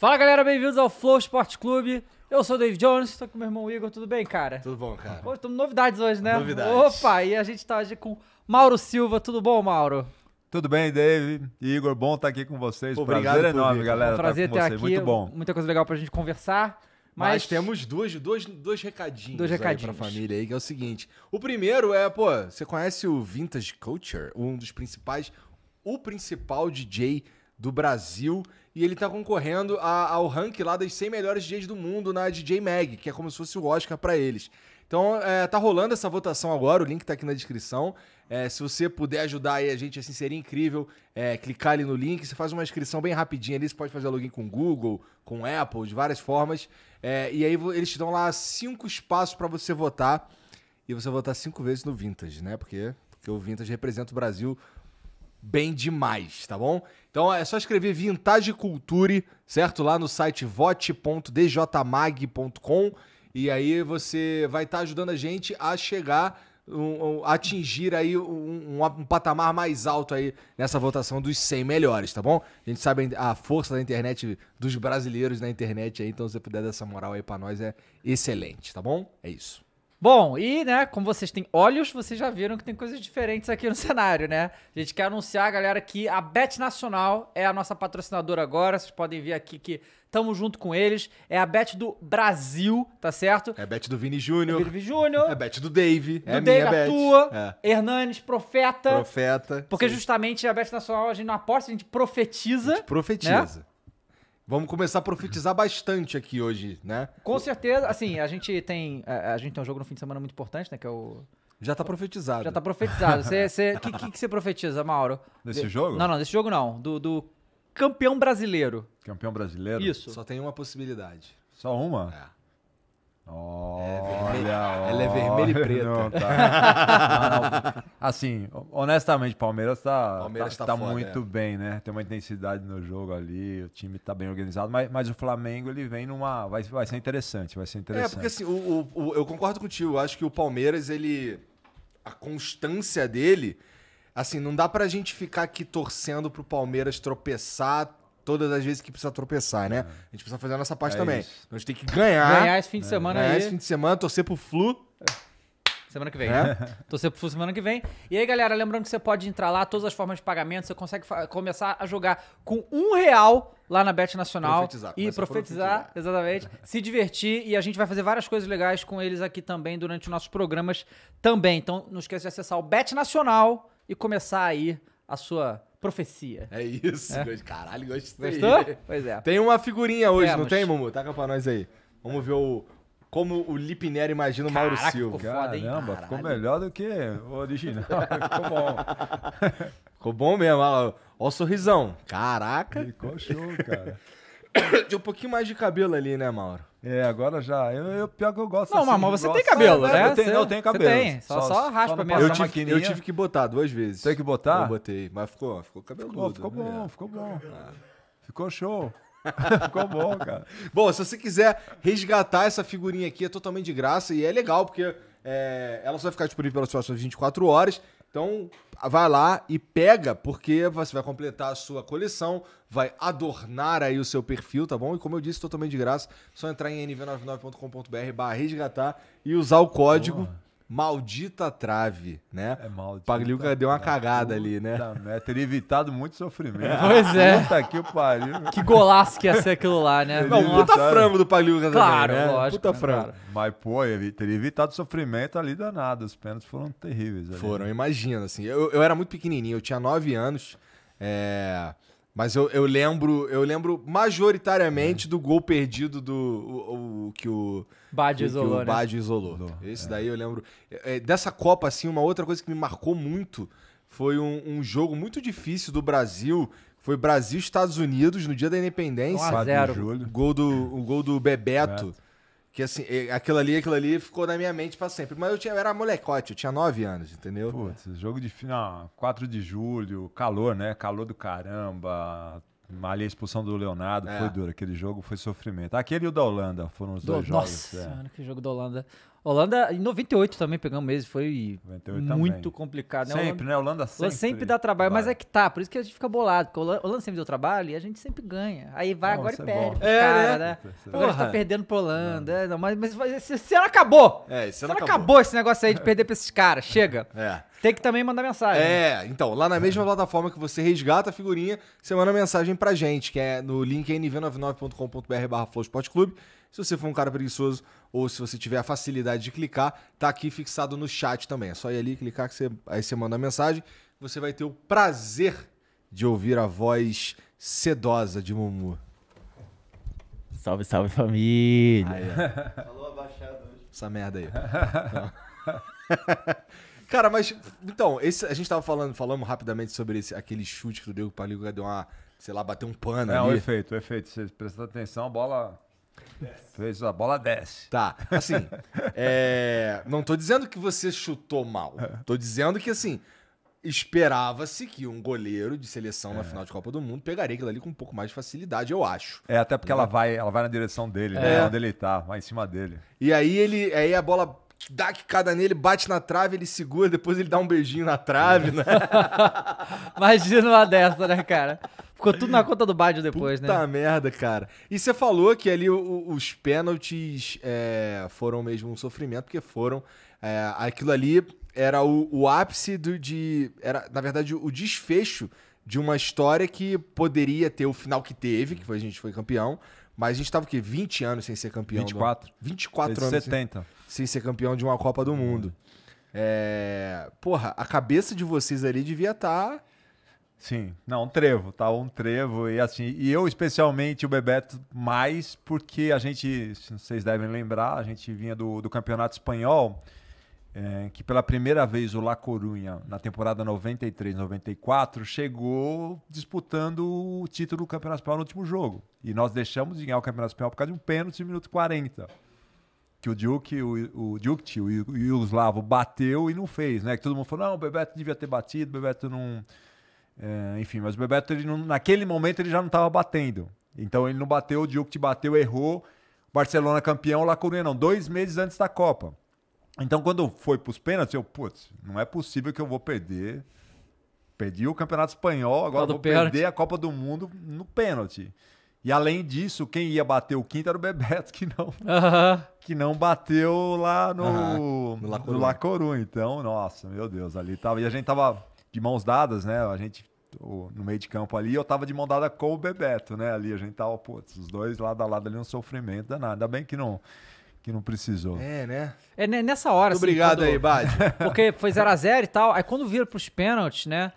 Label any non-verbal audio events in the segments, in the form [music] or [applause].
Fala galera, bem-vindos ao Flow Esporte Clube. Eu sou o Dave Jones, estou com meu irmão Igor, tudo bem, cara? Tudo bom, cara. Pô, estamos novidades hoje, né? Novidades. Opa, e a gente está hoje com Mauro Silva, tudo bom, Mauro? Tudo bem, Dave? Igor, bom estar tá aqui com vocês. Obrigado prazer enorme, vir. galera. É tá um prazer estar ter você. aqui. Muito bom. Muita coisa legal para a gente conversar. Mas... Mas, temos dois, dois, dois recadinhos, dois recadinhos. pra família aí, que é o seguinte. O primeiro é, pô, você conhece o Vintage Culture? Um dos principais, o principal DJ do Brasil. E ele tá concorrendo a, ao ranking lá das 100 melhores DJs do mundo na DJ Mag, que é como se fosse o Oscar para eles. Então, é, tá rolando essa votação agora, o link tá aqui na descrição. É, se você puder ajudar aí a gente, assim, seria incrível é, clicar ali no link. Você faz uma inscrição bem rapidinha ali, você pode fazer login com Google, com Apple, de várias formas. É, e aí eles te dão lá cinco espaços para você votar. E você votar cinco vezes no Vintage, né? Porque, porque o Vintage representa o Brasil bem demais, tá bom? Então é só escrever Vintage Culture, certo? Lá no site vote.djmag.com e aí você vai estar tá ajudando a gente a chegar, um, um, atingir aí um, um, patamar mais alto aí nessa votação dos 100 melhores, tá bom? A gente sabe a força da internet, dos brasileiros na internet aí, então se você puder dar essa moral aí pra nós é excelente, tá bom? É isso. Bom, e né, como vocês têm olhos, vocês já viram que tem coisas diferentes aqui no [laughs] cenário, né? A gente quer anunciar, galera, que a Bet Nacional é a nossa patrocinadora agora. Vocês podem ver aqui que Tamo junto com eles. É a bet do Brasil, tá certo? É a bet do Vini Júnior. É Vini Júnior. É a bet do Dave. Do é a Dave, minha a bet. tua. É. Hernanes, profeta. Profeta. Porque sim. justamente a bet nacional a gente não aposta, a gente profetiza. A gente profetiza. Né? Vamos começar a profetizar bastante aqui hoje, né? Com certeza, assim, a gente tem a, gente tem um jogo no fim de semana muito importante, né, que é o já tá profetizado. Já tá profetizado. Você, você, [laughs] que, que, que você profetiza, Mauro? Desse de... jogo? Não, não, desse jogo não. Do, do campeão brasileiro. Campeão brasileiro? Isso. Só tem uma possibilidade. Só uma? É. Olha, é ela é vermelha e preta. Não, tá. [laughs] não, não. Assim, honestamente, Palmeiras tá, Palmeiras tá, tá, tá muito é. bem, né? Tem uma intensidade no jogo ali, o time tá bem organizado, mas, mas o Flamengo ele vem numa. Vai, vai ser interessante, vai ser é, interessante. É, porque assim, o, o, o eu concordo contigo, eu acho que o Palmeiras, ele. A constância dele. Assim, não dá pra gente ficar aqui torcendo pro Palmeiras tropeçar, todas as vezes que precisa tropeçar, né? É. A gente precisa fazer a nossa parte é também. Então a gente tem que ganhar. Ganhar esse fim de é. semana ganhar aí. esse fim de semana, torcer pro Flu. Semana que vem. É. [laughs] Torcer pro Flu semana que vem. E aí, galera, lembrando que você pode entrar lá, todas as formas de pagamento, você consegue começar a jogar com um real lá na Bet Nacional. Profetizar, e profetizar, profetizar, exatamente. [laughs] se divertir e a gente vai fazer várias coisas legais com eles aqui também durante os nossos programas também. Então, não esqueça de acessar o Bet Nacional e começar aí a sua Profecia. É isso, é. caralho, gostei. Gostou? Pois é. Tem uma figurinha hoje, Temos. não tem, Mumu? Taca pra nós aí. Vamos ver o, como o Lipinera imagina o Mauro Caraca, Silva. Ficou foda, hein? Caramba, ficou melhor do que o original. [laughs] ficou bom. [laughs] ficou bom mesmo. Olha, o sorrisão. Caraca. Ficou show, cara. [coughs] Tinha um pouquinho mais de cabelo ali, né, Mauro? É, agora já. Eu, eu pior que eu gosto Não, assim, mas você gosto. tem cabelo, ah, né? Eu tenho, você, eu tenho cabelo. Tem. Só, só, só raspa mesmo. Eu tive, eu tive que botar duas vezes. Tem que botar? Eu botei, mas ficou, ficou cabeludo. Ficou, né? ficou bom, é. ficou bom. Ah. Ficou show. [laughs] ficou bom, cara. Bom, se você quiser resgatar essa figurinha aqui, é totalmente de graça e é legal, porque é, ela só vai ficar disponível pelas próximas 24 horas. Então, vai lá e pega, porque você vai completar a sua coleção, vai adornar aí o seu perfil, tá bom? E como eu disse, totalmente de graça, é só entrar em nv99.com.br barra resgatar e usar o código maldita trave, né? É maldita. Pagliuca deu uma né? cagada ali, né? teria evitado muito sofrimento. [laughs] Pois é. Puta que pariu. Que golaço que ia ser aquilo lá, né? Não, Nossa. puta frango do Pagliuca claro, também, né? lógico. Puta frango. Cara. Mas, pô, teria evitado sofrimento ali danado. Os pênaltis foram terríveis ali. Foram, né? imagina, assim. Eu, eu era muito pequenininho, eu tinha 9 anos. É... Mas eu, eu lembro, eu lembro majoritariamente do gol perdido do o, o, que o Badio isolou. Que o né? Esse é. daí eu lembro. É, dessa Copa, assim, uma outra coisa que me marcou muito foi um, um jogo muito difícil do Brasil. Foi Brasil Estados Unidos no dia da Independência. 1 Gol do, o gol do Bebeto. Bebeto que assim, é, aquilo ali, aquilo ali ficou na minha mente para sempre. Mas eu, tinha, eu era molecote, eu tinha 9 anos, entendeu? Putz, jogo de final, 4 de julho, calor, né? Calor do caramba. Ali a expulsão do Leonardo é. foi dura, aquele jogo foi sofrimento. Aquele e o da Holanda foram os do, dois nossa jogos. Nossa, é. que jogo da Holanda. Holanda, em 98 também pegamos mês, foi muito também. complicado. Né? Sempre, Holanda, né? Holanda sempre. Holanda sempre dá trabalho, vai. mas é que tá, por isso que a gente fica bolado, porque Holanda, Holanda sempre deu trabalho e a gente sempre ganha. Aí vai agora e é perde. É, cara, né? né? Porra. Agora a gente tá perdendo pro Holanda. É, não, mas, mas, mas, mas se ela acabou! É, se ela acabou. acabou. esse negócio aí de perder pra esses caras, chega. É. Tem que também mandar mensagem. Né? É, então, lá na é. mesma plataforma que você resgata a figurinha, você manda mensagem pra gente, que é no link nv99.com.br barra Clube. Se você for um cara preguiçoso ou se você tiver a facilidade de clicar, tá aqui fixado no chat também. É só ir ali clicar que você, aí você manda a mensagem. Você vai ter o prazer de ouvir a voz sedosa de Mumu. Salve, salve família! Falou abaixado hoje. Essa merda aí. [laughs] Cara, mas. Então, esse, a gente tava falando, falamos rapidamente sobre esse, aquele chute que o Diego Paliga deu uma. Sei lá, bateu um pano. É, ali. o efeito, o efeito. Você presta atenção, a bola. Desce. Fez a bola desce. Tá, assim. [laughs] é, não tô dizendo que você chutou mal. Tô dizendo que, assim, esperava-se que um goleiro de seleção é. na final de Copa do Mundo pegaria aquilo ali com um pouco mais de facilidade, eu acho. É, até porque ela né? vai, ela vai na direção dele, né? é. né? Onde ele tá, vai em cima dele. E aí ele. Aí a bola dá que cada nele, bate na trave, ele segura, depois ele dá um beijinho na trave, né? [laughs] Imagina uma dessa, né, cara? Ficou tudo na conta do Badio depois, Puta né? Puta merda, cara. E você falou que ali os pênaltis é, foram mesmo um sofrimento, porque foram. É, aquilo ali era o, o ápice do, de. Era, na verdade, o desfecho de uma história que poderia ter o final que teve, que foi, a gente foi campeão. Mas a gente tava o quê? 20 anos sem ser campeão. 24. Não? 24 Desde anos. 70. Sem sem ser campeão de uma Copa do Mundo. É... Porra, a cabeça de vocês ali devia estar. Tá... Sim, não, um trevo, tá? Um trevo. E assim, e eu especialmente o Bebeto mais, porque a gente, vocês devem lembrar, a gente vinha do, do campeonato espanhol, é, que pela primeira vez o La Corunha, na temporada 93, 94, chegou disputando o título do Campeonato Espanhol no último jogo. E nós deixamos de ganhar o Campeonato Espanhol por causa de um pênalti no minuto 40 que o Duke, o, o Duke, o Yugoslavo, bateu e não fez, né? Que todo mundo falou, não, o Bebeto devia ter batido, o Bebeto não... É, enfim, mas o Bebeto, ele não, naquele momento, ele já não estava batendo. Então ele não bateu, o Duke bateu, errou. Barcelona campeão, La Coruña não, dois meses antes da Copa. Então quando foi para os pênaltis, eu, putz, não é possível que eu vou perder... Perdi o Campeonato Espanhol, agora vou pênalti. perder a Copa do Mundo no pênalti. E além disso, quem ia bater o quinto era o Bebeto, [laughs] que não... Uh -huh que não bateu lá no, uhum, no, La no, Então, nossa, meu Deus, ali tava. E a gente tava de mãos dadas, né? A gente no meio de campo ali, eu tava de mão dada com o Bebeto, né? Ali a gente tava, putz, os dois lado a lado ali, um sofrimento danado. Ainda bem que não que não precisou. É, né? É né, nessa hora. Muito assim, obrigado quando... aí, Bad. [laughs] Porque foi 0x0 e tal. Aí quando vira pros pênaltis, né?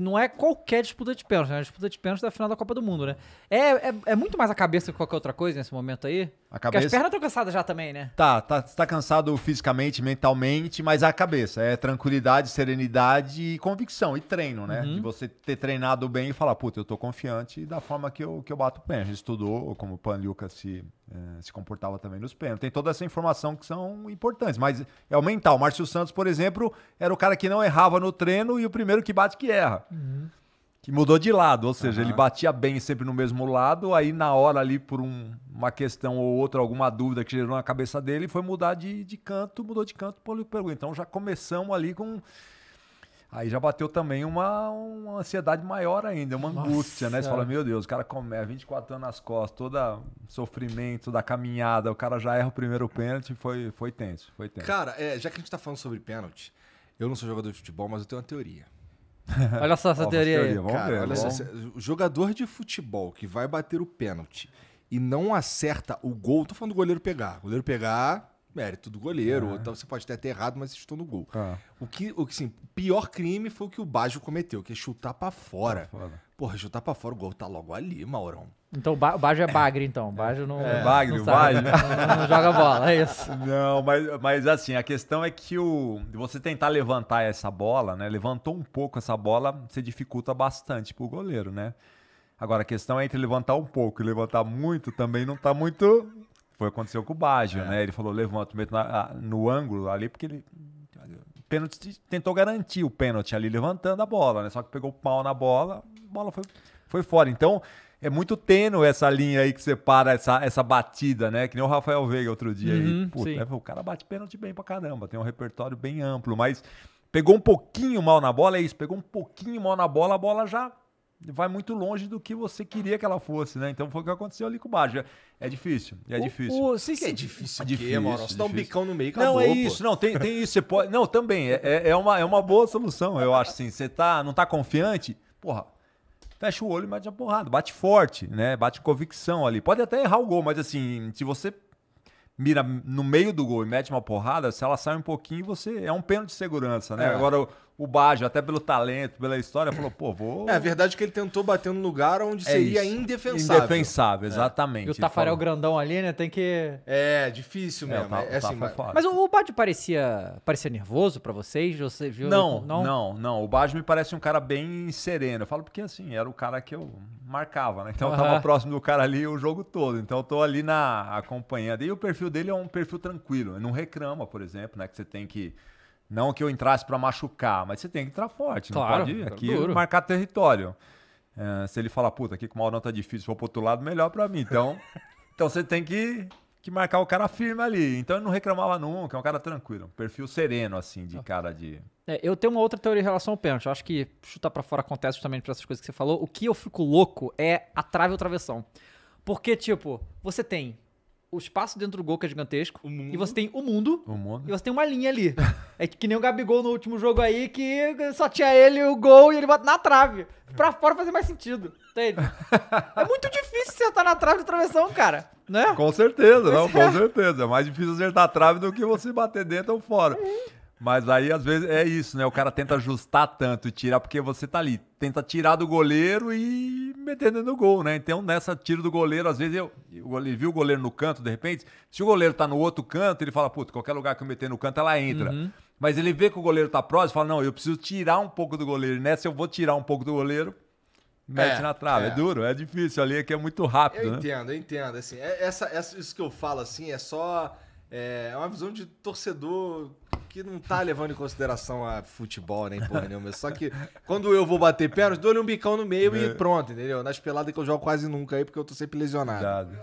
não é qualquer disputa de pênalti, né? A disputa de pênalti da final da Copa do Mundo, né? É, é, é muito mais a cabeça que qualquer outra coisa nesse momento aí. A cabeça... Porque as pernas estão cansadas já também, né? Tá, tá, tá cansado fisicamente, mentalmente, mas a cabeça. É tranquilidade, serenidade e convicção e treino, né? Uhum. De você ter treinado bem e falar, puta, eu tô confiante da forma que eu, que eu bato o pênalti. Estudou, como o Pan Lucas se eh, se comportava também nos pênaltis. Tem toda essa informação que são importantes, mas é o mental. Márcio Santos, por exemplo, era o cara que não errava no treino e o primeiro que bate que erra. Uhum. Que mudou de lado, ou seja, uhum. ele batia bem sempre no mesmo lado, aí na hora ali, por um, uma questão ou outra, alguma dúvida que gerou na cabeça dele, foi mudar de, de canto, mudou de canto, então já começamos ali com Aí já bateu também uma, uma ansiedade maior ainda, uma Nossa. angústia, né? Você fala, meu Deus, o cara come 24 é, anos nas costas, todo sofrimento da caminhada, o cara já erra o primeiro pênalti, foi, foi tenso, foi tenso. Cara, é, já que a gente tá falando sobre pênalti, eu não sou jogador de futebol, mas eu tenho uma teoria. [laughs] olha só essa teoria, aí. Vamos cara, ver, olha vamos... só, o jogador de futebol que vai bater o pênalti e não acerta o gol, tô falando do goleiro pegar. O goleiro pegar, mérito do goleiro, é. Então você pode até ter errado, mas estou no gol. É. O que, o que sim pior crime foi o que o Baggio cometeu, que é chutar para fora. Tá Porra, chutar para fora, o gol tá logo ali, Maurão. Então o Baggio é bagre, então. O Baggio não, é, bagre, não, sabe, bagre. Não, não, joga bola, é isso. [laughs] Não, mas, mas assim, a questão é que o, você tentar levantar essa bola, né? Levantou um pouco essa bola, você dificulta bastante pro goleiro, né? Agora, a questão é entre levantar um pouco e levantar muito também não tá muito foi aconteceu com o Baggio, é. né? Ele falou, levanta o meio no ângulo ali, porque ele pênalti tentou garantir o pênalti ali levantando a bola, né? Só que pegou mal pau na bola, a bola foi, foi fora. Então, é muito tênue essa linha aí que separa essa, essa batida, né? Que nem o Rafael Veiga outro dia uhum, aí. Puta, né? O cara bate pênalti bem pra caramba, tem um repertório bem amplo, mas pegou um pouquinho mal na bola, é isso, pegou um pouquinho mal na bola, a bola já vai muito longe do que você queria que ela fosse, né? Então foi o que aconteceu ali com o Baggio. É difícil, é difícil. O, sim, É difícil, é difícil, que, Você dá um bicão no meio e Não, é isso, pô. não, tem, tem isso. Você pode, não, também, é, é, é uma, é uma boa solução, eu acho, assim. Você tá, não tá confiante, porra, fecha o olho e mete a porrada. Bate forte, né? Bate convicção ali. Pode até errar o gol, mas assim, se você mira no meio do gol e mete uma porrada, se ela sai um pouquinho, você é um pênalti de segurança, né? É. Agora, o Baggio, até pelo talento, pela história, falou, pô, vou... É, a verdade é que ele tentou bater num lugar onde é seria indefensável. Indefensável, é. exatamente. É. E o Tafarel grandão ali, né, tem que... É, difícil é, mesmo. É, tá, é assim, mas... mas... o, Baggio parecia, parecia nervoso para vocês? Você viu? Não, não, não, não. O Baggio me parece um cara bem sereno. Eu falo porque, assim, era o cara que eu marcava, né? Então uhum. eu tava próximo do cara ali o jogo todo. Então eu tô ali na acompanhando. E o perfil dele é um perfil tranquilo. não reclama, por exemplo, né, que você tem que não que eu entrasse para machucar, mas você tem que entrar forte. Claro, não pode ir é aqui duro. marcar território. É, se ele falar, puta, aqui com uma nota tá difícil, vou pro outro lado, melhor para mim. Então, [laughs] então você tem que, que marcar o cara firme ali. Então eu não reclamava nunca, é um cara tranquilo. Um perfil sereno, assim, de tá. cara de. É, eu tenho uma outra teoria em relação ao pênalti. Eu acho que chutar para fora acontece justamente por essas coisas que você falou. O que eu fico louco é a trave ou travessão. Porque, tipo, você tem o espaço dentro do gol que é gigantesco. E você tem o mundo, o mundo. E você tem uma linha ali. [laughs] é que nem o Gabigol no último jogo aí, que só tinha ele o gol e ele bota na trave. Pra fora fazer mais sentido. Entende? [laughs] é muito difícil acertar na trave de travessão, cara. Né? Com certeza, não, com é. certeza. É mais difícil acertar a trave do que você bater dentro ou fora. Mas aí, às vezes, é isso, né? O cara tenta ajustar tanto e tirar, porque você tá ali, tenta tirar do goleiro e metendo no gol, né? Então, nessa tiro do goleiro, às vezes, eu, ele viu o goleiro no canto, de repente, se o goleiro tá no outro canto, ele fala, puta, qualquer lugar que eu meter no canto, ela entra. Uhum. Mas ele vê que o goleiro tá próximo, fala, não, eu preciso tirar um pouco do goleiro. E nessa, eu vou tirar um pouco do goleiro, mete é, na trave. É. é. duro, é difícil ali, é que é muito rápido, Eu né? entendo, eu entendo. Assim, é, essa, essa, isso que eu falo, assim, é só... É, é uma visão de torcedor que não tá levando em consideração a futebol, nem porra nenhuma. É só que quando eu vou bater pênalti dou-lhe um bicão no meio é. e pronto, entendeu? Nas peladas que eu jogo quase nunca aí, porque eu tô sempre lesionado. Dado.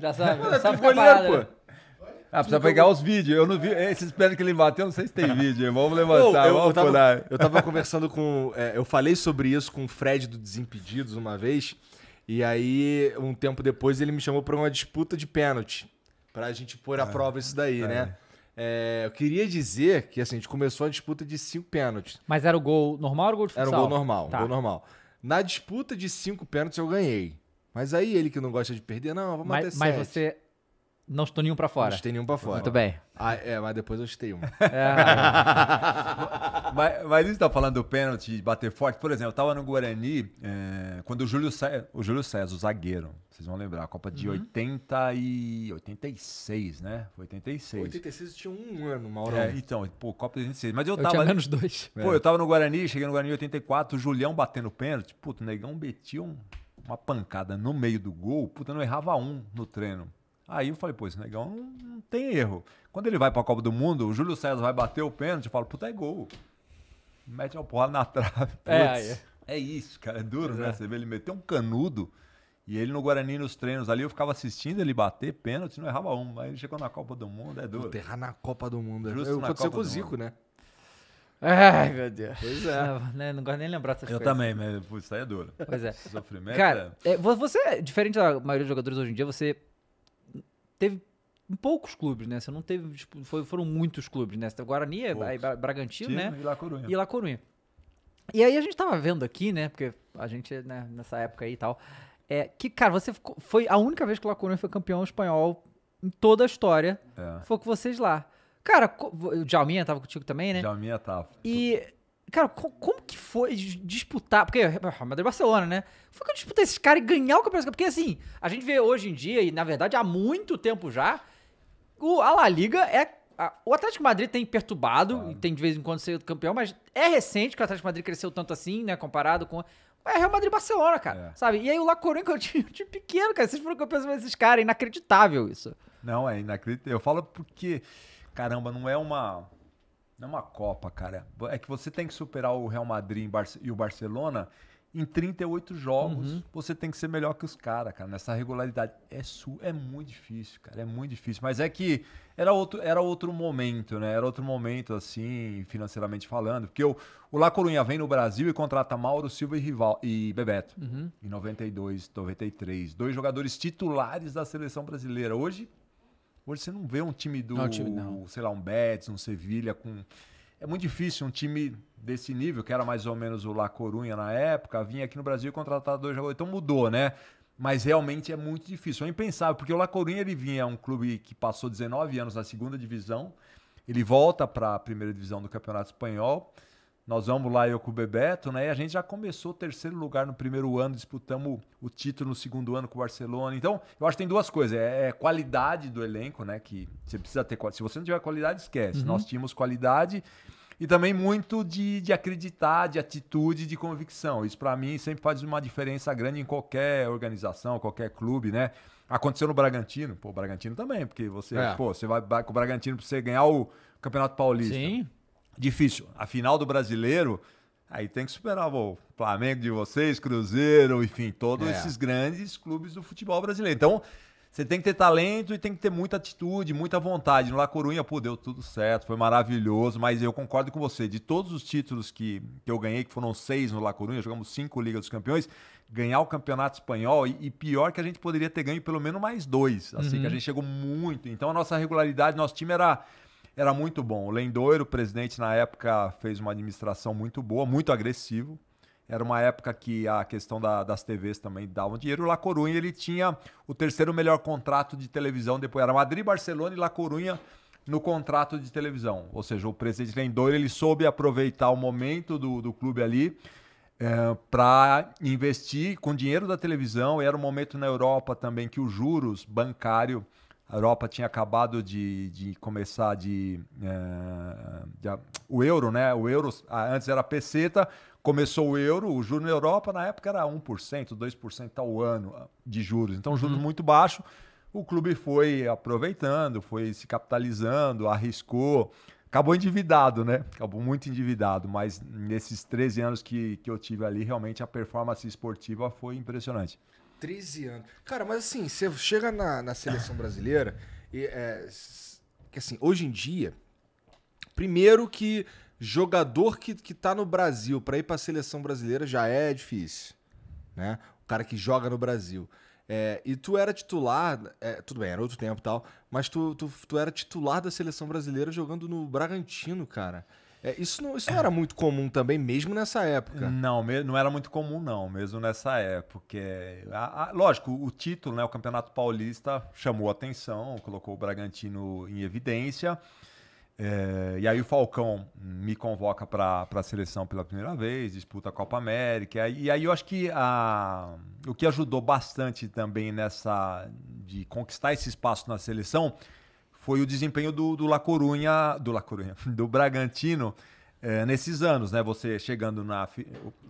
Já sabe, já sabe goleiro, pô. Né? Ah, precisa pegar os vídeos. Eu não vi. Eh, esses pênaltis que ele bateu, não sei se tem vídeo. Vamos levantar, eu, eu, vamos eu tava, Eu tava conversando com. É, eu falei sobre isso com o Fred do Desimpedidos uma vez. E aí, um tempo depois, ele me chamou pra uma disputa de pênalti. Pra gente pôr à é, prova isso daí, é. né? É, eu queria dizer que assim, a gente começou a disputa de cinco pênaltis. Mas era o gol normal ou o gol de futsal? Era o gol normal, tá. gol normal. Na disputa de cinco pênaltis eu ganhei. Mas aí ele que não gosta de perder, não, vamos mas, até sete. Mas você não chutou nenhum pra fora. Não chutei nenhum pra fora. Muito bem. Ah, é, mas depois eu chutei uma. É. [laughs] mas, mas isso tá falando do pênalti, de bater forte. Por exemplo, eu tava no Guarani é, quando o Júlio César, o Júlio César, o zagueiro, vocês vão lembrar, a Copa de uhum. 80 e 86, né? 86. 86 tinha um ano, Mauro. É, então, pô, Copa de 86. Mas eu, eu tava. Tinha menos dois. Pô, eu tava no Guarani, cheguei no Guarani em 84, o Julião batendo pênalti. Puto, o negão metia um, uma pancada no meio do gol. Puta, não errava um no treino. Aí eu falei, pô, esse negão não, não tem erro. Quando ele vai para a Copa do Mundo, o Júlio César vai bater o pênalti, eu falo, puta, é gol. Mete a porrada na trave. É, é. é isso, cara, é duro, né? É. Você vê ele meter um canudo. E ele no Guarani nos treinos ali, eu ficava assistindo ele bater pênalti, não errava um. Aí ele chegou na Copa do Mundo, é duro. Puta, errar na Copa do Mundo. É Justo eu, na aconteceu Copa com o Zico, mundo. né? Ai, meu Deus. Pois é. Não né, gosto nem lembrar dessas eu coisas. Eu também, mas isso aí é duro. Pois é. [laughs] Sofrimento. Cara, é... é você, diferente da maioria dos jogadores hoje em dia, você teve poucos clubes, né? Você não teve. Tipo, foi, foram muitos clubes, né? Guarani, poucos. Bragantino, né? E La Coruña E La Corunha. E aí a gente tava vendo aqui, né? Porque a gente, né, nessa época aí e tal. É, que, cara, você ficou, foi a única vez que o La Coruña foi campeão espanhol em toda a história. É. Foi com vocês lá. Cara, o Jalminha tava contigo também, né? Jalminha tava. E Cara, como que foi disputar? Porque é, é, Madrid Barcelona, né? Foi que eu disputei esses caras e ganhar o campeonato. Porque assim, a gente vê hoje em dia, e na verdade há muito tempo já, o, a La Liga é. A, o Atlético Madrid tem perturbado, ah. e tem de vez em quando ser campeão, mas é recente que o Atlético Madrid cresceu tanto assim, né? Comparado com. É Real Madrid Barcelona, cara. É. Sabe? E aí o La que eu é [laughs] tinha um time pequeno, cara. Vocês foram campeões desses caras. É inacreditável isso. Não, é inacreditável. Eu falo porque, caramba, não é uma não é uma Copa, cara. É que você tem que superar o Real Madrid e o Barcelona em 38 jogos, uhum. você tem que ser melhor que os caras, cara, nessa regularidade. É, su é muito difícil, cara, é muito difícil. Mas é que era outro, era outro momento, né? Era outro momento, assim, financeiramente falando. Porque o, o La Coruña vem no Brasil e contrata Mauro Silva e, Rival, e Bebeto uhum. em 92, 93. Dois jogadores titulares da seleção brasileira. Hoje, Hoje você não vê um time do, não, time, não. sei lá, um Betis, um Sevilha com é muito difícil um time desse nível, que era mais ou menos o La Corunha na época, vinha aqui no Brasil contratar dois jogadores. Então mudou, né? Mas realmente é muito difícil. É impensável, porque o La Corunha ele vinha é um clube que passou 19 anos na segunda divisão, ele volta para a primeira divisão do Campeonato Espanhol nós vamos lá, eu com o Bebeto, né? E a gente já começou terceiro lugar no primeiro ano, disputamos o título no segundo ano com o Barcelona. Então, eu acho que tem duas coisas. É, é qualidade do elenco, né? Que você precisa ter Se você não tiver qualidade, esquece. Uhum. Nós tínhamos qualidade e também muito de, de acreditar, de atitude, de convicção. Isso para mim sempre faz uma diferença grande em qualquer organização, qualquer clube, né? Aconteceu no Bragantino, pô, o Bragantino também, porque você, é. pô, você vai, vai com o Bragantino para você ganhar o Campeonato Paulista. Sim difícil. A final do brasileiro, aí tem que superar o Flamengo de vocês, Cruzeiro, enfim, todos é. esses grandes clubes do futebol brasileiro. Então, você tem que ter talento e tem que ter muita atitude, muita vontade. No La Corunha, pô, deu tudo certo, foi maravilhoso, mas eu concordo com você. De todos os títulos que, que eu ganhei, que foram seis no La Corunha, jogamos cinco Liga dos Campeões, ganhar o Campeonato Espanhol e, e pior que a gente poderia ter ganho pelo menos mais dois. Assim, uhum. que a uhum. gente chegou muito. Então a nossa regularidade, nosso time era era muito bom. O Lendoiro, o presidente na época, fez uma administração muito boa, muito agressivo. Era uma época que a questão da, das TVs também dava dinheiro. O La Corunha, ele tinha o terceiro melhor contrato de televisão depois. Era Madrid, Barcelona e La Corunha no contrato de televisão. Ou seja, o presidente Lendoiro, ele soube aproveitar o momento do, do clube ali é, para investir com dinheiro da televisão. Era um momento na Europa também que os juros bancário a Europa tinha acabado de, de começar de, eh, de, o euro, né? O euro ah, antes era peseta, começou o euro, o juro na Europa na época era 1%, 2% ao ano ah, de juros. Então, juros uhum. muito baixo. O clube foi aproveitando, foi se capitalizando, arriscou. Acabou endividado, né? Acabou muito endividado, mas nesses 13 anos que, que eu tive ali, realmente a performance esportiva foi impressionante. 13 anos. Cara, mas assim, você chega na, na seleção brasileira, e, é, que assim, hoje em dia, primeiro que jogador que, que tá no Brasil para ir pra seleção brasileira já é difícil, né? O cara que joga no Brasil. É, e tu era titular, é, tudo bem, era outro tempo e tal, mas tu, tu, tu era titular da seleção brasileira jogando no Bragantino, cara. É, isso não, isso não é. era muito comum também, mesmo nessa época. Não, não era muito comum, não, mesmo nessa época. A, a, lógico, o título, né, o Campeonato Paulista, chamou atenção, colocou o Bragantino em evidência. É, e aí o Falcão me convoca para a seleção pela primeira vez, disputa a Copa América. E aí eu acho que a, o que ajudou bastante também nessa de conquistar esse espaço na seleção foi o desempenho do, do La Corunha, do La Corunha, [laughs] do Bragantino é, nesses anos, né? Você chegando na.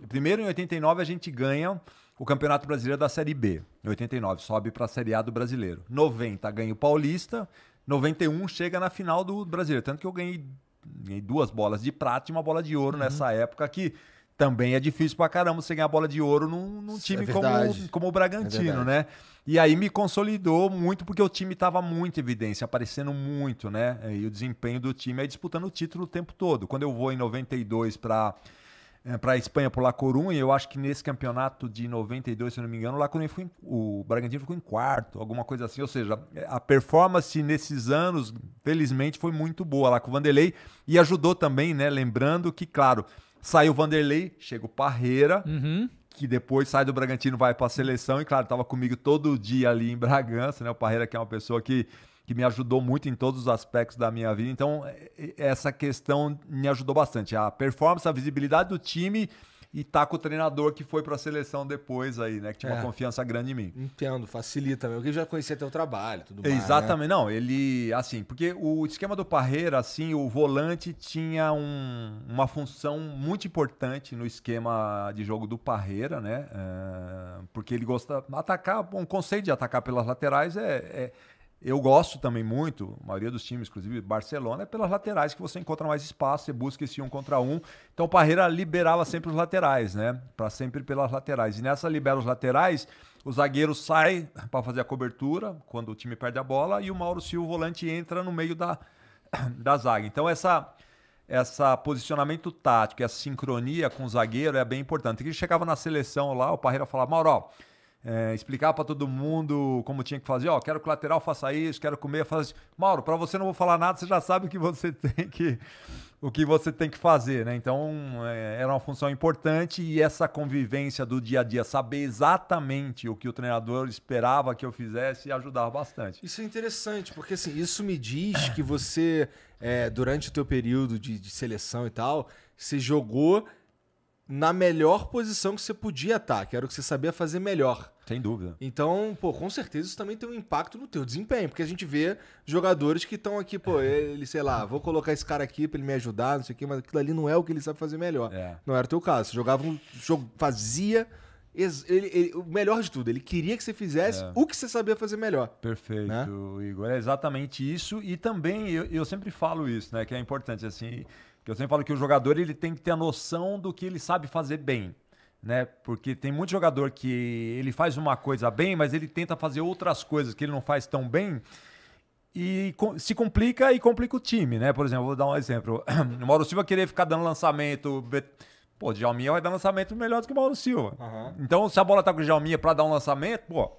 Primeiro, em 89, a gente ganha o Campeonato Brasileiro da Série B. Em 89, sobe para a Série A do Brasileiro. 90, ganha o Paulista. 91, chega na final do Brasileiro. Tanto que eu ganhei, ganhei duas bolas de prata e uma bola de ouro uhum. nessa época que também é difícil pra caramba você ganhar bola de ouro num, num time é como, como o Bragantino, é né? E aí me consolidou muito porque o time estava muito em evidência, aparecendo muito, né? É, e o desempenho do time é disputando o título o tempo todo. Quando eu vou em 92 para para a Espanha por La Corunha, eu acho que nesse campeonato de 92, se não me engano, La Corunha foi em, o Bragantino ficou em quarto, alguma coisa assim. Ou seja, a performance nesses anos, felizmente, foi muito boa lá com o Vanderlei e ajudou também, né? Lembrando que, claro, Saiu o Vanderlei, chega o Parreira, uhum. que depois sai do Bragantino, vai para a seleção. E claro, estava comigo todo dia ali em Bragança, né? O Parreira, que é uma pessoa que, que me ajudou muito em todos os aspectos da minha vida. Então, essa questão me ajudou bastante. A performance, a visibilidade do time e tá com o treinador que foi para a seleção depois aí, né? Que tinha é. uma confiança grande em mim. Entendo, facilita mesmo, porque já conhecia teu trabalho, tudo mais. Né? Exatamente, né? não, ele, assim, porque o esquema do Parreira, assim, o volante tinha um, uma função muito importante no esquema de jogo do Parreira, né? É, porque ele gosta de atacar, um conceito de atacar pelas laterais é, é eu gosto também muito, a maioria dos times, inclusive Barcelona, é pelas laterais que você encontra mais espaço, você busca esse um contra um. Então o Parreira liberava sempre os laterais, né? Para sempre pelas laterais. E nessa libera os laterais, o zagueiro sai para fazer a cobertura quando o time perde a bola e o Mauro Silva, o volante, entra no meio da, [coughs] da zaga. Então essa essa posicionamento tático, essa sincronia com o zagueiro é bem importante. Que chegava na seleção lá, o Parreira falava: "Mauro, ó, é, explicar para todo mundo como tinha que fazer, ó, quero que o lateral faça isso, quero comer, faça isso. Mauro, para você não vou falar nada, você já sabe o que você [laughs] tem que o que você tem que fazer, né? Então, é, era uma função importante e essa convivência do dia a dia, saber exatamente o que o treinador esperava que eu fizesse, ajudava bastante. Isso é interessante, porque assim, isso me diz que você, é, durante o teu período de, de seleção e tal, você jogou na melhor posição que você podia estar, que era o que você sabia fazer melhor. Sem dúvida. Então, pô, com certeza isso também tem um impacto no teu desempenho, porque a gente vê jogadores que estão aqui, pô, ele, sei lá, vou colocar esse cara aqui para ele me ajudar, não sei o quê, mas aquilo ali não é o que ele sabe fazer melhor. É. Não era o teu caso. Você jogava um jogo, fazia ele, ele, o melhor de tudo, ele queria que você fizesse é. o que você sabia fazer melhor. Né? Perfeito, né? Igor. É exatamente isso. E também, eu, eu sempre falo isso, né? Que é importante, assim, que eu sempre falo que o jogador ele tem que ter a noção do que ele sabe fazer bem. Né? Porque tem muito jogador que ele faz uma coisa bem, mas ele tenta fazer outras coisas que ele não faz tão bem e se complica e complica o time, né? Por exemplo, vou dar um exemplo. [clears throat] O Mauro Silva querer ficar dando lançamento. Pô, o Djalminha vai dar lançamento melhor do que o Mauro Silva. Uhum. Então, se a bola tá com o Djalminha para dar um lançamento, pô,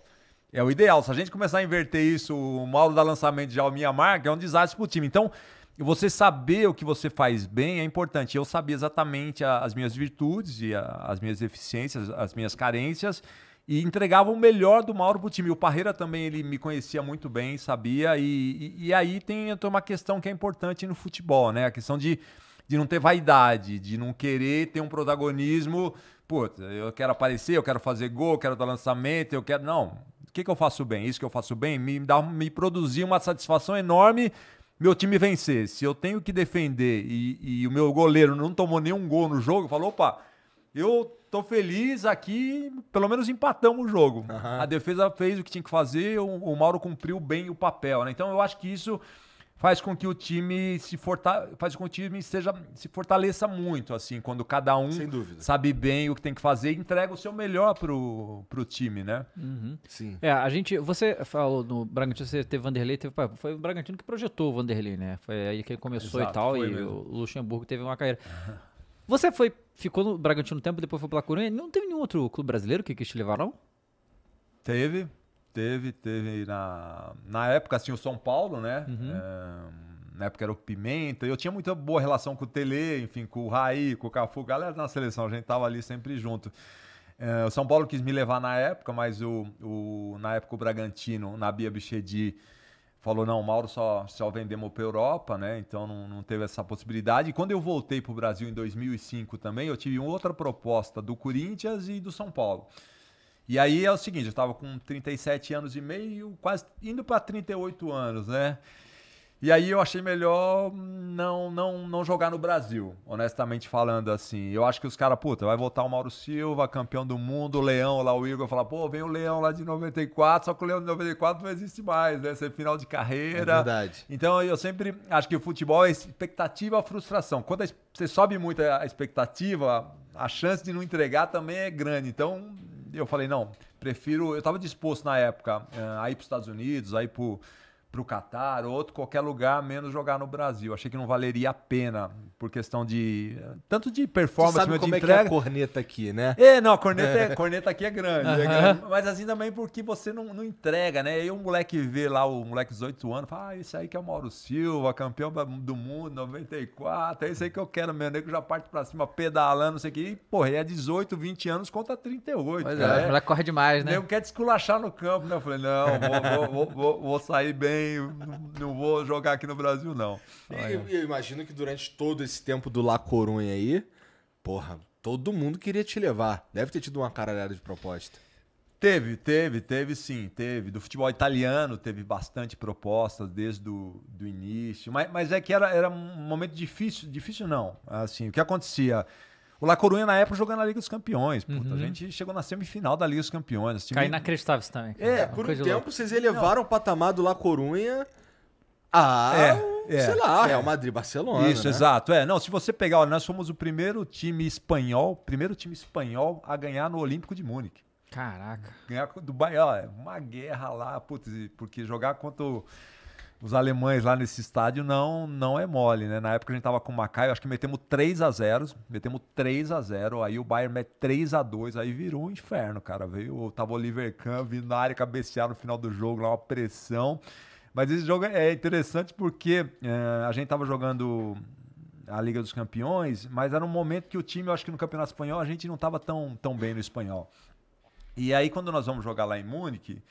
é o ideal. Se a gente começar a inverter isso, o Mauro dá lançamento, o Djalminha marca, é um desastre pro time. Então, você saber o que você faz bem é importante. Eu sabia exatamente as minhas virtudes e as minhas deficiências, as minhas carências e entregava o melhor do Mauro para o time. O Parreira também ele me conhecia muito bem, sabia. E, e, e aí tem uma questão que é importante no futebol, né? A questão de, de não ter vaidade, de não querer ter um protagonismo. pô eu quero aparecer, eu quero fazer gol, eu quero dar lançamento, eu quero. Não. O que, que eu faço bem? Isso que eu faço bem me, dá, me produzir uma satisfação enorme meu time vencer, se eu tenho que defender e, e o meu goleiro não tomou nenhum gol no jogo, falou, opa, eu tô feliz aqui, pelo menos empatamos o jogo. Uhum. A defesa fez o que tinha que fazer, o, o Mauro cumpriu bem o papel, né? Então eu acho que isso faz com que o time se fortale... faz com que o time seja se fortaleça muito assim quando cada um sabe bem o que tem que fazer e entrega o seu melhor pro, pro time né uhum. sim é a gente você falou no Bragantino você teve Vanderlei teve foi o Bragantino que projetou o Vanderlei né foi aí que ele começou Exato, e tal e mesmo. o Luxemburgo teve uma carreira você foi ficou no Bragantino um tempo depois foi para Corunha não teve nenhum outro clube brasileiro que quis te levar não teve Teve, teve na, na época, assim, o São Paulo, né? Uhum. É, na época era o Pimenta. Eu tinha muita boa relação com o Tele, enfim, com o Raí, com o Cafu, galera na seleção, a gente tava ali sempre junto. É, o São Paulo quis me levar na época, mas o, o na época o Bragantino, na Bia Bichedi, falou: não, o Mauro só, só vendemos para Europa, né? Então não, não teve essa possibilidade. E quando eu voltei para o Brasil em 2005 também, eu tive outra proposta do Corinthians e do São Paulo. E aí é o seguinte, eu estava com 37 anos e meio, quase indo para 38 anos, né? E aí eu achei melhor não não não jogar no Brasil, honestamente falando assim. Eu acho que os caras, puta, vai voltar o Mauro Silva, campeão do mundo, o Leão lá, o Igor, falar, pô, vem o Leão lá de 94, só que o Leão de 94 não existe mais, né? Esse é final de carreira. É verdade. Então eu sempre acho que o futebol é expectativa frustração. Quando você sobe muito a expectativa, a chance de não entregar também é grande. Então eu falei, não, prefiro. Eu estava disposto na época uh, a ir para os Estados Unidos, a ir para para o Catar, outro qualquer lugar, menos jogar no Brasil. Achei que não valeria a pena por questão de tanto de performance, sabe como de é entrega. que é a corneta aqui, né? É, não, a corneta, é, corneta aqui é grande, uhum. é grande, mas assim também porque você não, não entrega, né? E um moleque vê lá o moleque de 18 anos, fala: "Ah, esse aí que é o Mauro Silva, campeão do mundo 94, é isso aí que eu quero, meu nego já parte para cima pedalando, não sei o quê. porra, é 18, 20 anos contra 38, Mas é, cara. É, moleque corre demais, né? O nego quer desculachar no campo, né? Eu falei: "Não, vou, vou, vou, vou sair bem nem não vou jogar aqui no Brasil, não. E, eu, eu imagino que durante todo esse tempo do La Corunha aí, porra, todo mundo queria te levar. Deve ter tido uma caralhada de proposta. Teve, teve, teve sim, teve. Do futebol italiano teve bastante propostas desde do, do início. Mas, mas é que era, era um momento difícil, difícil não. Assim, o que acontecia? O La Coruña, na época, jogando na Liga dos Campeões. Puta, uhum. A gente chegou na semifinal da Liga dos Campeões. Time... Cai inacreditável isso também. É, é, por um tempo vocês elevaram Não. o patamar do La Coruña ah, é, é, sei é, lá, é. Real Madrid, Barcelona. Isso, né? exato. É, não, se você pegar, olha, nós fomos o primeiro time espanhol, primeiro time espanhol a ganhar no Olímpico de Munique. Caraca. Ganhar do Bahia, uma guerra lá, putz, porque jogar contra o os alemães lá nesse estádio não não é mole, né? Na época a gente tava com o Macaio, acho que metemos 3 a 0 metemos 3 a 0 aí o Bayern mete 3 a 2 aí virou um inferno, cara. Veio, tava o Oliver Kahn vindo na área cabecear no final do jogo, lá uma pressão. Mas esse jogo é interessante porque é, a gente tava jogando a Liga dos Campeões, mas era um momento que o time, eu acho que no Campeonato Espanhol, a gente não tava tão, tão bem no espanhol. E aí quando nós vamos jogar lá em Munique,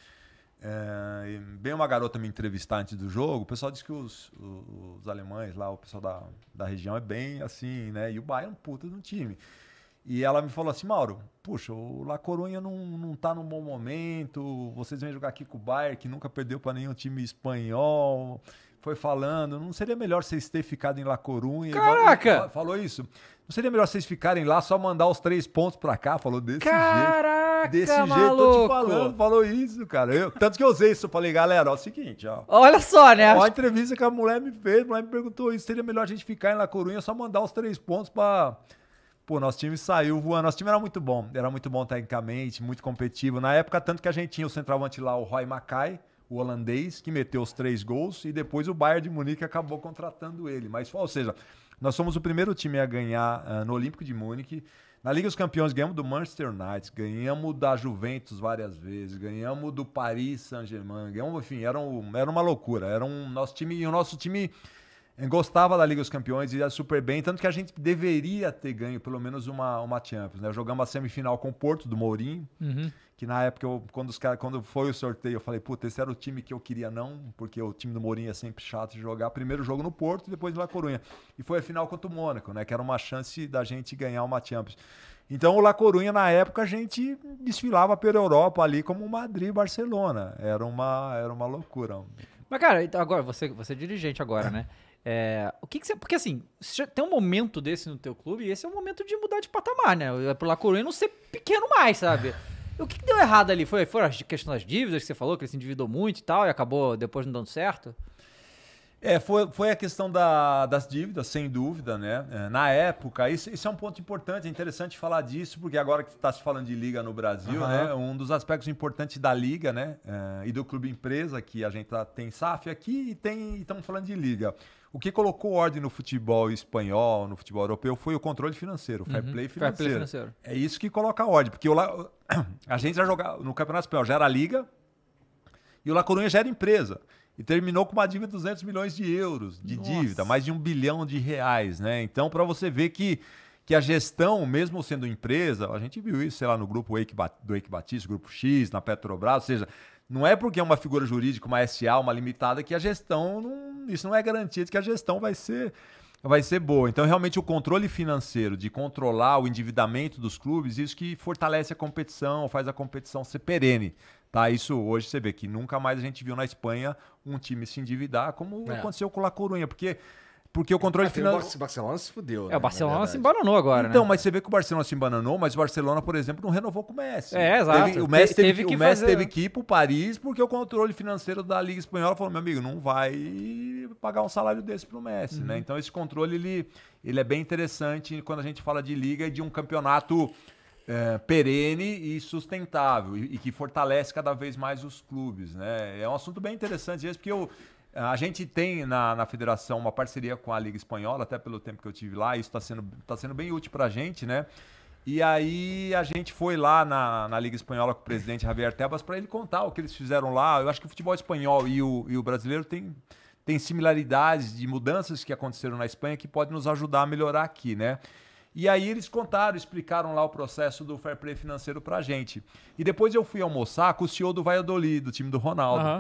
é, bem uma garota me entrevistar antes do jogo, o pessoal disse que os, os, os, alemães lá, o pessoal da, da região é bem assim, né? E o Bayern é um puta de um time. E ela me falou assim, Mauro, puxa, o La Coruña não, não tá num bom momento, vocês vêm jogar aqui com o Bayern, que nunca perdeu para nenhum time espanhol, foi falando, não seria melhor vocês terem ficado em La Coruña? Caraca! Falou isso. Não seria melhor vocês ficarem lá, só mandar os três pontos para cá? Falou desse Caraca. jeito. Caraca, Desse maluco. jeito, tô te falando, falou isso, cara. Eu, tanto que eu usei isso, eu falei, galera, ó, é o seguinte, ó. Olha só, né? Ó, a entrevista que a mulher me fez, a mulher me perguntou isso, seria melhor a gente ficar em La Coruña só mandar os três pontos pra... Pô, nosso time saiu voando. Nosso time era muito bom. Era muito bom tecnicamente, muito competitivo. Na época, tanto que a gente tinha o centroavante lá, o Roy Mackay, o holandês, que meteu os três gols, e depois o Bayern de Munique acabou contratando ele. Mas, ou seja, nós somos o primeiro time a ganhar uh, no Olímpico de Munique. Na Liga dos Campeões ganhamos do Manchester United, ganhamos da Juventus várias vezes, ganhamos do Paris Saint-Germain, ganhamos, enfim, era, um, era uma loucura. Era um nosso time, e o nosso time eh, gostava da Liga dos Campeões, e ia super bem, tanto que a gente deveria ter ganho pelo menos uma, uma Champions, né? Jogamos a semifinal com o Porto, do Mourinho. Uhum que na época, eu, quando, os cara, quando foi o sorteio, eu falei, puta, esse era o time que eu queria não, porque o time do Mourinho é sempre chato de jogar. Primeiro jogo no Porto, depois La Corunha. E foi a final contra o Mônaco, né? Que era uma chance da gente ganhar uma Champions. Então, o La Corunha, na época, a gente desfilava pela Europa ali como Madrid Barcelona. Era uma, era uma loucura. Mas, cara, então agora, você, você é dirigente agora, né? [laughs] É, o que, que, você. Porque assim, tem um momento desse no teu clube, e esse é o momento de mudar de patamar, né? Pro La Corunha não ser pequeno mais, sabe? [laughs] O que, que deu errado ali? Foi, foi a questão das dívidas que você falou, que ele se endividou muito e tal, e acabou depois não dando certo? É, foi, foi a questão da, das dívidas, sem dúvida, né? É, na época, isso, isso é um ponto importante, é interessante falar disso, porque agora que está se falando de liga no Brasil, uhum. né? Um dos aspectos importantes da liga, né? É, e do clube empresa, que a gente tá, tem SAF aqui e tem estamos falando de liga. O que colocou ordem no futebol espanhol, no futebol europeu, foi o controle financeiro, fair, uhum. play financeiro. fair play financeiro. É isso que coloca a ordem, porque eu, [coughs] a gente já jogava no Campeonato Espanhol, já era liga, e o La Coruña já era empresa e terminou com uma dívida de 200 milhões de euros de Nossa. dívida, mais de um bilhão de reais, né? Então, para você ver que, que a gestão, mesmo sendo empresa, a gente viu isso, sei lá, no grupo do Eike Batista, Grupo X, na Petrobras, ou seja, não é porque é uma figura jurídica, uma SA, uma limitada, que a gestão, não, isso não é garantia de que a gestão vai ser vai ser boa. Então, realmente, o controle financeiro, de controlar o endividamento dos clubes, isso que fortalece a competição, faz a competição ser perene. Tá, isso hoje você vê que nunca mais a gente viu na Espanha um time se endividar como é. aconteceu com o La Coruña, porque porque o controle ah, financeiro. O Barcelona se fudeu. É, né, o Barcelona se embananou agora. Então, né? mas você vê que o Barcelona se embananou, mas o Barcelona, por exemplo, não renovou com o Messi. É, exato. Teve, o Messi, teve, teve, que, o Messi fazer... teve que ir pro Paris porque o controle financeiro da Liga Espanhola falou: meu amigo, não vai pagar um salário desse pro Messi, né? uhum. né? Então, esse controle ele, ele é bem interessante quando a gente fala de Liga e de um campeonato é, perene e sustentável e, e, que fortalece cada vez mais os clubes. Né? É um assunto bem interessante, esse, porque eu, a gente tem na, na federação uma parceria com a Liga Espanhola, até pelo tempo que eu tive lá, isso está sendo, tá sendo bem útil para a gente, né? E aí a gente foi lá na, na Liga Espanhola com o presidente Javier Tebas para ele contar o que eles fizeram lá. Eu acho que o futebol espanhol e o, e o brasileiro tem, tem similaridades de mudanças que aconteceram na Espanha que podem nos ajudar a melhorar aqui, né? E aí eles contaram, explicaram lá o processo do fair play financeiro pra gente. E depois eu fui almoçar com o CEO do Valladolid, do time do Ronaldo. Uhum.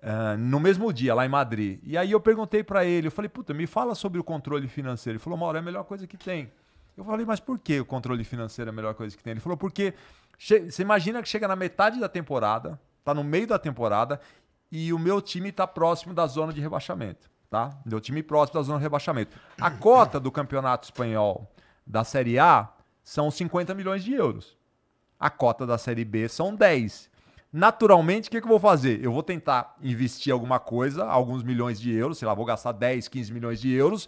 Uh, no mesmo dia, lá em Madrid. E aí eu perguntei para ele, eu falei, puta, me fala sobre o controle financeiro. Ele falou, Mauro, é a melhor coisa que tem. Eu falei, mas por que o controle financeiro é a melhor coisa que tem? Ele falou, porque você imagina que chega na metade da temporada, tá no meio da temporada, e o meu time tá próximo da zona de rebaixamento. Tá? Meu time próximo da zona de rebaixamento. A cota do campeonato espanhol da Série A são 50 milhões de euros. A cota da Série B são 10. Naturalmente, o que, que eu vou fazer? Eu vou tentar investir alguma coisa, alguns milhões de euros, sei lá, vou gastar 10, 15 milhões de euros,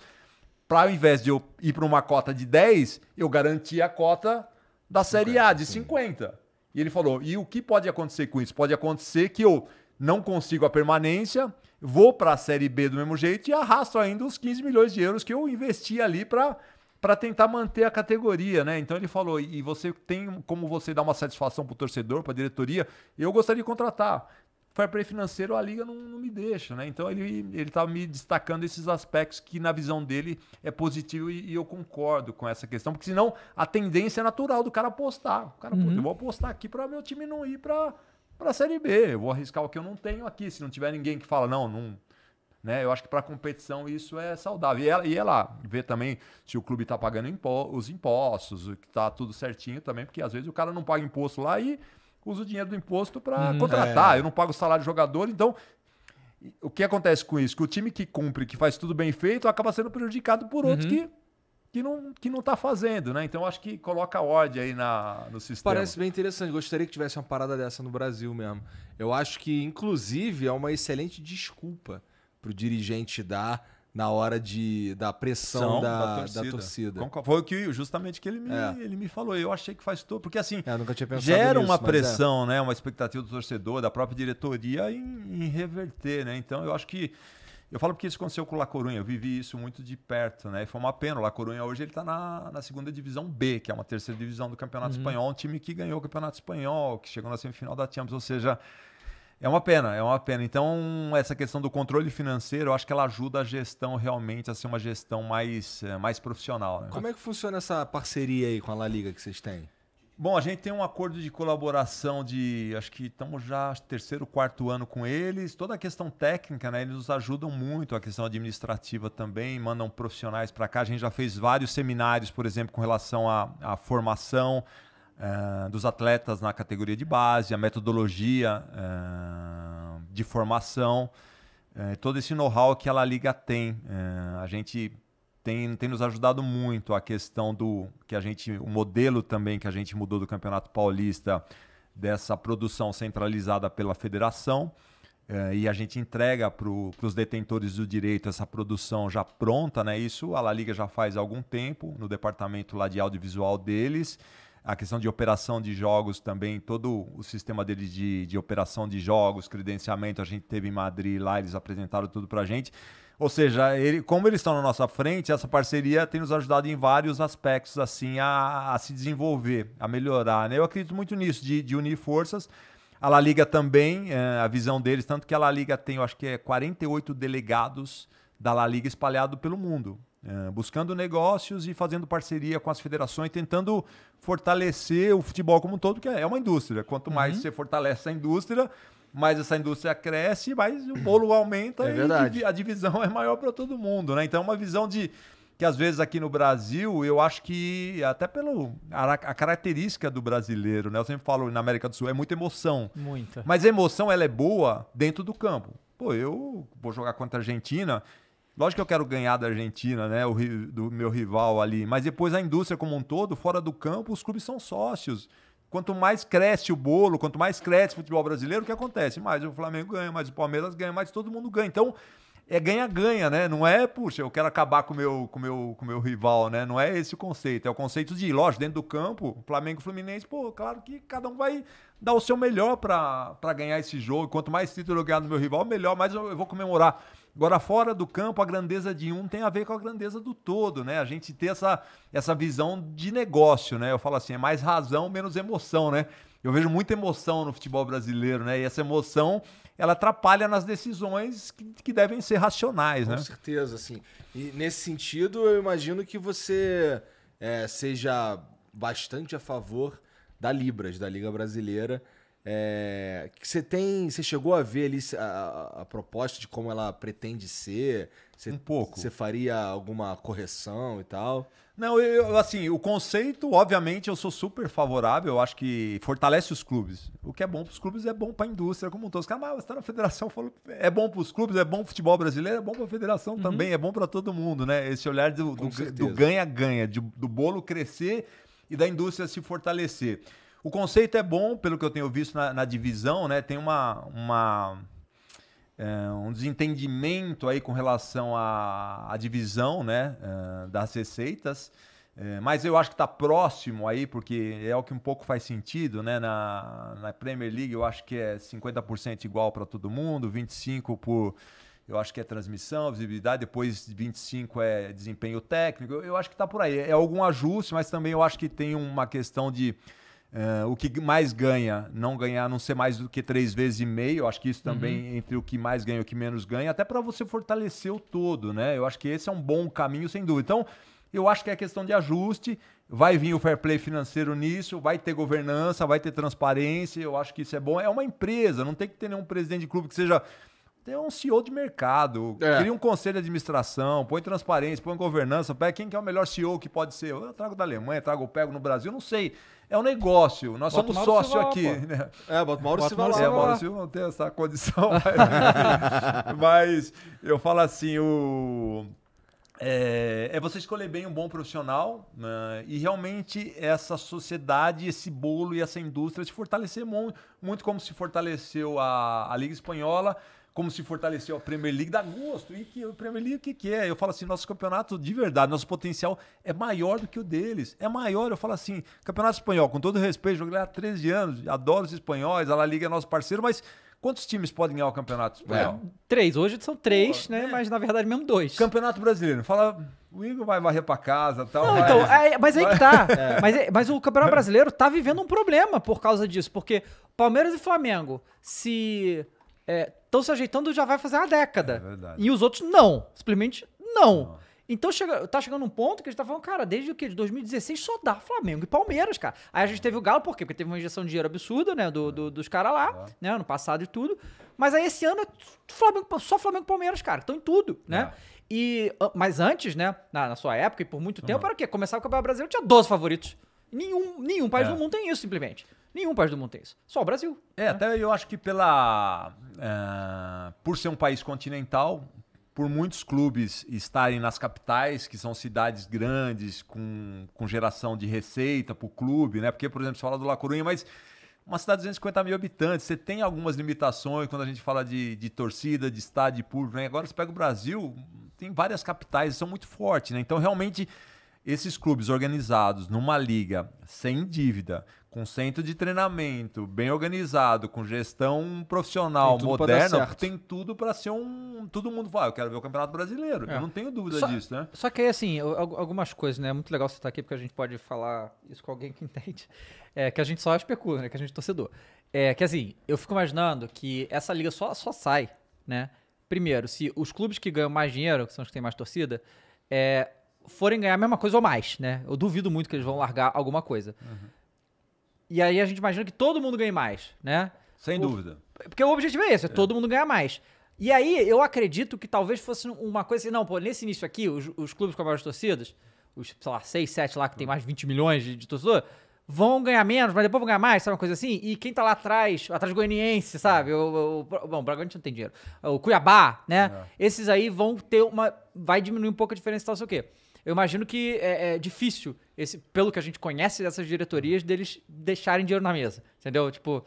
para ao invés de eu ir para uma cota de 10, eu garantir a cota da Série A, de 50. E ele falou: e o que pode acontecer com isso? Pode acontecer que eu não consigo a permanência, vou para a Série B do mesmo jeito e arrasto ainda os 15 milhões de euros que eu investi ali para para tentar manter a categoria, né? Então ele falou, e você tem como você dar uma satisfação para o torcedor, para a diretoria, eu gostaria de contratar. Fair play financeiro a liga não, não, me deixa, né? Então ele ele tá me destacando esses aspectos que na visão dele é positivo e, e eu concordo com essa questão, porque senão a tendência é natural do cara apostar. O cara, uhum. eu vou apostar aqui para meu time não ir para para série B. Eu vou arriscar o que eu não tenho aqui, se não tiver ninguém que fala não, não né? Eu acho que para competição isso é saudável. E ela, e ela vê também se o clube está pagando impo os impostos, que está tudo certinho também, porque às vezes o cara não paga imposto lá e usa o dinheiro do imposto para hum, contratar. É. Eu não pago o salário do jogador, então o que acontece com isso? Que o time que cumpre, que faz tudo bem feito, acaba sendo prejudicado por outro uhum. que que não que não tá fazendo, né? Então acho que coloca ódio aí na, no sistema. Parece bem interessante. Gostaria que tivesse uma parada dessa no Brasil mesmo. Eu acho que inclusive é uma excelente desculpa para o dirigente dar na hora de, da pressão da, da, torcida. da, torcida. Foi o que, justamente que ele me, é. ele me falou. Eu achei que faz todo. Porque assim, é, gera nisso, uma é. pressão, é. né? Uma expectativa do torcedor, da própria diretoria em, em, reverter, né? Então eu acho que. Eu falo porque isso aconteceu com o La Coruña eu vivi isso muito de perto, né? E foi uma pena. O La Coruña hoje ele está na, na segunda divisão B, que é uma terceira divisão do Campeonato uhum. Espanhol, um time que ganhou o Campeonato Espanhol, que chegou na semifinal da Champions, ou seja, é uma pena, é uma pena. Então, essa questão do controle financeiro, eu acho que ela ajuda a gestão realmente a ser uma gestão mais, eh, mais profissional. Né? Como é que funciona essa parceria aí com a La Liga que vocês têm? Bom, a gente tem um acordo de colaboração de, acho que estamos já terceiro, quarto ano com eles. Toda a questão técnica, né? Eles nos ajudam muito, a questão administrativa também, mandam profissionais para cá. A gente já fez vários seminários, por exemplo, com relação à, à formação, uh, dos atletas na categoria de base, a metodologia uh, de formação, uh, todo esse know-how que a Liga tem. a gente tem, tem nos ajudado muito a questão do que a gente, o modelo também que a gente mudou do Campeonato Paulista, dessa produção centralizada pela federação. Uh, e a gente entrega para os detentores do direito essa produção já pronta, né? Isso a La Liga já faz há algum tempo no departamento lá de audiovisual deles a questão de operação de jogos também, todo o sistema dele de, de operação de jogos, credenciamento, a gente teve em Madrid lá, eles apresentaram tudo para a gente. Ou seja, ele, como eles estão na nossa frente, essa parceria tem nos ajudado em vários aspectos assim a, a se desenvolver, a melhorar. Né? Eu acredito muito nisso, de, de unir forças. A La Liga também, eh, a visão deles, tanto que a La Liga tem, eu acho que é 48 delegados da La Liga espalhado pelo mundo. É, buscando negócios e fazendo parceria com as federações, tentando fortalecer o futebol como um todo, que é uma indústria. Quanto uhum. mais você fortalece a indústria, mais essa indústria cresce, mais o bolo [clears throat] aumenta é e a divisão é maior para todo mundo. Né? Então é uma visão de que às vezes aqui no Brasil, eu acho que até pelo a, a, característica do brasileiro, né? Eu sempre falo na América do Sul, é muita emoção. Muita. Mas a emoção ela é boa dentro do campo. Pô, eu vou jogar contra a Argentina, Lógico que eu quero ganhar da Argentina, né? O, do meu rival ali. Mas depois a indústria como um todo, fora do campo, os clubes são sócios. Quanto mais cresce o bolo, quanto mais cresce o futebol brasileiro, o que acontece? Mais o Flamengo ganha, mais o Palmeiras ganha, mais todo mundo ganha. Então, é ganha-ganha, né? Não é, puxa, eu quero acabar com meu, o com meu, com meu rival, né? Não é esse o conceito. É o conceito de, lógico, dentro do campo, Flamengo e Fluminense, pô, claro que cada um vai dar o seu melhor para ganhar esse jogo. Quanto mais título eu ganhar do meu rival, melhor, mais eu, eu vou comemorar. Agora, fora do campo, a grandeza de um tem a ver com a grandeza do todo, né? A gente ter essa, essa visão de negócio, né? Eu falo assim, é mais razão, menos emoção, né? Eu vejo muita emoção no futebol brasileiro, né? E essa emoção, ela atrapalha nas decisões que, que devem ser racionais, com né? Com certeza, assim. E nesse sentido, eu imagino que você é, seja bastante a favor da Libras, da Liga Brasileira, é, você tem, você chegou a ver ali a, a, proposta de como ela pretende ser? Você, um pouco. Você faria alguma correção e tal? Não, eu, assim, o conceito, obviamente, eu sou super favorável. Eu acho que fortalece os clubes. O que é bom para os clubes é bom para a indústria como um todo. Os caras, ah, mas você está na federação, falou, é bom para os clubes, é bom para o futebol brasileiro, é bom para a federação uhum. também, é bom para todo mundo, né? Esse olhar do ganha-ganha, do, do, do bolo crescer e da indústria se fortalecer. O conceito é bom, pelo que eu tenho visto na, na divisão, né? Tem uma, uma é, um desentendimento aí com relação à, à divisão, né? É, das receitas. É, mas eu acho que está próximo aí, porque é o que um pouco faz sentido, né? Na, na Premier League eu acho que é 50% igual para todo mundo, 25% por. Eu acho que é transmissão, visibilidade, depois 25 é desempenho técnico. Eu, eu acho que está por aí. É algum ajuste, mas também eu acho que tem uma questão de Uh, o que mais ganha, não ganhar, não ser mais do que três vezes e meio. Acho que isso também uhum. entre o que mais ganha e o que menos ganha, até para você fortalecer o todo, né? Eu acho que esse é um bom caminho, sem dúvida. Então, eu acho que é questão de ajuste. Vai vir o fair play financeiro nisso, vai ter governança, vai ter transparência. Eu acho que isso é bom. É uma empresa, não tem que ter nenhum presidente de clube que seja tem um CEO de mercado, é. cria um conselho de administração, põe transparência, põe governança, pega quem que é o melhor CEO que pode ser. Eu trago da Alemanha, trago, pego no Brasil, não sei é um negócio. Nós bota somos sócio Silva, aqui. Né? É, bota Mauro Silva lá. É, Mauro Silva não tem essa condição. [laughs] Mas, mas eu falo assim, o... É, é, você escolher bem um bom profissional né? e realmente essa sociedade, esse bolo e essa indústria se fortalecer muito, muito como se fortaleceu a, a Liga Espanhola, como se fortaleceu a Premier League, dá gosto. E que a Premier League, o que, que é? Eu falo assim, nosso campeonato de verdade, nosso potencial é maior do que o deles. É maior, eu falo assim, campeonato espanhol, com todo respeito, joguei lá há 13 anos, adoro os espanhóis, a La Liga é nosso parceiro, mas Quantos times podem ganhar o Campeonato Espanhol? É, três. Hoje são três, Pô, né? É. Mas na verdade mesmo dois. Campeonato Brasileiro. Fala, o Igor vai varrer pra casa tal. Não, vai, então, é, mas aí que tá. [laughs] É. Mas, mas o Campeonato Brasileiro tá vivendo um problema por causa disso. Porque Palmeiras e Flamengo, se é, estão se ajeitando já vai fazer uma década. É e os outros não. Simplesmente não. não. Então chega, tá chegando um ponto que a gente tá falando, cara, desde o quê? De 2016 só dá Flamengo e Palmeiras, cara. Aí a gente teve o Galo, por quê? Porque teve uma injeção de dinheiro absurda, né? Do, do dos caras lá, é. né? Ano passado e tudo. Mas aí esse ano Flamengo, só Flamengo e Palmeiras, cara. Estão em tudo, né? É. E, ah, mas antes, né? Na, na, sua época e por muito tempo, uhum. era o quê? Começava o Campeonato Brasileiro, tinha 12 favoritos. Nenhum, nenhum país é. do mundo tem isso, simplesmente. Nenhum país do mundo tem isso. Só o Brasil. É, né? até eu acho que pela. Uh, por ser um país continental, por muitos clubes estarem nas capitais, que são cidades grandes, com, com geração de receita para o clube, né? Porque, por exemplo, você fala do La Coruña, mas uma cidade de 250 mil habitantes, você tem algumas limitações quando a gente fala de, de torcida, de estádio, de público. Né? Agora você pega o Brasil, tem várias capitais, são muito fortes, né? Então, realmente, esses clubes organizados numa liga sem dívida com centro de treinamento, bem organizado, com gestão profissional tem moderna, tem tudo para ser um. Todo mundo fala, ah, eu quero ver o Campeonato Brasileiro. É. Eu não tenho dúvida só, disso, né? Só que aí, assim, algumas coisas, né? É muito legal você estar tá aqui porque a gente pode falar isso com alguém que [laughs] entende. É, que a gente só especula, né? Que a gente é torcedor. É, que assim, eu fico imaginando que essa liga só, só sai, né? Primeiro, se os clubes que ganham mais dinheiro, que são os que têm mais torcida, é, forem ganhar a mesma coisa ou mais, né? Eu duvido muito que eles vão largar alguma coisa. Uhum. E aí a gente imagina que todo mundo ganhe mais, né? Sem o, dúvida. Porque o objetivo é esse, é, é, todo mundo ganhar mais. E aí eu acredito que talvez fosse uma coisa assim, não, pô, nesse início aqui, os, os clubes com maiores torcidas, os, sei lá, 6, 7 lá que tem hum. mais de 20 milhões de, de torcedor, vão ganhar menos, mas depois vão ganhar mais, sabe? Uma coisa assim. E quem tá lá atrás, atrás do goianiense, sabe? É. O, o, o, bom, o Bragantino não tem dinheiro. O Cuiabá, né? É. Esses aí vão ter uma. Vai diminuir um pouco a diferença e tal, sei o quê eu imagino que é, é difícil, esse, pelo que a gente conhece dessas diretorias, deles deixarem dinheiro na mesa, entendeu? Tipo.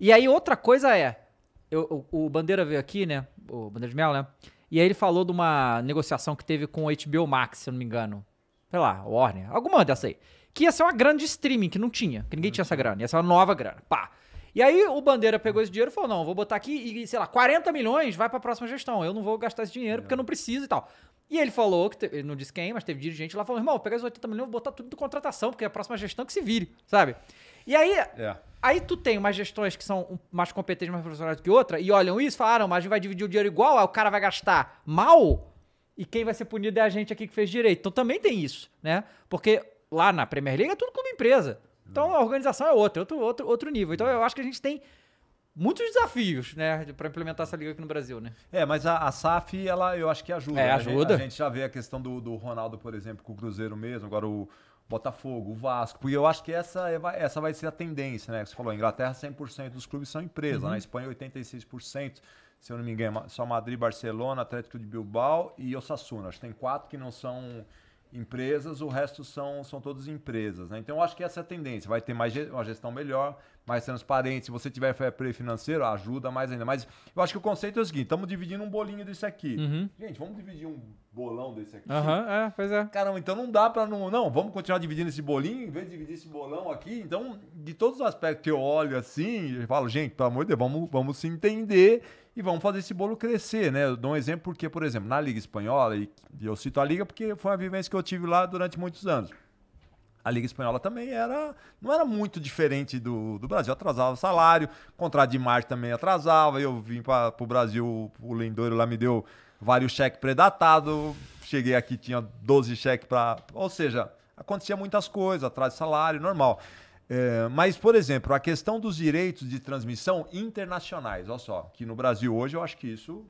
E aí outra coisa é. Eu, o, o Bandeira veio aqui, né? O Bandeira de Mel, né? E aí ele falou de uma negociação que teve com o HBO Max, se eu não me engano. Sei lá, Warner. Alguma dessa aí. Que ia ser uma grande streaming, que não tinha. Que ninguém tinha essa grana. Ia ser uma nova grana. Pá. E aí o Bandeira pegou esse dinheiro e falou: não, vou botar aqui e, sei lá, 40 milhões vai para a próxima gestão. Eu não vou gastar esse dinheiro porque eu não preciso e tal. E ele falou, que ele não disse quem, mas teve dirigente lá, falou, irmão, pega os 80 milhões, vou botar tudo de contratação, porque é a próxima gestão que se vire, sabe? E aí, é. aí tu tem umas gestões que são mais competentes, mais profissionais do que outra, e olham isso e falaram, ah, mas a gente vai dividir o dinheiro igual, aí o cara vai gastar mal, e quem vai ser punido é a gente aqui que fez direito. Então também tem isso, né? Porque lá na Premier League é tudo como empresa. Então uhum. a organização é outra, outro, outro, outro nível. Então uhum. eu acho que a gente tem muitos desafios, né, para implementar essa liga aqui no Brasil, né? É, mas a, a SAF, ela, eu acho que ajuda. É, ajuda. A gente, a gente já vê a questão do, do Ronaldo, por exemplo, com o Cruzeiro mesmo, agora o Botafogo, o Vasco, e eu acho que essa, é, essa vai ser a tendência, né? Você falou, Inglaterra 100% dos clubes são empresa, uhum. na né? Espanha 86%, se eu não me engano, é só Madrid, Barcelona, Atlético de Bilbao e Osasuna. Acho que tem quatro que não são empresas, o resto são, são todas empresas. Né? Então, eu acho que essa é a tendência. Vai ter mais uma gestão melhor, mais transparente. Se você tiver pré financeiro, ajuda mais ainda. Mas eu acho que o conceito é o seguinte: estamos dividindo um bolinho desse aqui. Uhum. Gente, vamos dividir um bolão desse aqui? Aham, uhum, é, pois é. Caramba, então não dá para não. Não, vamos continuar dividindo esse bolinho, em vez de dividir esse bolão aqui. Então, de todos os aspectos que eu olho assim, eu falo, gente, pelo amor de Deus, vamos, vamos se entender e vamos fazer esse bolo crescer, né? Eu dou um exemplo porque, por exemplo, na Liga Espanhola, e eu cito a Liga porque foi uma vivência que eu tive lá durante muitos anos. A Liga Espanhola também era, não era muito diferente do, do Brasil. Atrasava salário, contrato de março também atrasava. Eu vim para o Brasil, o lendouro lá me deu vários cheques predatados. Cheguei aqui, tinha 12 cheques para. Ou seja, acontecia muitas coisas, atraso de salário, normal. É, mas, por exemplo, a questão dos direitos de transmissão internacionais. Olha só, que no Brasil hoje eu acho que isso.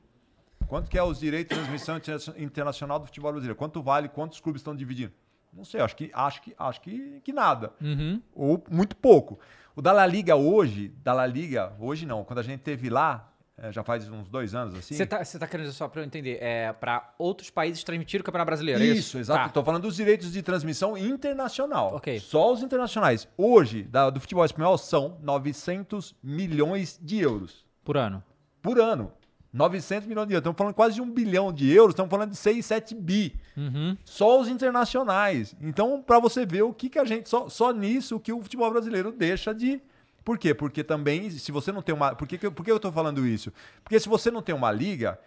Quanto que é os direitos de transmissão internacional do futebol brasileiro? Quanto vale? Quantos clubes estão dividindo? Não sei, acho que, acho que, acho que, que nada. Uhum. Ou muito pouco. O da La Liga hoje, da La Liga, hoje não, quando a gente teve lá, é, já faz uns dois anos assim. Você está tá querendo dizer só para eu entender, é para outros países transmitir o Campeonato Brasileiro? É isso, isso, exato. Estou tá. falando dos direitos de transmissão internacional. Ok. Só os internacionais. Hoje, da, do futebol espanhol, são 900 milhões de euros. Por ano? Por ano. 900 milhões de euros. Estamos falando quase de um bilhão de euros, estamos falando de 6, 7 bi. Uhum. Só os internacionais. Então, para você ver o que, que a gente. Só, só nisso que o futebol brasileiro deixa de, por quê? Porque também, se você não tem uma. Por que, por que eu estou falando isso? Porque se você não tem uma liga,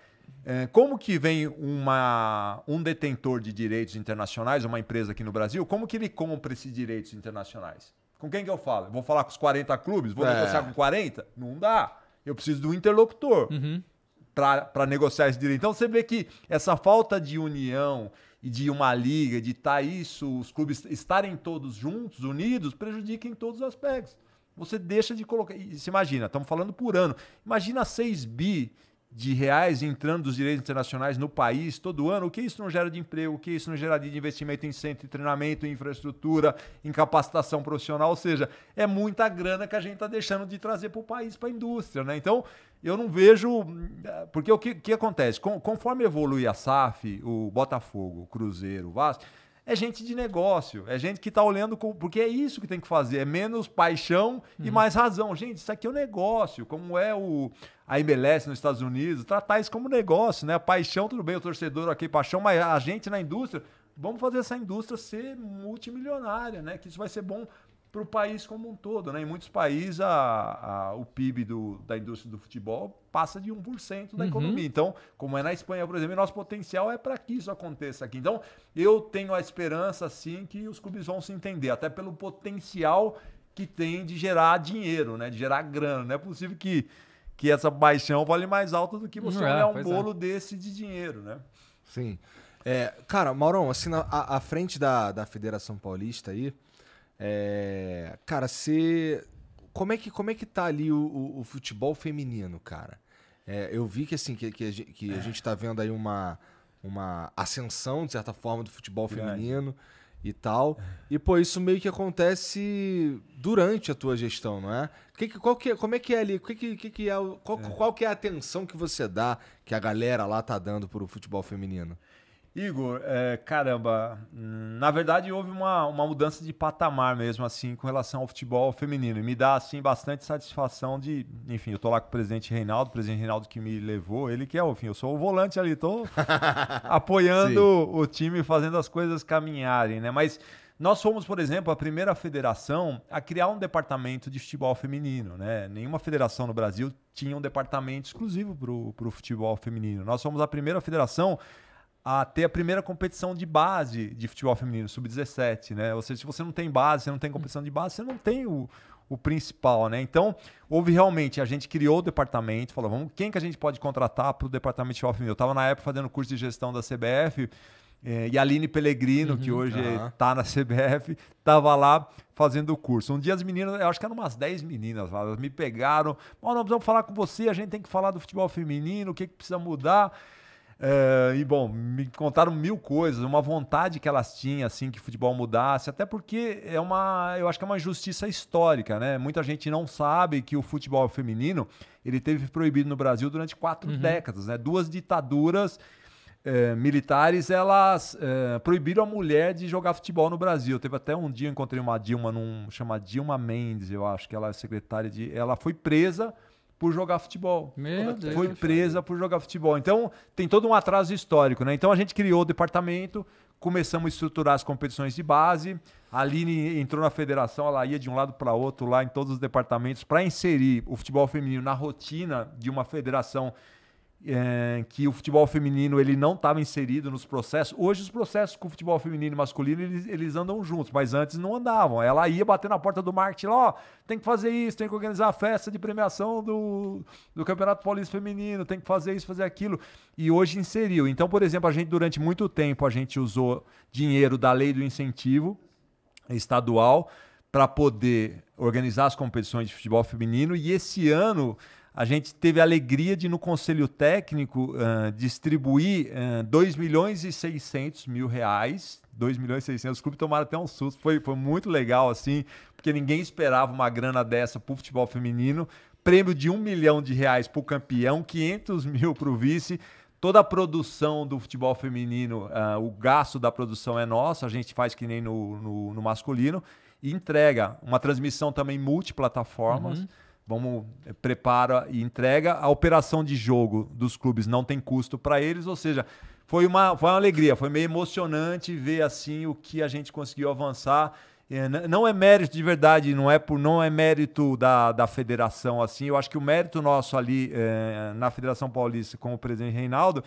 é, como que vem uma, um detentor de direitos internacionais, uma empresa aqui no Brasil, como que ele compra esses direitos internacionais? Com quem que eu falo? Vou falar com os 40 clubes? Vou é. negociar com 40? Não dá. Eu preciso do interlocutor uhum. para negociar esse direito. Então você vê que essa falta de união e de uma liga, de estar tá isso, os clubes estarem todos juntos, unidos, prejudica em todos os aspectos. Você deixa de colocar. Se imagina, estamos falando por ano. Imagina 6 bi de reais entrando dos direitos internacionais no país todo ano, o que isso não gera de emprego, o que isso não gera de investimento em centro de treinamento, em infraestrutura, em capacitação profissional, ou seja, é muita grana que a gente está deixando de trazer para o país, para a indústria, né? Então, eu não vejo. Porque o que, que acontece? Com, conforme evolui a SAF, o Botafogo, o Cruzeiro, o Vasco é gente de negócio, é gente que está olhando, com, porque é isso que tem que fazer, é menos paixão uhum. e mais razão. Gente, isso aqui é um negócio, como é o a MLS nos Estados Unidos, tratar isso como negócio, né? A paixão, tudo bem, o torcedor aqui, okay, paixão, mas a gente na indústria, vamos fazer essa indústria ser multimilionária, né? Que isso vai ser bom para o país como um todo. Né? Em muitos países, a, a, o PIB do, da indústria do futebol passa de 1% da uhum. economia. Então, como é na Espanha, por exemplo, nosso potencial é para que isso aconteça aqui. Então, eu tenho a esperança, sim, que os clubes vão se entender, até pelo potencial que tem de gerar dinheiro, né? de gerar grana. Não é possível que, que essa paixão vale mais alto do que você é, um é. bolo é. desse de dinheiro. Né? Sim. É, cara, Maurão, assim, à frente da, da Federação Paulista aí, é, cara, você. Como é, que, como é que tá ali o, o, o futebol feminino, cara? É, eu vi que assim, que, que, a, gente, que a é. gente tá vendo aí uma, uma ascensão, de certa forma, do futebol feminino e tal. E, pô, isso meio que acontece durante a tua gestão, não é? Que, qual que, como é que é ali? Que, que, que, que é, qual, é. qual que é a atenção que você dá, que a galera lá tá dando pro futebol feminino? Igor, é, caramba, hum, na verdade houve uma, uma mudança de patamar mesmo, assim, com relação ao futebol feminino. E me dá, assim, bastante satisfação de. Enfim, eu tô lá com o presidente Reinaldo, o presidente Reinaldo que me levou, ele que é, enfim, eu sou o volante ali, tô [laughs] apoiando o time, fazendo as coisas caminharem, né? Mas nós fomos, por exemplo, a primeira federação a criar um departamento de futebol feminino, né? Nenhuma federação no Brasil tinha um departamento exclusivo para o futebol feminino. Nós fomos a primeira federação a ter a primeira competição de base de futebol feminino, sub-17, né? Ou seja, se você não tem base, você não tem competição de base, você não tem o, o principal, né? Então, houve realmente, a gente criou o departamento, falou, vamos, quem que a gente pode contratar para o departamento de futebol feminino? Eu estava na época fazendo curso de gestão da CBF, é, eh, e a Aline Pellegrino, uhum, que hoje está uhum. na CBF, estava lá fazendo o curso. Um dia as meninas, eu acho que eram umas 10 meninas lá, elas me pegaram. Oh, nós precisamos falar com você, a gente tem que falar do futebol feminino, o que, que precisa mudar. É, e bom, me contaram mil coisas, uma vontade que elas tinham assim que o futebol mudasse, até porque é uma, eu acho que é uma injustiça histórica, né? Muita gente não sabe que o futebol feminino ele teve proibido no Brasil durante quatro uhum. décadas, né? Duas ditaduras é, militares elas é, proibiram a mulher de jogar futebol no Brasil. Teve até um dia eu encontrei uma Dilma num chama Dilma Mendes, eu acho que ela é secretária de, ela foi presa por jogar futebol. Meu Deus. Foi presa por jogar futebol. Então, tem todo um atraso histórico, né? Então a gente criou o departamento, começamos a estruturar as competições de base. A Aline entrou na federação, ela ia de um lado para outro lá em todos os departamentos para inserir o futebol feminino na rotina de uma federação é, que o futebol feminino ele não estava inserido nos processos. Hoje os processos com o futebol feminino e masculino eles, eles andam juntos, mas antes não andavam. Ela ia bater na porta do marketing lá, ó, tem que fazer isso, tem que organizar a festa de premiação do, do Campeonato Paulista Feminino, tem que fazer isso, fazer aquilo. E hoje inseriu. Então, por exemplo, a gente durante muito tempo a gente usou dinheiro da lei do incentivo estadual para poder organizar as competições de futebol feminino e esse ano a gente teve a alegria de, no Conselho Técnico, uh, distribuir uh, 2 milhões e 600 mil reais. 2 milhões e 600. Os clubes tomaram até um susto. Foi, foi muito legal, assim, porque ninguém esperava uma grana dessa para o futebol feminino. Prêmio de 1 milhão de reais para o campeão, 500 mil para o vice. Toda a produção do futebol feminino, uh, o gasto da produção é nosso, a gente faz que nem no, no, no masculino. E entrega uma transmissão também multiplataformas. Uhum Vamos eh, prepara e entrega. A operação de jogo dos clubes não tem custo para eles, ou seja, foi uma, foi uma alegria, foi meio emocionante ver assim o que a gente conseguiu avançar. Eh, não é mérito de verdade, não é por não é mérito da, da federação assim. Eu acho que o mérito nosso ali é, na Federação Paulista com o presidente Reinaldo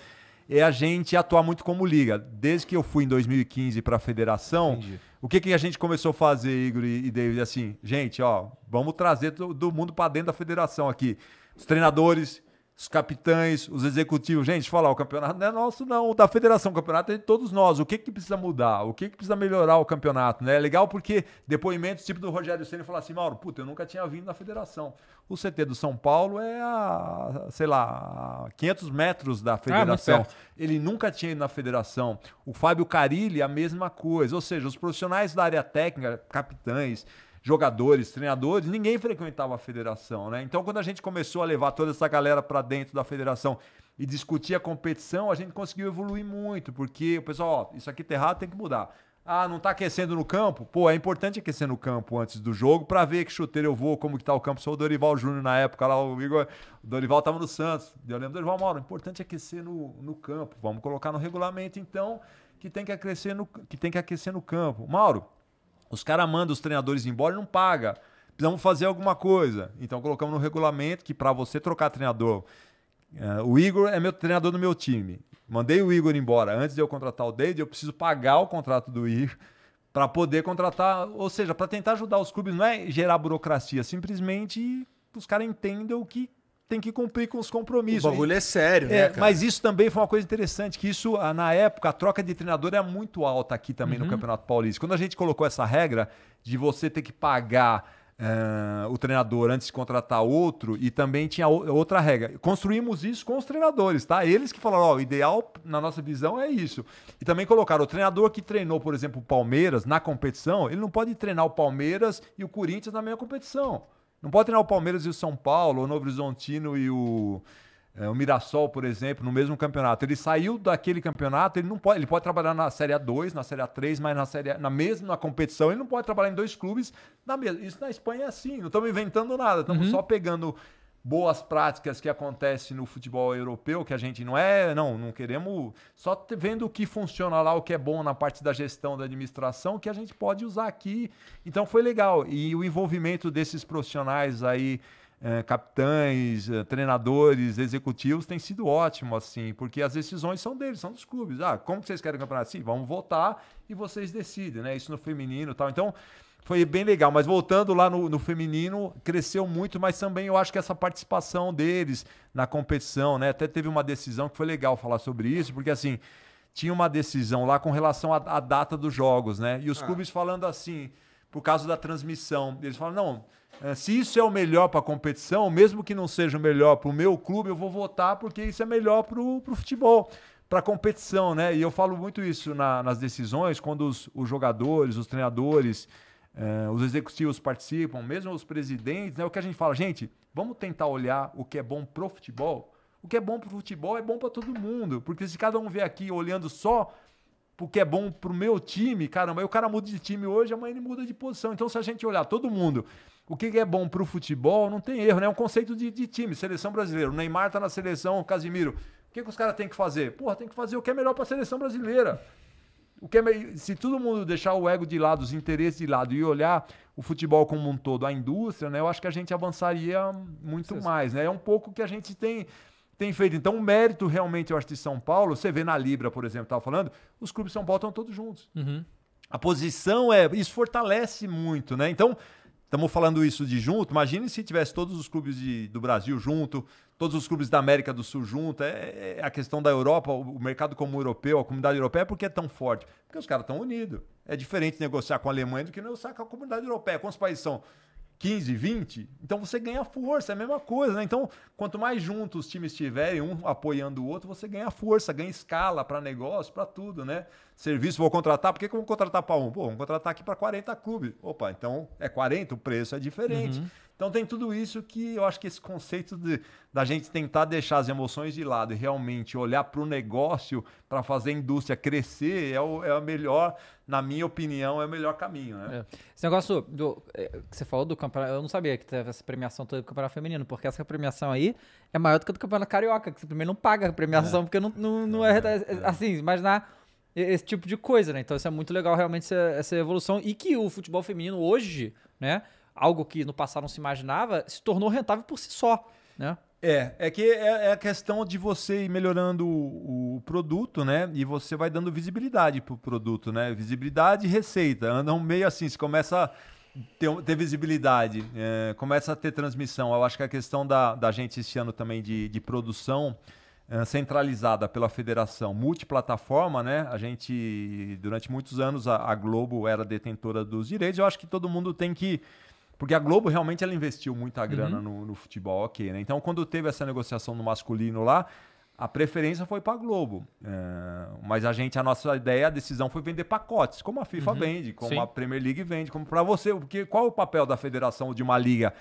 é a gente atuar muito como liga. Desde que eu fui em 2015 para a federação, Entendi o que, que a gente começou a fazer, Igor e, e David? Assim, gente, ó, vamos trazer do, do mundo para dentro da federação aqui. Os treinadores, os capitães, os executivos. Gente, falar, o campeonato não é nosso, não. O da federação, o campeonato é de todos nós. O que, que precisa mudar? O que, que precisa melhorar o campeonato? Né? É legal porque depoimentos tipo do Rogério Senna falar assim, Mauro, puta, eu nunca tinha vindo na federação. O CT do São Paulo é a, sei lá, 500 metros da ah, federação. Ah, Ele nunca tinha ido na federação. O Fábio Carilli, a mesma coisa. Ou seja, os profissionais da área técnica, capitães, jogadores, treinadores, ninguém frequentava a federação, né? Então, quando a gente começou a levar toda essa galera para dentro da federação e discutir a competição, a gente conseguiu evoluir muito, porque o pessoal, ó, isso aqui tá errado, tem que mudar. Ah, não tá aquecendo no campo? Pô, é importante aquecer no campo antes do jogo para ver que chuteiro eu vou, como que tá o campo. Sou o Dorival Júnior na época, lá o Igor, o Dorival tava no Santos. Eu lembro do Dorival Mauro, importante aquecer no, no campo. Vamos colocar no regulamento então que tem que aquecer no que tem que aquecer no campo. Mauro, os caras mandam os treinadores embora e não paga. Precisamos fazer alguma coisa. Então colocamos no regulamento que para você trocar treinador, uh, o Igor é meu treinador do meu time. Mandei o Igor embora antes de eu contratar o David, eu preciso pagar o contrato do Igor [laughs] para poder contratar, ou seja, para tentar ajudar os clubes, não é gerar burocracia, é simplesmente os caras entendam o que tem que cumprir com os compromissos. O bagulho é sério, né? É, mas isso também foi uma coisa interessante, que isso, ah, na época, a troca de treinador era é muito alta aqui também uhum. no Campeonato Paulista. Quando a gente colocou essa regra de você ter que pagar uh, o treinador antes de contratar outro, e também tinha outra regra. Construímos isso com os treinadores, tá? Eles que falaram, ó, oh, o ideal, na nossa visão, é isso. E também colocaram o treinador que treinou, por exemplo, o Palmeiras na competição, ele não pode treinar o Palmeiras e o Corinthians na mesma competição. Não pode treinar o Palmeiras e o São Paulo, o Novo Horizontino e o, é, o Mirassol, por exemplo, no mesmo campeonato. Ele saiu daquele campeonato, ele não pode, ele pode trabalhar na Série A2, na Série A3, mas na série a, na mesma na competição ele não pode trabalhar em dois clubes na mesma. Isso na Espanha é assim, não estamos inventando nada, estamos uhum. só pegando boas práticas que acontecem no futebol europeu, que a gente não é, não, não queremos. Só vendo o que funciona lá, o que é bom na parte da gestão, da administração, que a gente pode usar aqui. Então foi legal. E o envolvimento desses profissionais aí. Eh, capitães, eh, treinadores, executivos, tem sido ótimo, assim, porque as decisões são deles, são dos clubes. Ah, como vocês querem o campeonato? Sim, vamos votar e vocês decidem, né? Isso no feminino e tal. Então, foi bem legal. Mas voltando lá no, no, feminino, cresceu muito, mas também eu acho que essa participação deles na competição, né? Até teve uma decisão que foi legal falar sobre isso, porque assim, tinha uma decisão lá com relação à data dos jogos, né? E os ah. clubes falando assim, por causa da transmissão, eles falam, não. Eh, se isso é o melhor para a competição, mesmo que não seja o melhor para o meu clube, eu vou votar porque isso é melhor para o futebol para a competição, né? E eu falo muito isso na, nas decisões, quando os, os, jogadores, os treinadores é, os executivos participam, mesmo os presidentes, né? O que a gente fala, gente, vamos tentar olhar o que é bom pro futebol. O que é bom pro futebol é bom para todo mundo, porque se cada um vier aqui olhando só o que é bom pro meu time, caramba, aí o cara muda de time hoje, amanhã ele muda de posição. Então, se a gente olhar todo mundo, o que é bom pro futebol, não tem erro, né? É um conceito de, de time, seleção brasileira. O Neymar tá na seleção, o Casimiro. O que, é que os caras têm que fazer? Porra, tem que fazer o que é melhor para a seleção brasileira. O que é meio, se todo mundo deixar o ego de lado, os interesses de lado e olhar o futebol como um todo, a indústria, né, eu acho que a gente avançaria muito mais. Né? É um pouco que a gente tem tem feito. Então, o mérito realmente, eu acho, de São Paulo, você vê na Libra, por exemplo, estava falando, os clubes de São Paulo estão todos juntos. Uhum. A posição é. Isso fortalece muito, né? Então, estamos falando isso de junto. Imagine se tivesse todos os clubes de, do Brasil junto, todos os clubes da América do Sul junto. É, é, é a questão da Europa, o, o mercado como europeu, a comunidade europeia, por que é tão forte? Porque os caras estão unidos. É diferente negociar com a Alemanha do que negociar com a comunidade europeia. Quantos países são? 15, 20, então você ganha força, é a mesma coisa, né? Então, quanto mais juntos os times estiverem, um apoiando o outro, você ganha força, ganha escala para negócio, para tudo, né? Serviço, vou contratar, por que, que eu vou contratar para um? Pô, vou contratar aqui para 40 clubes. Opa, então é 40, o preço é diferente. Uhum. Então tem tudo isso que eu acho que esse conceito de, da gente tentar deixar as emoções de lado e realmente olhar para o negócio para fazer a indústria crescer é o, é o melhor, na minha opinião, é o melhor caminho. Né? É. Esse negócio do, é, que você falou do campeonato, eu não sabia que teve essa premiação toda do campeonato feminino, porque essa premiação aí é maior do que a do campeonato carioca, que você primeiro não paga a premiação, é. porque não, não, não é, é, é assim, imaginar esse tipo de coisa, né? Então isso é muito legal realmente essa, essa evolução e que o futebol feminino hoje, né? algo que no passado não se imaginava, se tornou rentável por si só, né? É, é que é, é a questão de você ir melhorando o, produto, né? E você vai dando visibilidade para o produto, né? Visibilidade e receita. Andam meio assim, você começa a ter, ter visibilidade, é, começa a ter transmissão. Eu acho que a questão da, da gente esse ano também de, de produção é, centralizada pela federação multiplataforma, né? A gente, durante muitos anos, a, a Globo era detentora dos direitos. Eu acho que todo mundo tem que porque a Globo realmente ela investiu muita uhum. grana uhum. no, no, futebol, ok, né? Então, quando teve essa negociação no masculino lá, a preferência foi para a Globo. É, mas a gente, a nossa ideia, a decisão foi vender pacotes, como a FIFA uhum. vende, como Sim. a Premier League vende, como para você. Porque qual é o papel da federação de uma liga?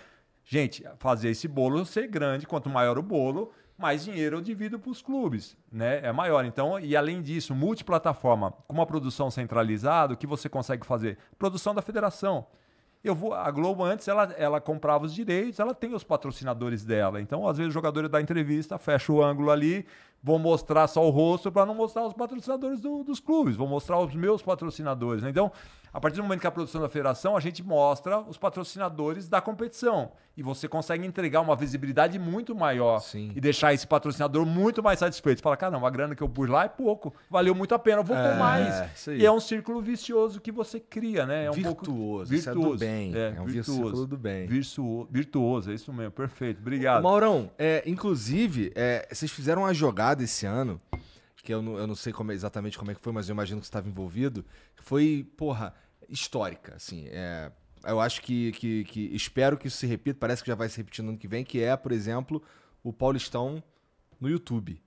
Gente, fazer esse bolo ser grande, quanto maior o bolo, mais dinheiro eu divido para os clubes, né? É maior. Então, e além disso, multiplataforma, com uma produção centralizada, o que você consegue fazer? Produção da federação eu vou. A Globo antes ela, ela comprava os direitos, ela tem os patrocinadores dela. Então, às vezes, o jogador dá entrevista, fecha o ângulo ali, vou mostrar só o rosto para não mostrar os patrocinadores do, dos clubes, vou mostrar os meus patrocinadores. Né? Então, a partir do momento que a produção da federação, a gente mostra os patrocinadores da competição. E você consegue entregar uma visibilidade muito maior Sim. e deixar esse patrocinador muito mais satisfeito. Você fala, caramba, a grana que eu pus lá é pouco, valeu muito a pena, eu vou é, por mais. E é um círculo vicioso que você cria, né? É um virtuoso, pouco... virtuoso. É bem. É, é um virtuoso. círculo do bem. Virtuoso, virtuoso, é isso mesmo, perfeito. Obrigado. Maurão, é, inclusive, é, vocês fizeram uma jogada temporada esse ano, que eu não, eu não sei como, é, exatamente como é que foi, mas eu imagino que você estava envolvido, foi, porra, histórica, assim, é, eu acho que, que, que, espero que isso se repita, parece que já vai se repetindo no ano que vem, que é, por exemplo, o Paulistão no YouTube.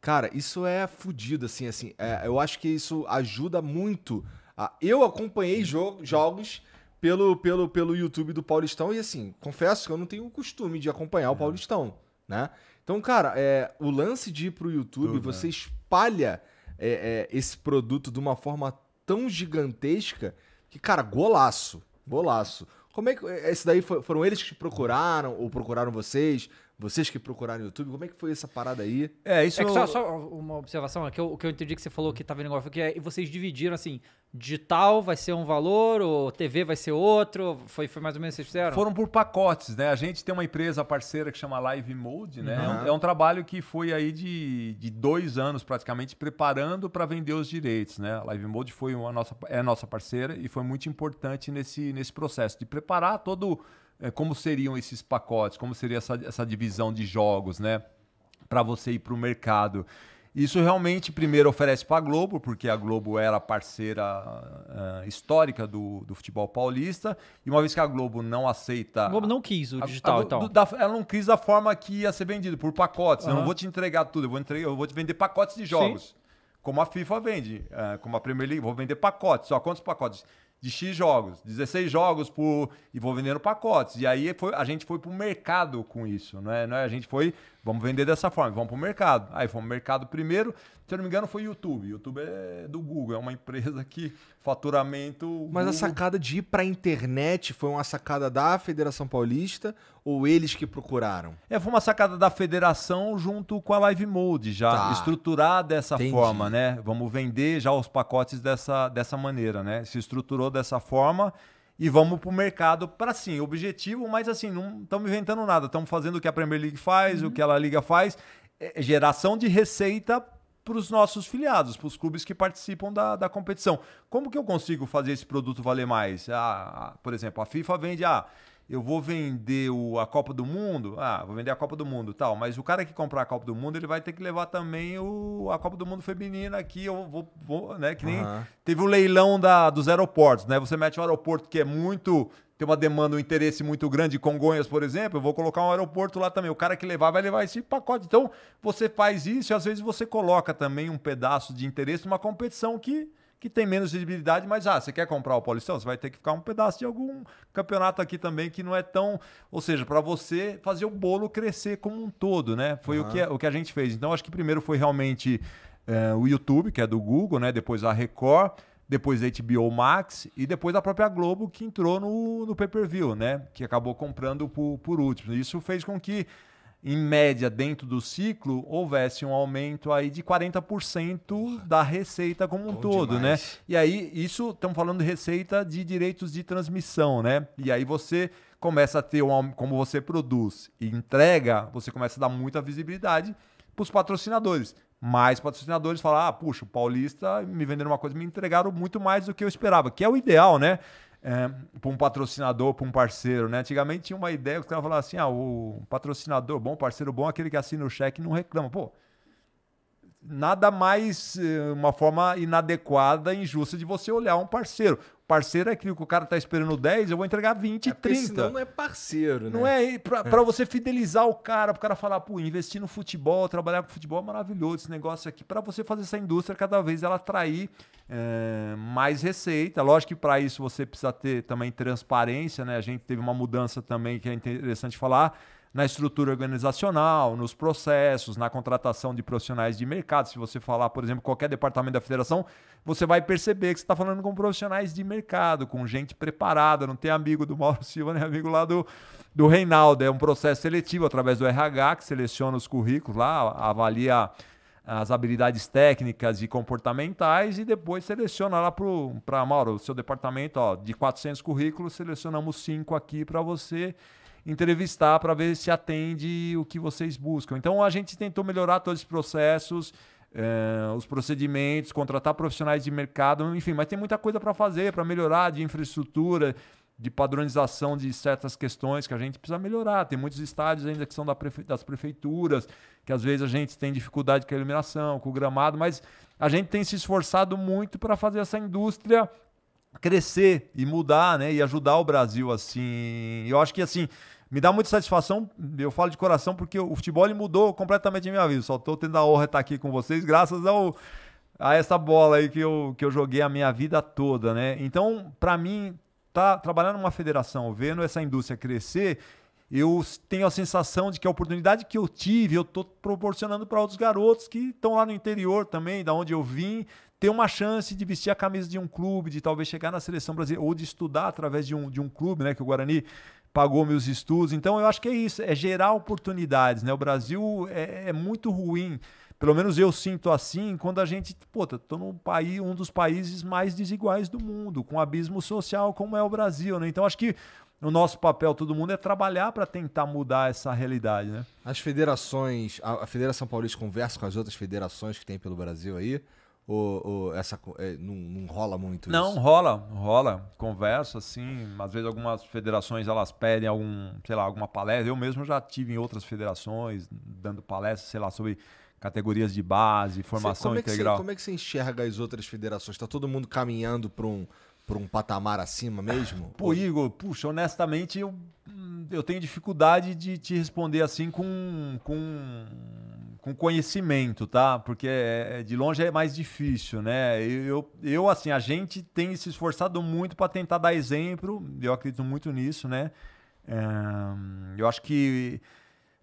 Cara, isso é fodido assim, assim, é, eu acho que isso ajuda muito. A... Eu acompanhei jo jogos pelo, pelo, pelo YouTube do Paulistão e, assim, confesso que eu não tenho o costume de acompanhar o é. Paulistão, né? Então, cara, é, o lance de ir pro YouTube, Tudo, você né? espalha é, é, esse produto de uma forma tão gigantesca que, cara, golaço. Golaço. Como é que. É, esse daí foi, foram eles que te procuraram ou procuraram vocês? Vocês que procuraram no YouTube, como é que foi essa parada aí? É, isso é eu... só, só, uma observação, é que eu, que eu entendi que você falou que estava indo igual, que é, vocês dividiram assim, digital vai ser um valor, ou TV vai ser outro, foi, foi mais ou menos o que vocês fizeram? Foram por pacotes, né? A gente tem uma empresa parceira que chama Live Mode, né? Uhum. É, um, é, um, trabalho que foi aí de, de dois anos praticamente preparando para vender os direitos, né? A Live Mode foi uma nossa, é nossa parceira e foi muito importante nesse, nesse processo de preparar todo é, como seriam esses pacotes, como seria essa, essa divisão de jogos, né? Para você ir para o mercado. Isso realmente primeiro oferece para a Globo, porque a Globo era parceira uh, histórica do, do futebol paulista. E uma vez que a Globo não aceita. A Globo não quis o digital a, a, então. da, ela não quis da forma que ia ser vendido, por pacotes. Uhum. Eu não vou te entregar tudo, eu vou, entregar, eu vou te vender pacotes de jogos. Sim. Como a FIFA vende, uh, como a Premier League, vou vender pacotes. Só quantos pacotes? de X jogos, 16 jogos por. E vou vendendo pacotes. E aí foi, a gente foi para o mercado com isso, não é? é? A gente foi Vamos vender dessa forma, vamos para o mercado. Aí foi o mercado primeiro, se eu não me engano, foi YouTube. YouTube é do Google, é uma empresa que faturamento. Mas Google... a sacada de ir para a internet foi uma sacada da Federação Paulista ou eles que procuraram? É, foi uma sacada da federação junto com a Live Mode, já tá. estruturar dessa Entendi. forma, né? Vamos vender já os pacotes dessa, dessa maneira, né? Se estruturou dessa forma e vamos para o mercado para sim, objetivo, mas assim, não estamos inventando nada, estamos fazendo o que a Premier League faz, uhum. o que a Liga faz, é, é geração de receita para os nossos filiados, para os clubes que participam da, da competição. Como que eu consigo fazer esse produto valer mais? a ah, ah, por exemplo, a FIFA vende a. Ah, eu vou vender o, a Copa do Mundo, ah, vou vender a Copa do Mundo, tal, mas o cara que comprar a Copa do Mundo, ele vai ter que levar também o, a Copa do Mundo feminina aqui, eu vou, vou né, que nem uhum. teve o leilão da, dos aeroportos, né? Você mete um aeroporto que é muito tem uma demanda, um interesse muito grande, Congonhas, por exemplo, eu vou colocar um aeroporto lá também. O cara que levar vai levar esse pacote. Então, você faz isso e às vezes você coloca também um pedaço de interesse numa competição que que tem menos visibilidade, mas ah, você quer comprar o Paulistão? Você vai ter que ficar um pedaço de algum campeonato aqui também que não é tão. Ou seja, para você fazer o bolo crescer como um todo, né? Foi uhum. o, que, é, o que a gente fez. Então, acho que primeiro foi realmente eh, o YouTube, que é do Google, né? Depois a Record depois da HBO Max e depois a própria Globo que entrou no, no pay-per-view, né? Que acabou comprando por, por último. Isso fez com que em média, dentro do ciclo, houvesse um aumento aí de 40% da receita como Bom um todo, né? demais. né? E aí, isso, estamos falando de receita de direitos de transmissão, né? E aí você começa a ter, um, como você produz e entrega, você começa a dar muita visibilidade para os patrocinadores. Mais patrocinadores falar, ah, puxa, o Paulista me venderam uma coisa, me entregaram muito mais do que eu esperava, que é o ideal, né? é, para um patrocinador, para um parceiro, né? Antigamente tinha uma ideia que os caras falavam assim, ah, o patrocinador bom, parceiro bom, é aquele que assina o cheque e não reclama. Pô, nada mais eh, uma forma inadequada, injusta de você olhar um parceiro. Parceiro é aquilo que o cara está esperando 10, eu vou entregar 20, é 30. Senão não é parceiro, né? Não é. Para é. você fidelizar o cara, para o cara falar, pô, investir no futebol, trabalhar com futebol é maravilhoso esse negócio aqui. Para você fazer essa indústria cada vez ela atrair é, mais receita. Lógico que para isso você precisa ter também transparência, né? A gente teve uma mudança também que é interessante falar na estrutura organizacional, nos processos, na contratação de profissionais de mercado. Se você falar, por exemplo, qualquer departamento da federação, você vai perceber que você está falando com profissionais de mercado, com gente preparada, não tem amigo do [laughs] Mauro Silva, nem amigo lá do, do Reinaldo. É um processo seletivo através do RH, que seleciona os currículos lá, avalia as habilidades técnicas e comportamentais e depois seleciona lá para Mauro, o seu departamento, ó, de 400 currículos, selecionamos cinco aqui para você entrevistar para ver se atende o que vocês buscam. Então a gente tentou melhorar todos os processos, eh, os procedimentos, contratar profissionais de mercado, enfim, mas tem muita coisa para fazer, para melhorar de infraestrutura, de padronização de certas questões que a gente precisa melhorar. Tem muitos estádios ainda que são da prefe... das prefeituras, que às vezes a gente tem dificuldade com a iluminação, com o gramado, mas a gente tem se esforçado muito para fazer essa indústria crescer e mudar, né, e ajudar o Brasil assim. Eu acho que assim, me dá muita satisfação, eu falo de coração, porque o futebol mudou completamente a minha vida. Só estou tendo a honra de estar aqui com vocês, graças ao, a essa bola aí que eu, que eu joguei a minha vida toda, né? Então, para mim, tá trabalhando numa federação, vendo essa indústria crescer, eu tenho a sensação de que a oportunidade que eu tive, eu estou proporcionando para outros garotos que estão lá no interior também, da onde eu vim, ter uma chance de vestir a camisa de um clube, de talvez chegar na seleção brasileira, ou de estudar através de um, de um clube, né? Que o Guarani pagou meus estudos. Então eu acho que é isso, é gerar oportunidades, né? O Brasil é, é muito ruim pelo menos eu sinto assim, quando a gente, pô, tá, tô num país, um dos países mais desiguais do mundo, com abismo social como é o Brasil, né? Então acho que o nosso papel, todo mundo, é trabalhar para tentar mudar essa realidade, né? As federações, a Federação Paulista conversa com as outras federações que tem pelo Brasil aí, ou, ou essa, é, não, não, rola muito não, isso? Não, rola, rola. Conversa, assim. Às vezes algumas federações elas pedem algum, sei lá, alguma palestra. Eu mesmo já tive em outras federações, dando palestras, sei lá, sobre categorias de base, formação como é integral. Você, como é que você enxerga as outras federações? Está todo mundo caminhando para um, para um patamar acima mesmo? Pô, Igor, puxa, honestamente eu, hum, eu tenho dificuldade de te responder assim com, com com conhecimento, tá? Porque é, é, de longe é mais difícil, né? Eu, eu, assim, a gente tem se esforçado muito para tentar dar exemplo, eu acredito muito nisso, né? É, eu acho que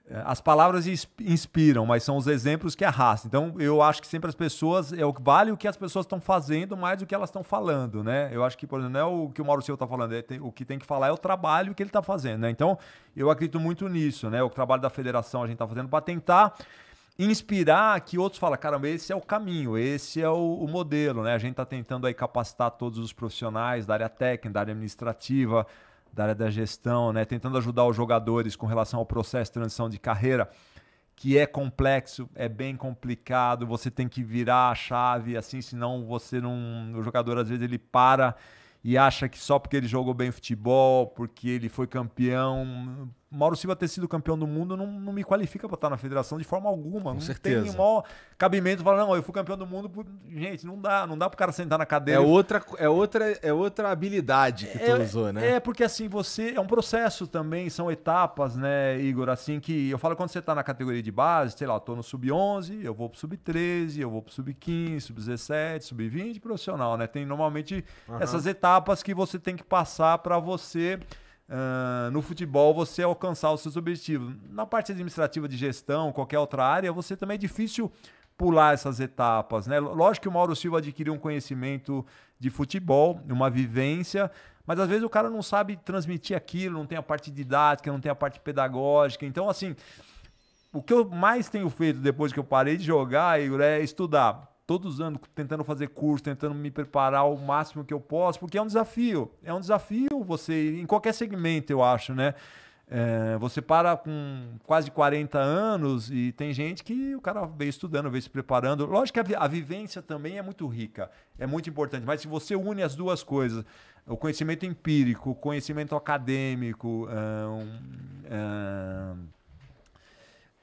eh, as palavras inspiram, mas são os exemplos que arrastam. Então, eu acho que sempre as pessoas. É o que vale o que as pessoas estão fazendo mais do que elas estão falando, né? Eu acho que, por exemplo, não é o que o Mauro Silva está falando, é tem, o que tem que falar é o trabalho que ele está fazendo, né? Então, eu acredito muito nisso, né? O trabalho da federação a gente está fazendo para tentar inspirar que outros falam, caramba, esse é o caminho, esse é o, o modelo, né? A gente está tentando aí capacitar todos os profissionais da área técnica, da área administrativa, da área da gestão, né? Tentando ajudar os jogadores com relação ao processo de transição de carreira, que é complexo, é bem complicado, você tem que virar a chave, assim, senão você não. O jogador às vezes ele para e acha que só porque ele jogou bem futebol, porque ele foi campeão, Mauro Silva ter sido campeão do mundo não, não me qualifica para estar na federação de forma alguma. Com não certeza. tem nenhum maior cabimento falar, não, eu fui campeão do mundo. Gente, não dá, não dá pro cara sentar na cadeira. É outra, é outra, é outra habilidade que é, tu usou, né? É, porque assim, você. É um processo também, são etapas, né, Igor? Assim, que eu falo quando você tá na categoria de base, sei lá, tô no sub-11, eu vou pro sub-13, eu vou pro sub-15, sub-17, sub-20, profissional, né? Tem normalmente uhum. essas etapas que você tem que passar para você Uh, no futebol você alcançar os seus objetivos. Na parte administrativa de gestão, qualquer outra área, você também é difícil pular essas etapas. Né? Lógico que o Mauro Silva adquiriu um conhecimento de futebol, uma vivência, mas às vezes o cara não sabe transmitir aquilo, não tem a parte didática, não tem a parte pedagógica. Então, assim, o que eu mais tenho feito depois que eu parei de jogar, Igor, é estudar todos os anos tentando fazer curso, tentando me preparar o máximo que eu posso, porque é um desafio. É um desafio você, em qualquer segmento, eu acho, né? É, você para com quase 40 anos e tem gente que o cara vem estudando, vem se preparando. Lógico que a, a vivência também é muito rica, é muito importante, mas se você une as duas coisas, o conhecimento empírico, o conhecimento acadêmico, é, um, é,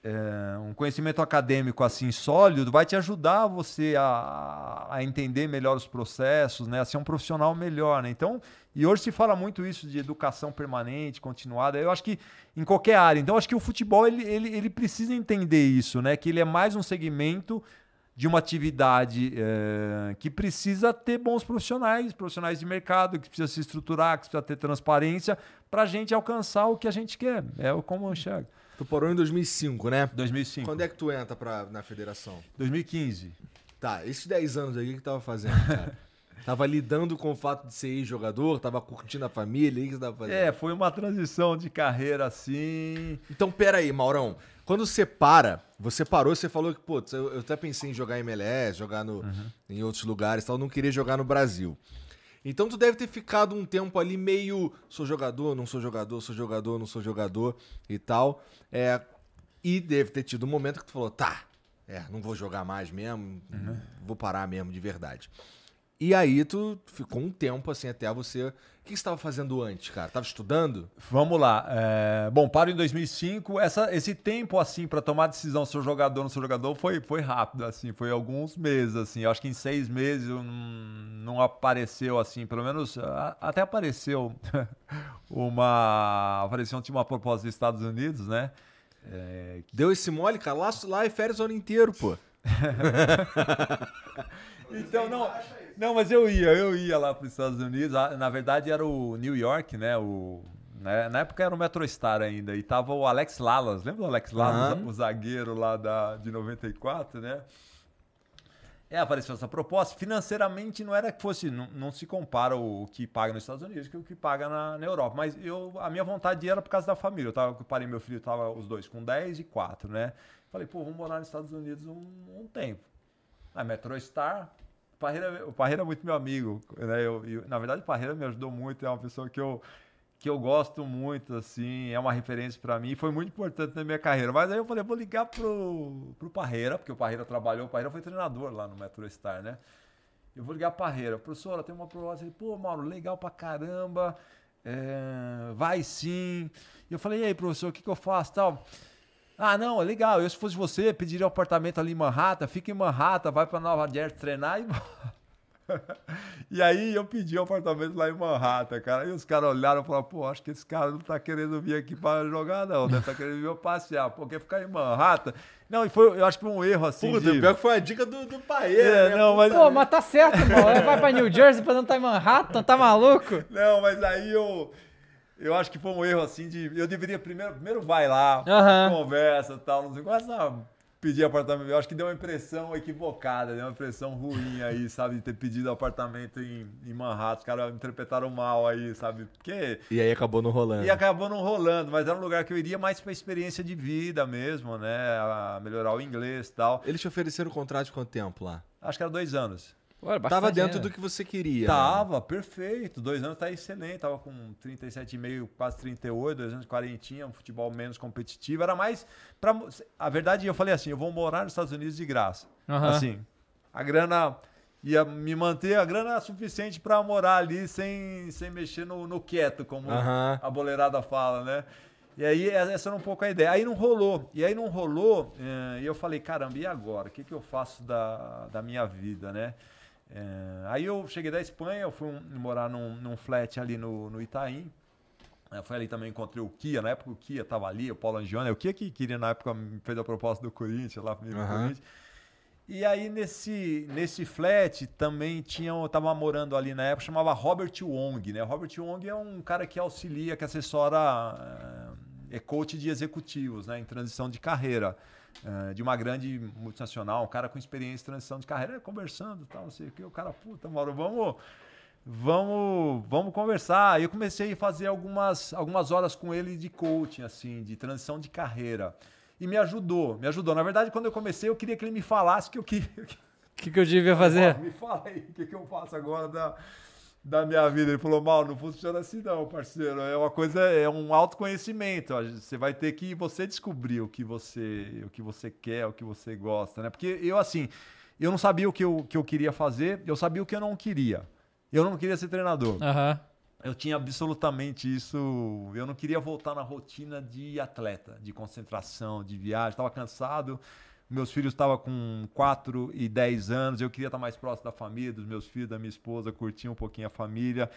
é, um conhecimento acadêmico assim sólido vai te ajudar você a, a entender melhor os processos, né? a ser um profissional melhor. Né? Então, e hoje se fala muito isso de educação permanente, continuada. Eu acho que em qualquer área. Então, acho que o futebol ele, ele, ele precisa entender isso, né? que ele é mais um segmento de uma atividade é, que precisa ter bons profissionais, profissionais de mercado, que precisa se estruturar, que precisa ter transparência para a gente alcançar o que a gente quer. É como eu enxergo. Tu parou em 2005, né? 2005. Quando é que tu entra pra, na federação? 2015. Tá, esses 10 anos aí, o que tava fazendo, cara? [laughs] tava lidando com o fato de ser jogador, tava curtindo a família, o que você tava fazendo? É, foi uma transição de carreira assim. Então, pera aí, Maurão. Quando você para, você parou, você falou que, pô, eu, eu até pensei em jogar em MLS, jogar no, uhum. em outros lugares tal, não queria jogar no Brasil. Então tu deve ter ficado um tempo ali meio sou jogador, não sou jogador, sou jogador, não sou jogador e tal. É, e deve ter tido um momento que tu falou, tá, é, não vou jogar mais mesmo, uhum. vou parar mesmo de verdade. E aí tu ficou um tempo assim até você. O que você estava fazendo antes, cara? Tava estudando? Vamos lá. É... Bom, paro em 2005. Essa, esse tempo assim para tomar decisão se jogador ou não jogador foi, foi rápido assim. Foi alguns meses assim. Eu acho que em seis meses não, não apareceu assim. Pelo menos até apareceu [laughs] uma apareceu uma proposta dos Estados Unidos, né? É... Deu esse mole, cara. Lá, lá é férias o ano inteiro, pô. [laughs] então não. Não, mas eu ia, eu ia lá para os Estados Unidos. Ah, na verdade era o New York, né? O né? na época era o Metrostar ainda, e tava o Alex Lalas, lembra do Alex Lalas, uhum. o zagueiro lá da, de 94, né? É, apareceu essa proposta. Financeiramente não era que fosse, não, não se compara o, que paga nos Estados Unidos com o que paga na, na, Europa. Mas eu, a minha vontade era por causa da família. Eu, tava, eu parei meu filho, tava os dois com 10 e 4, né? Falei, pô, vamos morar nos Estados Unidos um, um tempo. Metro Metrostar, Parreira, o Parreira é muito meu amigo, né? Eu, eu, na verdade, o Parreira me ajudou muito, é uma pessoa que eu que eu gosto muito, assim, é uma referência para mim, foi muito importante na minha carreira. Mas aí eu falei, vou ligar pro, pro Parreira, porque o Parreira trabalhou, o Parreira foi treinador lá no Metro Star, né? Eu vou ligar pro Parreira, professora, tem uma proposta, pô, Mauro, legal pra caramba, é, vai sim. E eu falei, e aí, professor, o que, que eu faço, tal? Ah, não, é legal. Eu, se fosse você, pediria um apartamento ali em Manhattan, fica em Manhattan, vai para Nova Jersey treinar e. [laughs] e aí eu pedi um apartamento lá em Manhattan, cara. E os caras olharam e falaram, pô, acho que esse cara não tá querendo vir aqui para jogar, não. Deve né? tá querendo vir passear. Pô, quer ficar em Manhattan? Não, e foi, eu acho que foi um erro, assim. Puta, de... pior que foi a dica do, do Paeira, é, né? Não, mas... Pô, mas tá certo, mano. Vai pra New Jersey pra não estar tá em Manhattan, tá maluco? Não, mas aí eu... Eu acho que foi um erro assim de. Eu deveria primeiro, primeiro vai lá, uhum. conversa tal, não sei quase não, pedir apartamento. Eu acho que deu uma impressão equivocada, deu uma impressão ruim aí, [laughs] sabe, de ter pedido apartamento em, em Manhattan. Os caras interpretaram mal aí, sabe? Porque... E aí acabou não rolando. E acabou não rolando, mas era um lugar que eu iria mais pra experiência de vida mesmo, né? A melhorar o inglês e tal. Eles te ofereceram o contrato de quanto tempo lá? Acho que era dois anos. Ué, tava dentro do que você queria. Tava, né? perfeito. Dois anos tá excelente. Tava com 37,5, quase 38, dois anos 40, um futebol menos competitivo. Era mais. Pra... A verdade, eu falei assim: eu vou morar nos Estados Unidos de graça. Uhum. Assim, a grana ia me manter, a grana era suficiente para morar ali sem, sem mexer no, no quieto, como uhum. a boleirada fala, né? E aí, é, essa era um pouco a ideia. Aí não rolou. E aí não rolou, eh, e eu falei, caramba, e agora? O que, que eu faço da, da minha vida, né? É, aí eu cheguei da Espanha, eu fui morar num, num, flat ali no, no Itaim. eu foi ali também encontrei o Kia, na época o Kia estava ali, o Paulo Angione, é o Kia que queria na época me fez a proposta do Corinthians lá primeiro uhum. Corinthians. E aí nesse nesse flat também tinha, eu tava morando ali na época, chamava Robert Wong, né? Robert Wong é um cara que auxilia, que assessora é, é coach de executivos, né, em transição de carreira. Ah, de uma grande multinacional, um cara com experiência em transição de carreira, conversando tal, não sei o que. O cara, puta, Mauro, vamos vamos, vamos conversar. Eu comecei a fazer algumas, algumas horas com ele de coaching, assim, de transição de carreira. E me ajudou, me ajudou. Na verdade, quando eu comecei, eu queria que ele me falasse que eu queria. O que, que eu devia fazer? [laughs] me fala aí, o que, que eu faço agora da, tá? da minha vida. Ele falou, mal, não funciona assim não, parceiro. É uma coisa, é um autoconhecimento. Você vai ter que você descobrir o que você, o que você quer, o que você gosta, né? Porque eu, assim, eu não sabia o que eu, que eu queria fazer, eu sabia o que eu não queria. Eu não queria ser treinador. Uhum. Eu tinha absolutamente isso. Eu não queria voltar na rotina de atleta, de concentração, de viagem. Estava cansado meus filhos estavam com 4 e 10 anos, eu queria estar mais próximo da família, dos meus filhos, da minha esposa, curtir um pouquinho a família.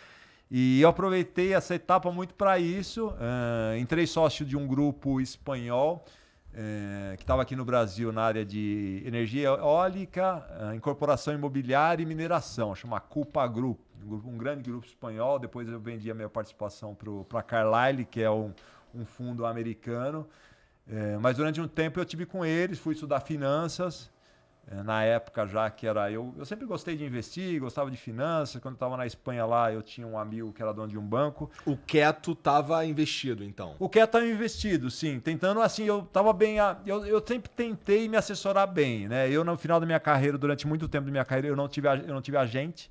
E eu aproveitei essa etapa muito para isso. Uh, entrei sócio de um grupo espanhol uh, que estava aqui no Brasil na área de energia eólica, uh, incorporação imobiliária e mineração, chama Culpa Group, um grande grupo espanhol. Depois eu vendi a minha participação para a Carlyle, que é um, um fundo americano. É, mas durante um tempo eu tive com eles, fui estudar finanças. É, na época já que era eu, eu sempre gostei de investir, gostava de finanças. Quando estava na Espanha lá, eu tinha um amigo que era dono de um banco. O Queto estava investido, então? O Queto estava investido, sim. Tentando assim, eu estava bem. Eu, eu sempre tentei me assessorar bem, né? Eu no final da minha carreira, durante muito tempo da minha carreira, eu não tive, eu não tive agente.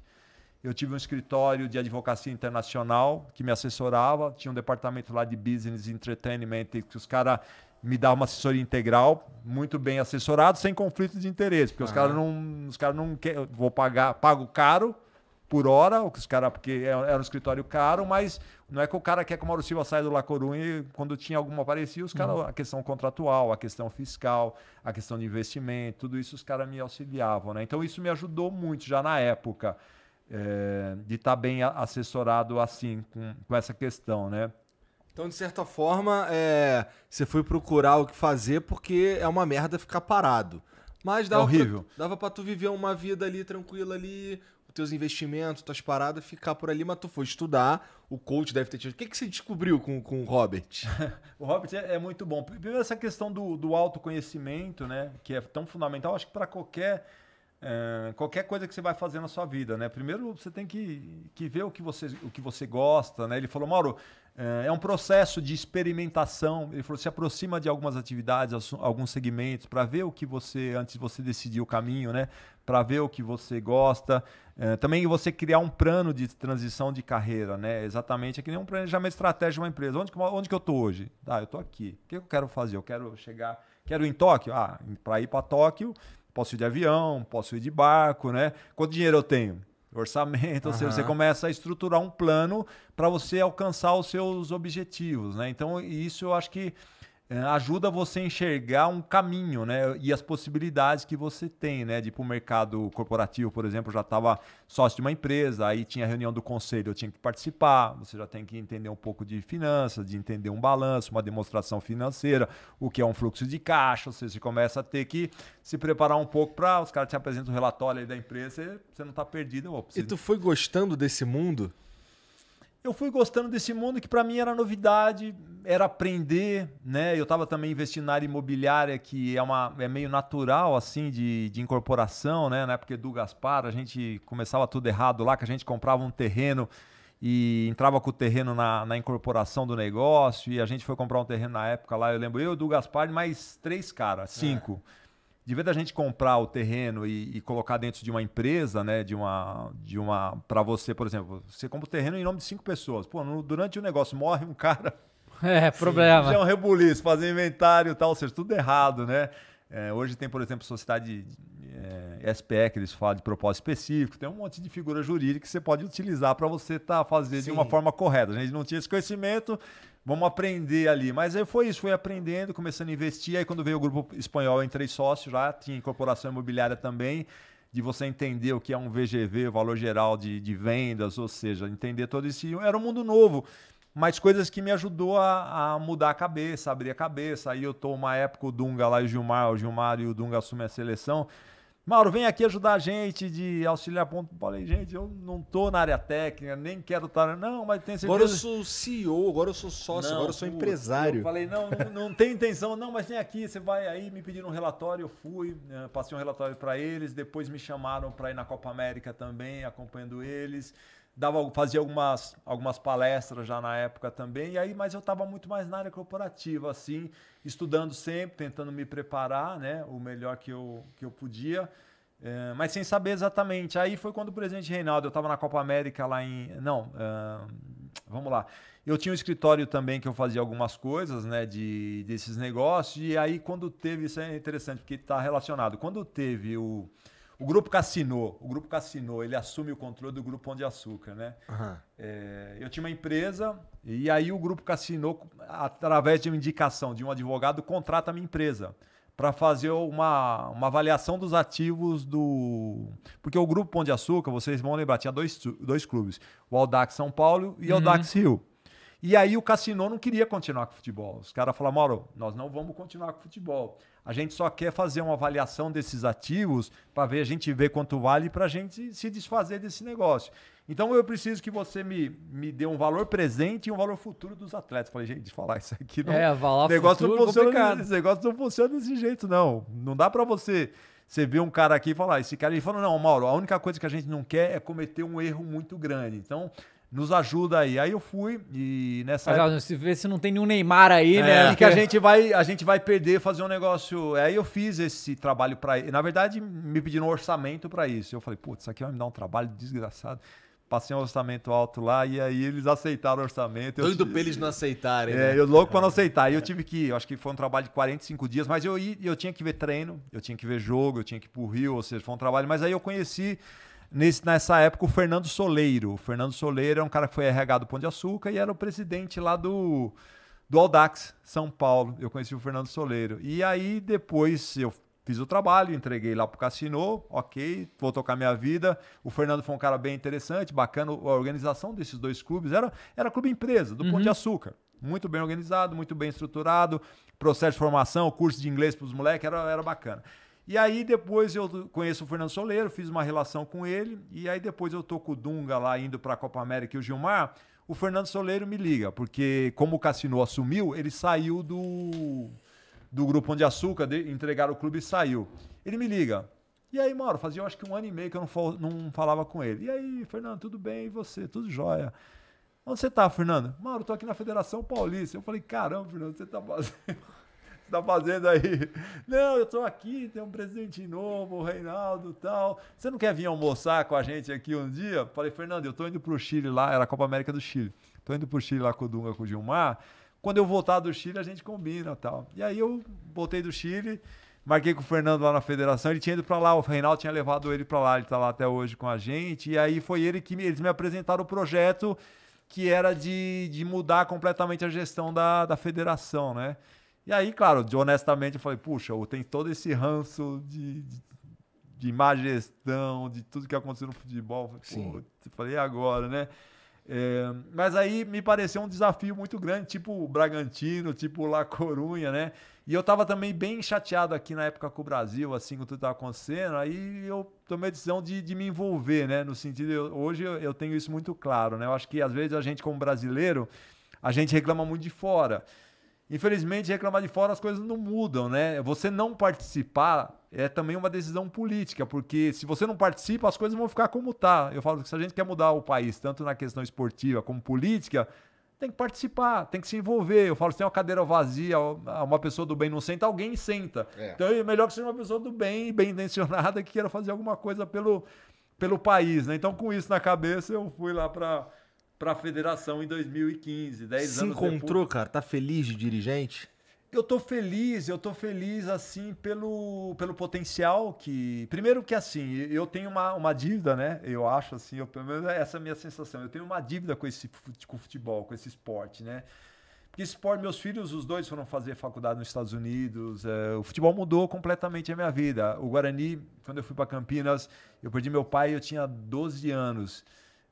Eu tive um escritório de advocacia internacional que me assessorava, tinha um departamento lá de business, entertainment, que os caras me dá uma assessoria integral, muito bem assessorado, sem conflito de interesse, porque os ah. caras não, os caras não quer, vou pagar, pago caro por hora, os caras porque é, era um escritório caro, mas não é que o cara quer que o Mauro Silva saia do La Coruña e quando tinha alguma aparecia, os caras, uhum. a questão contratual, a questão fiscal, a questão de investimento, tudo isso os caras me auxiliavam, né? Então isso me ajudou muito já na época é, de estar tá bem assessorado assim com, com essa questão, né? Então, de certa forma, é, você foi procurar o que fazer porque é uma merda ficar parado. Mas é dava, é horrível. Pra, dava pra tu viver uma vida ali tranquila ali, teus investimentos, tuas paradas, ficar por ali, mas tu foi estudar, o coach deve ter te O que, que você descobriu com, com o Robert? [laughs] o Robert é, é, muito bom. Primeiro, essa questão do, do autoconhecimento, né? Que é tão fundamental, acho que para qualquer, é, qualquer coisa que você vai fazer na sua vida, né? Primeiro, você tem que, que ver o que você, o que você gosta, né? Ele falou, Mauro, é, é um processo de experimentação. Ele falou: se aproxima de algumas atividades, alguns segmentos, para ver o que você, antes de você decidir o caminho, né? Para ver o que você gosta. É, também você criar um plano de transição de carreira, né? Exatamente, é que nem um planejamento estratégico de uma empresa. Onde, onde que eu estou hoje? Ah, eu estou aqui. O que eu quero fazer? Eu quero chegar. Quero ir em Tóquio? Ah, para ir para Tóquio, posso ir de avião, posso ir de barco, né? Quanto dinheiro eu tenho? orçamento, uhum. ou seja, você começa a estruturar um plano para você alcançar os seus objetivos, né? Então, isso eu acho que é, ajuda você a enxergar um caminho, né? E as possibilidades que você tem, né? Tipo, o mercado corporativo, por exemplo, já estava sócio de uma empresa, aí tinha reunião do conselho, eu tinha que participar, você já tem que entender um pouco de finanças, de entender um balanço, uma demonstração financeira, o que é um fluxo de caixa, você começa a ter que se preparar um pouco para os caras te apresentam o relatório da empresa, e você não está perdido. E tu foi gostando desse mundo? eu fui gostando desse mundo que para mim era novidade, era aprender, né? Eu estava também investindo na área imobiliária, que é, uma, é meio natural, assim, de, de incorporação, né? Na época do Gaspar, a gente começava tudo errado lá, que a gente comprava um terreno e entrava com o terreno na, na incorporação do negócio, e a gente foi comprar um terreno na época lá, eu lembro, eu, do Gaspar, mais três caras, é. cinco. É de vez da gente comprar o terreno e, e, colocar dentro de uma empresa, né, de uma, de uma, para você, por exemplo, você compra o terreno em nome de cinco pessoas. Pô, no, durante o negócio morre um cara. [laughs] É problema. Já é um rebuliço, fazer inventário, e tal, ou seja, tudo errado, né? É, hoje tem, por exemplo, sociedade é, SPE, que eles falam de propósito específico, tem um monte de figura jurídica que você pode utilizar para você tá fazer Sim. de uma forma correta. A gente não tinha esse conhecimento, vamos aprender ali. Mas aí foi isso, fui aprendendo, começando a investir. Aí quando veio o grupo espanhol, eu entrei sócio já, tinha incorporação imobiliária também, de você entender o que é um VGV, o valor geral de, de vendas, ou seja, entender todo esse Era um mundo novo, mas coisas que me ajudou a, a mudar a cabeça, abrir a cabeça. Aí eu tô uma época, o Dunga lá e o Gilmar, o Gilmar e o Dunga assumem a seleção Mauro, vem aqui ajudar a gente de auxiliar ponto. Falei, gente, eu não tô na área técnica, nem quero estar. Não, mas tem certeza. Agora eu sou CEO, agora eu sou sócio, não, agora eu sou empresário. Eu falei, não, não, não tem intenção, não, mas vem aqui, você vai aí, me pediram um relatório, eu fui, né, passei um relatório para eles, depois me chamaram para ir na Copa América também, acompanhando eles dava, fazia algumas, algumas palestras já na época também, e aí, mas eu estava muito mais na área corporativa, assim, estudando sempre, tentando me preparar, né, o melhor que eu, que eu podia, é, mas sem saber exatamente. Aí foi quando o presidente Reinaldo, eu estava na Copa América lá em, não, uh, vamos lá, eu tinha um escritório também que eu fazia algumas coisas, né, de, desses negócios, e aí quando teve, isso é interessante, porque está relacionado, quando teve o o grupo Cassino, o grupo Cassino, ele assume o controle do grupo Pão de Açúcar, né? Uhum. É, eu tinha uma empresa e aí o grupo Cassino, através de uma indicação de um advogado, contrata a minha empresa para fazer uma, uma avaliação dos ativos do. Porque o Grupo Pão de Açúcar, vocês vão lembrar, tinha dois, dois clubes: o Aldax São Paulo e o uhum. Aldax Rio. E aí o Cassino não queria continuar com o futebol. Os caras falaram, Mauro, nós não vamos continuar com o futebol. A gente só quer fazer uma avaliação desses ativos para ver a gente ver quanto vale para a gente se desfazer desse negócio. Então eu preciso que você me, me dê um valor presente e um valor futuro dos atletas. Falei, gente, falar isso aqui não. É, [laughs] falar negócio futuro não é funciona, complicado. Esse negócio não funciona desse jeito, não. Não dá para você. Você vê um cara aqui e falar, esse cara, ele falou, não, Mauro, a única coisa que a gente não quer é cometer um erro muito grande. Então, nos ajuda aí. Aí eu fui e nessa. Mas, época... Se vê se não tem nenhum Neymar aí, né? é, né? que a é. gente vai, a gente vai perder fazer um negócio. Aí é, eu fiz esse trabalho para, na verdade, me pediram um orçamento para isso. Eu falei, putz, isso aqui vai me dar um trabalho desgraçado. Passei um orçamento alto lá e aí eles aceitaram o orçamento. Doido eu... pra eles não aceitarem. É, né? eu louco pra não é. aceitar. E eu tive que, eu acho que foi um trabalho de 45 dias, mas eu, eu tinha que ver treino, eu tinha que ver jogo, eu tinha que ir pro Rio, ou seja, foi um trabalho. Mas aí eu conheci Nesse, nessa época, o Fernando Soleiro. O Fernando Soleiro é um cara que foi RH do Pão de Açúcar e era o presidente lá do, do Aldax, São Paulo. Eu conheci o Fernando Soleiro. E aí, depois, eu fiz o trabalho, entreguei lá pro Cassino, ok, vou tocar minha vida. O Fernando foi um cara bem interessante, bacana. A organização desses dois clubes era, era clube empresa, do uhum. Pão de uhum. Açúcar. Muito bem organizado, muito bem estruturado, processo de formação, curso de inglês para os moleques, era, era bacana. E aí depois eu conheço o Fernando Soleiro, fiz uma relação com ele, e aí depois eu tô com o Dunga lá indo para a Copa América e o Gilmar, o Fernando Soleiro me liga, porque como o Cassino assumiu, ele saiu do, do Grupo onde de Açúcar, de, entregaram o clube e saiu. Ele me liga. E aí, Mauro, fazia eu acho que um ano e meio que eu não, fal, não falava com ele. E aí, Fernando, tudo bem? E você? Tudo jóia? Onde você tá, Fernando? Mauro, tô aqui na Federação Paulista. Eu falei, caramba, Fernando, você tá fazendo tá fazendo aí? [laughs] Não, eu tô aqui, tem um presidente novo, o Reinaldo tal. Você não quer vir almoçar com a gente aqui um dia? Falei, Fernando, eu tô indo pro Chile lá, era a Copa América do Chile. Tô indo pro Chile lá com o Dunga, com o Gilmar. Quando eu voltar do Chile, a gente combina tal. E aí eu voltei do Chile, marquei com o Fernando lá na federação, ele tinha ido para lá, o Reinaldo tinha levado ele para lá, ele tá lá até hoje com a gente, e aí foi ele que me, eles me apresentaram o projeto que era de, de mudar completamente a gestão da, da federação, né? E aí, claro, honestamente eu falei, puxa, tem todo esse ranço de, de, de má gestão, de tudo que aconteceu no futebol. Eu falei, Sim. falei, e agora, né? É, mas aí me pareceu um desafio muito grande, tipo o Bragantino, tipo La Corunha, né? E eu tava também bem chateado aqui na época com o Brasil, assim, com tudo que tava acontecendo. Aí eu tomei a decisão de, de me envolver, né? No sentido, eu, hoje eu, eu tenho isso muito claro, né? Eu acho que às vezes a gente, como brasileiro, a gente reclama muito de fora. Infelizmente, reclamar de fora as coisas não mudam, né? Você não participar é também uma decisão política, porque se você não participa, as coisas vão ficar como tá. Eu falo que se a gente quer mudar o país, tanto na questão esportiva como política, tem que participar, tem que se envolver. Eu falo, se tem uma cadeira vazia, uma pessoa do bem não senta, alguém senta. É. Então é melhor que seja uma pessoa do bem, bem intencionada, que queira fazer alguma coisa pelo, pelo país, né? Então, com isso na cabeça, eu fui lá para para a federação em 2015, 10 Se encontrou, depois. cara? Tá feliz de dirigente? Eu tô feliz, eu tô feliz assim pelo, pelo potencial que. Primeiro que assim, eu tenho uma, uma dívida, né? Eu acho assim, eu, pelo menos essa é a minha sensação. Eu tenho uma dívida com esse com o futebol, com esse esporte, né? Porque esporte, meus filhos, os dois foram fazer faculdade nos Estados Unidos. É, o futebol mudou completamente a minha vida. O Guarani, quando eu fui para Campinas, eu perdi meu pai, eu tinha 12 anos.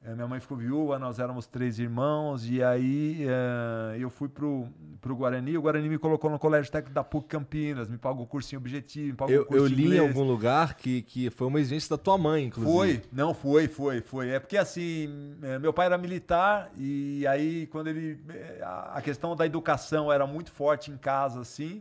É, minha mãe ficou viúva, nós éramos três irmãos, e aí uh, eu fui pro, pro Guarani, o Guarani me colocou no Colégio Técnico da PUC Campinas, me pagou cursinho objetivo, me pagou eu, curso Eu li inglês. em algum lugar que, que foi uma exigência da tua mãe, inclusive. Foi, não, foi, foi, foi. É porque assim, é, meu pai era militar, e aí quando ele... A questão da educação era muito forte em casa, assim,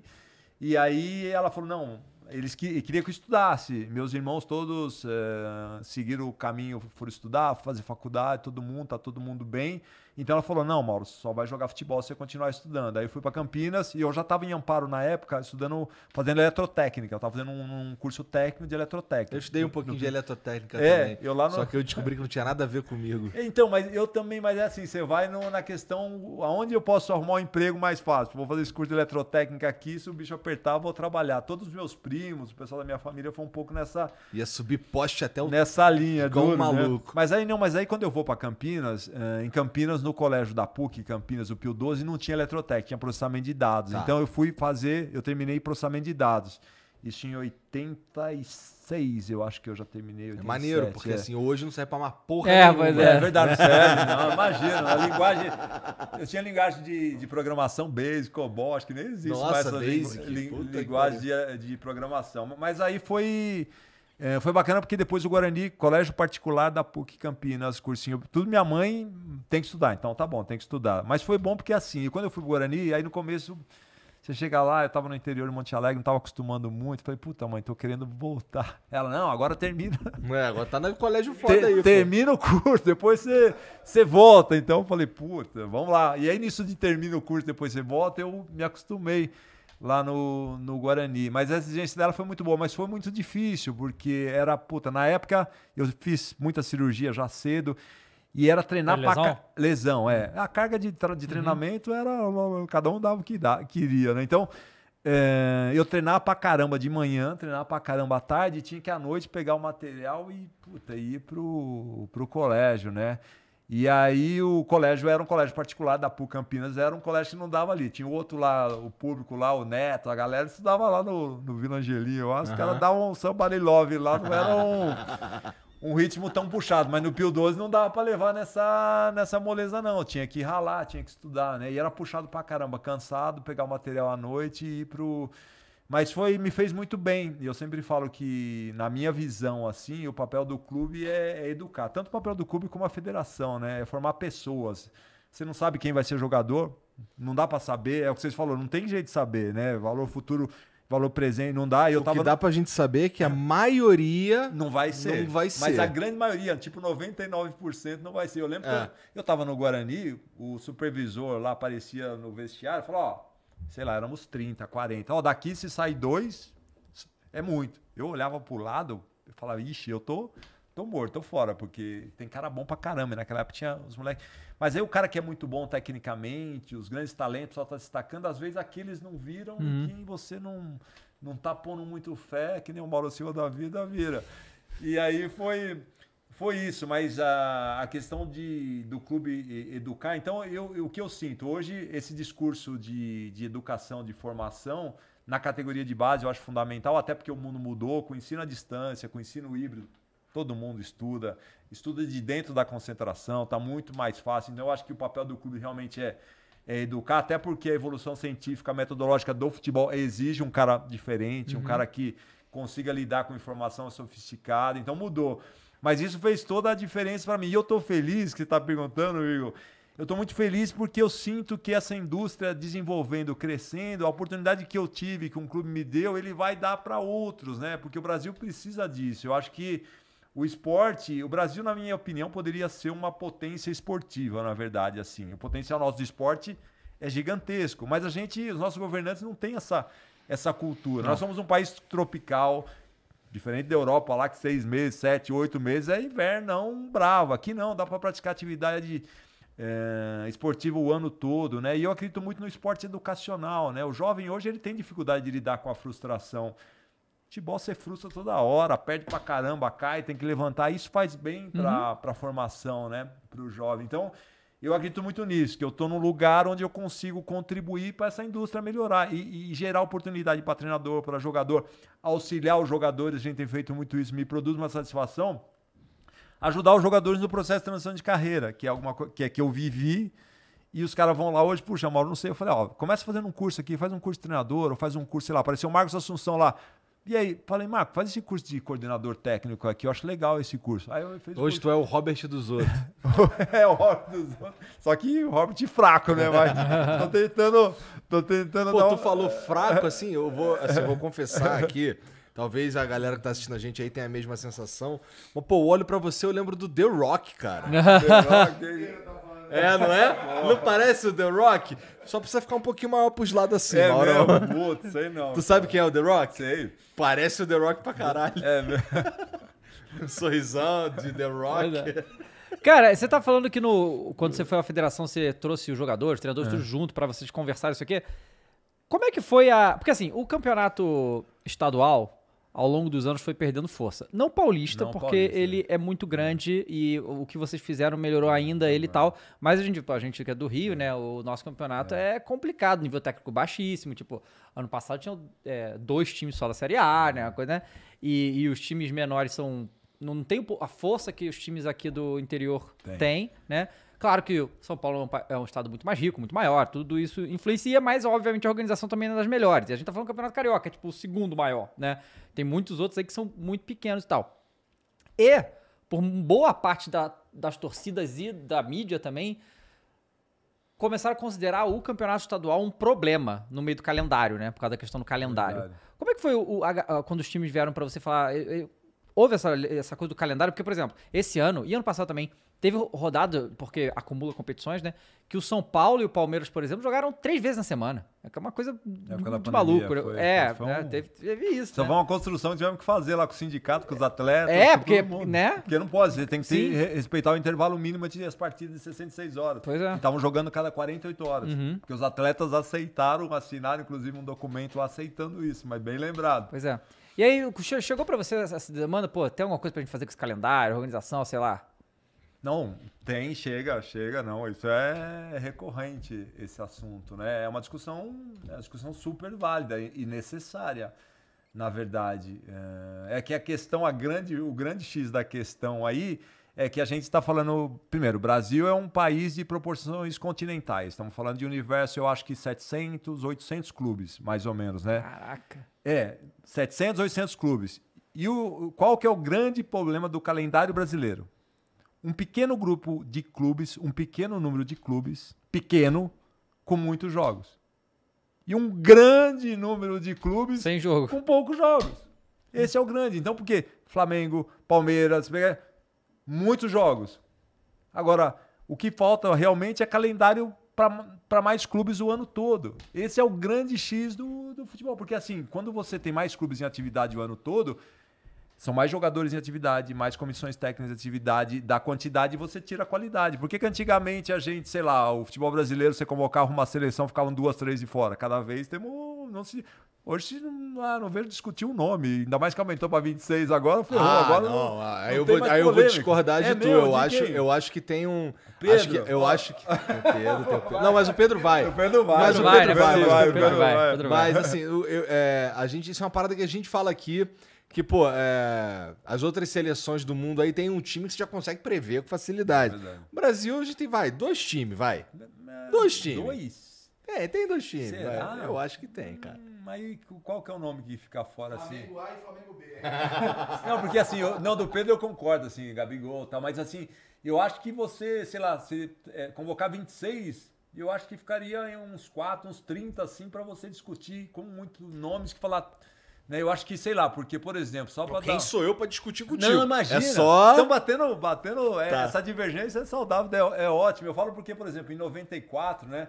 e aí ela falou, não, eles que, queriam que eu estudasse. Meus irmãos todos é, seguiram o caminho, foram estudar, fazer faculdade, todo mundo, tá todo mundo bem. Então ela falou: não, Mauro, só vai jogar futebol se você continuar estudando. Aí eu fui para Campinas e eu já estava em Amparo na época, estudando, fazendo eletrotécnica. Eu estava fazendo um, um, curso técnico de eletrotécnica. Eu estudei um pouquinho no... de eletrotécnica é, também. Eu lá no... Só que eu descobri que não tinha nada a ver comigo. Então, mas eu também, mas é assim, você vai no, na questão aonde eu posso arrumar um emprego mais fácil. Vou fazer esse curso de eletrotécnica aqui, se o bicho apertar, vou trabalhar. Todos os meus primos, o pessoal da minha família foi um pouco nessa. Ia subir poste até o. Nessa linha, do né? maluco. Né? Mas aí não, mas aí quando eu vou para Campinas, eh, em Campinas, anos no colégio da PUC, Campinas, o Pio 12, não tinha eletrotec, tinha processamento de dados. Tá. Então eu fui fazer, eu terminei processamento de dados. Isso em 86, eu acho que eu já terminei. 87, é maneiro, porque é. assim, hoje não serve pra uma porra é, nenhuma. Mas é. é verdade, não serve, não. Imagina, a linguagem... Eu tinha linguagem de, de programação basic, COBOL, acho que nem existe Nossa, mais essa basic, li, li, linguagem de, de programação. Mas aí foi é, foi bacana porque depois o Guarani, colégio particular da PUC Campinas, cursinho, tudo minha mãe tem que estudar, então tá bom, tem que estudar. Mas foi bom porque assim, e quando eu fui pro Guarani, aí no começo você chega lá, eu tava no interior de Monte Alegre, não tava acostumando muito. Falei, puta mãe, tô querendo voltar. [laughs] Ela, não, agora termina. [laughs] É, agora tá no colégio foda Ter, aí. Termina o curso, depois você, você volta. Então falei, puta, vamos lá. E aí nisso de termina o curso, depois você volta, eu me acostumei lá no, no Guarani. Mas a exigência dela foi muito boa, mas foi muito difícil, porque era, puta, na época eu fiz muita cirurgia já cedo. E era treinar é lesão? lesão, é. A carga de, de uhum. treinamento uhum. era. Cada um dava o que dá, queria, né? Então, é, eu treinava pra caramba de manhã, treinava pra caramba à tarde, tinha que à noite pegar o material e, puta, ir pro, pro colégio, né? E aí o colégio era um colégio particular da PUC Campinas, era um colégio que não dava ali. Tinha outro lá, o público lá, o Neto, a galera estudava lá no, no Vila Angelinho. Eu acho uhum. que ela dava um somebody love lá, não era um, [laughs] um ritmo tão puxado. Mas no Pio 12 não dava para levar nessa, nessa moleza não. Tinha que ralar, tinha que estudar, né? E era puxado pra caramba, cansado, pegar o material à noite e ir pro... Mas foi, me fez muito bem. E eu sempre falo que, na minha visão, assim, o papel do clube é, é educar. Tanto o papel do clube como a federação, né? É formar pessoas. Você não sabe quem vai ser jogador, não dá para saber. É o que vocês falaram, não tem jeito de saber, né? Valor futuro valor presente, não dá. Eu o tava... que dá pra gente saber é que a maioria não vai ser. Não vai ser. Mas a grande maioria, tipo 99% não vai ser. Eu lembro é. que eu, eu tava no Guarani, o supervisor lá aparecia no vestiário, falou, ó, sei lá, éramos 30, 40. Ó, daqui se sai dois, é muito. Eu olhava pro lado, eu falava, ixi, eu tô, tô morto, tô fora, porque tem cara bom pra caramba. E naquela época tinha os moleques. Mas aí o cara que é muito bom tecnicamente, os grandes talentos só tá destacando, às vezes aqueles não viram uhum. e você não, não tá pondo muito fé, que nem o Mauro Silva da vida vira. E aí foi. Foi isso, mas a, a questão de, do clube educar. Então, eu, eu, o que eu sinto hoje, esse discurso de, de educação, de formação, na categoria de base eu acho fundamental, até porque o mundo mudou com o ensino à distância, com o ensino híbrido. Todo mundo estuda, estuda de dentro da concentração, está muito mais fácil. Então, eu acho que o papel do clube realmente é, é educar, até porque a evolução científica, a metodológica do futebol exige um cara diferente, uhum. um cara que consiga lidar com informação sofisticada. Então, mudou. Mas isso fez toda a diferença para mim. E eu estou feliz que você está perguntando, Igor. Eu estou muito feliz porque eu sinto que essa indústria desenvolvendo, crescendo, a oportunidade que eu tive, que um clube me deu, ele vai dar para outros, né? Porque o Brasil precisa disso. Eu acho que o esporte, o Brasil, na minha opinião, poderia ser uma potência esportiva, na verdade, assim. O potencial nosso do esporte é gigantesco, mas a gente, os nossos governantes não têm essa essa cultura. Não. Nós somos um país tropical, Diferente da Europa lá, que seis meses, sete, oito meses é inverno bravo. Aqui não, dá para praticar atividade é, esportiva o ano todo, né? E eu acredito muito no esporte educacional, né? O jovem hoje ele tem dificuldade de lidar com a frustração. Futebol você frustra toda hora, perde pra caramba, cai, tem que levantar. Isso faz bem pra, uhum. pra formação, né? Pro jovem. Então, eu acredito muito nisso, que eu estou num lugar onde eu consigo contribuir para essa indústria melhorar e, e gerar oportunidade para treinador, para jogador, auxiliar os jogadores, a gente tem feito muito isso, me produz uma satisfação, ajudar os jogadores no processo de transição de carreira, que é alguma que é que eu vivi e os caras vão lá hoje, puxa, Mauro, não sei. Eu falei, ó, começa fazendo um curso aqui, faz um curso de treinador, ou faz um curso, sei lá, apareceu o Marcos Assunção lá, e aí, falei, Marco, faz esse curso de coordenador técnico aqui, eu acho legal esse curso. Aí eu fiz Hoje curso. tu é o Robert dos outros. [laughs] é, o Robert dos outros. Só que o Robert fraco, né? Mas tô tentando. Tô tentando. Pô, tu falou fraco, assim, eu vou, assim, eu vou [laughs] confessar aqui. Talvez a galera que tá assistindo a gente aí tenha a mesma sensação. Mas, pô, eu olho pra você, eu lembro do The Rock, cara. [laughs] The Rock, é, não é? [laughs] Não parece o The Rock? Só precisa ficar um pouquinho maior pros lados assim, é Maurão. Putz, sei não. Tu cara. sabe quem é o The Rock? Sei. Parece o The Rock pra caralho. É mesmo. [laughs] Sorrisão de The Rock. É. Cara, você tá falando que no, quando você foi à federação, você trouxe os jogadores, os treinadores, é. tudo junto para vocês conversarem isso aqui. Como é que foi a. Porque assim, o campeonato estadual ao longo dos anos foi perdendo força. Não paulista, não porque paulista, ele né? é muito grande é. e o que vocês fizeram melhorou ainda ele e é. tal. Mas a gente, a gente que é do Rio, é. né? O nosso campeonato é, é complicado, nível técnico baixíssimo. Tipo, ano passado tinham é, dois times só da Série A, é. né? Coisa, né? E, e, os times menores são. Não tem a força que os times aqui do interior têm, né? Claro que São Paulo é, é um estado muito mais rico, muito maior, tudo isso influencia, mas obviamente a organização também é das melhores. E a gente tá falando do Campeonato Carioca, é tipo o segundo maior, né? Tem muitos outros aí que são muito pequenos e tal. E, por boa parte da, das torcidas e da mídia também, começaram a considerar o campeonato estadual um problema no meio do calendário, né? Por causa da questão do calendário. Verdade. Como é que foi o, a, quando os times vieram para você falar. Eu, eu, houve essa, essa coisa do calendário? Porque, por exemplo, esse ano, e ano passado também, Teve rodada, porque acumula competições, né? Que o São Paulo e o Palmeiras, por exemplo, jogaram três vezes na semana. É, é uma coisa muito maluca. Foi, é, foi é, um... teve, teve, isso. Só né? uma construção que tivemos que fazer lá com o sindicato, com os atletas. É, porque, né? Porque não pode, você tem que ter, respeitar o intervalo mínimo de as partidas de 66 horas. Pois é. Estavam jogando cada 48 horas. Uhum. Porque os atletas aceitaram, assinaram inclusive um documento aceitando isso, mas bem lembrado. Pois é. E aí, chegou para você essa demanda, pô, tem alguma coisa pra gente fazer com esse calendário, organização, sei lá? Não, tem, chega, chega, não. Isso é recorrente, esse assunto, né? É uma discussão, é uma discussão super válida e necessária, na verdade. É, é que a questão, a grande, o grande X da questão aí é que a gente está falando. Primeiro, o Brasil é um país de proporções continentais. Estamos falando de universo, eu acho que 700, 800 clubes, mais ou menos, né? Caraca! É, 700, 800 clubes. E o, qual que é o grande problema do calendário brasileiro? um pequeno grupo de clubes, um pequeno número de clubes, pequeno, com muitos jogos. E um grande número de clubes Sem jogo. com poucos jogos. Esse é o grande. Então, por quê? Flamengo, Palmeiras, muitos jogos. Agora, o que falta realmente é calendário para mais clubes o ano todo. Esse é o grande X do, do futebol. Porque, assim, quando você tem mais clubes em atividade o ano todo, são mais jogadores em atividade, mais comissões técnicas em atividade. Da quantidade você tira a qualidade. Por que, que antigamente a gente, sei lá, o futebol brasileiro, você convocava uma seleção, ficavam duas, três de fora. Cada vez temos. Não se, Hoje não, ah, não vejo discutir o um nome, ainda mais que aumentou para 26 agora, foi Ah, agora não, não aí, ah, não eu, vou, aí eu vou discordar é de é tu. Meu, eu, de acho, eu acho que tem um. Pedro. Acho que, eu acho que. Pedro, Pedro. Não, mas o Pedro vai. O Pedro vai. Mas o Pedro vai. Mas assim, eu, eu, é, a gente, isso é uma parada que a gente fala aqui. Que, pô, é... as outras seleções do mundo aí tem um time que você já consegue prever com facilidade. o Brasil, a gente tem, vai, dois times, vai. dois times. Dois? É, tem dois times. Eu acho que tem, cara. Mas hum, aí qual que é o nome que fica fora assim? Flamengo A e Flamengo B. [laughs] não, porque assim, eu, não, do Pedro eu concordo, assim, Gabigol e tal, mas assim, eu acho que você, sei lá, se é, convocar 26 eu acho que ficaria uns 4, uns 30, assim, para você discutir com muitos nomes que falar. Né? Eu acho que, sei lá, porque, por exemplo, só para Quem sou eu para discutir contigo? Não, imagina. É só... Então, batendo, batendo é, tá. é, essa divergência é saudável, é, é ótimo. Eu falo porque, por exemplo, em 94, né?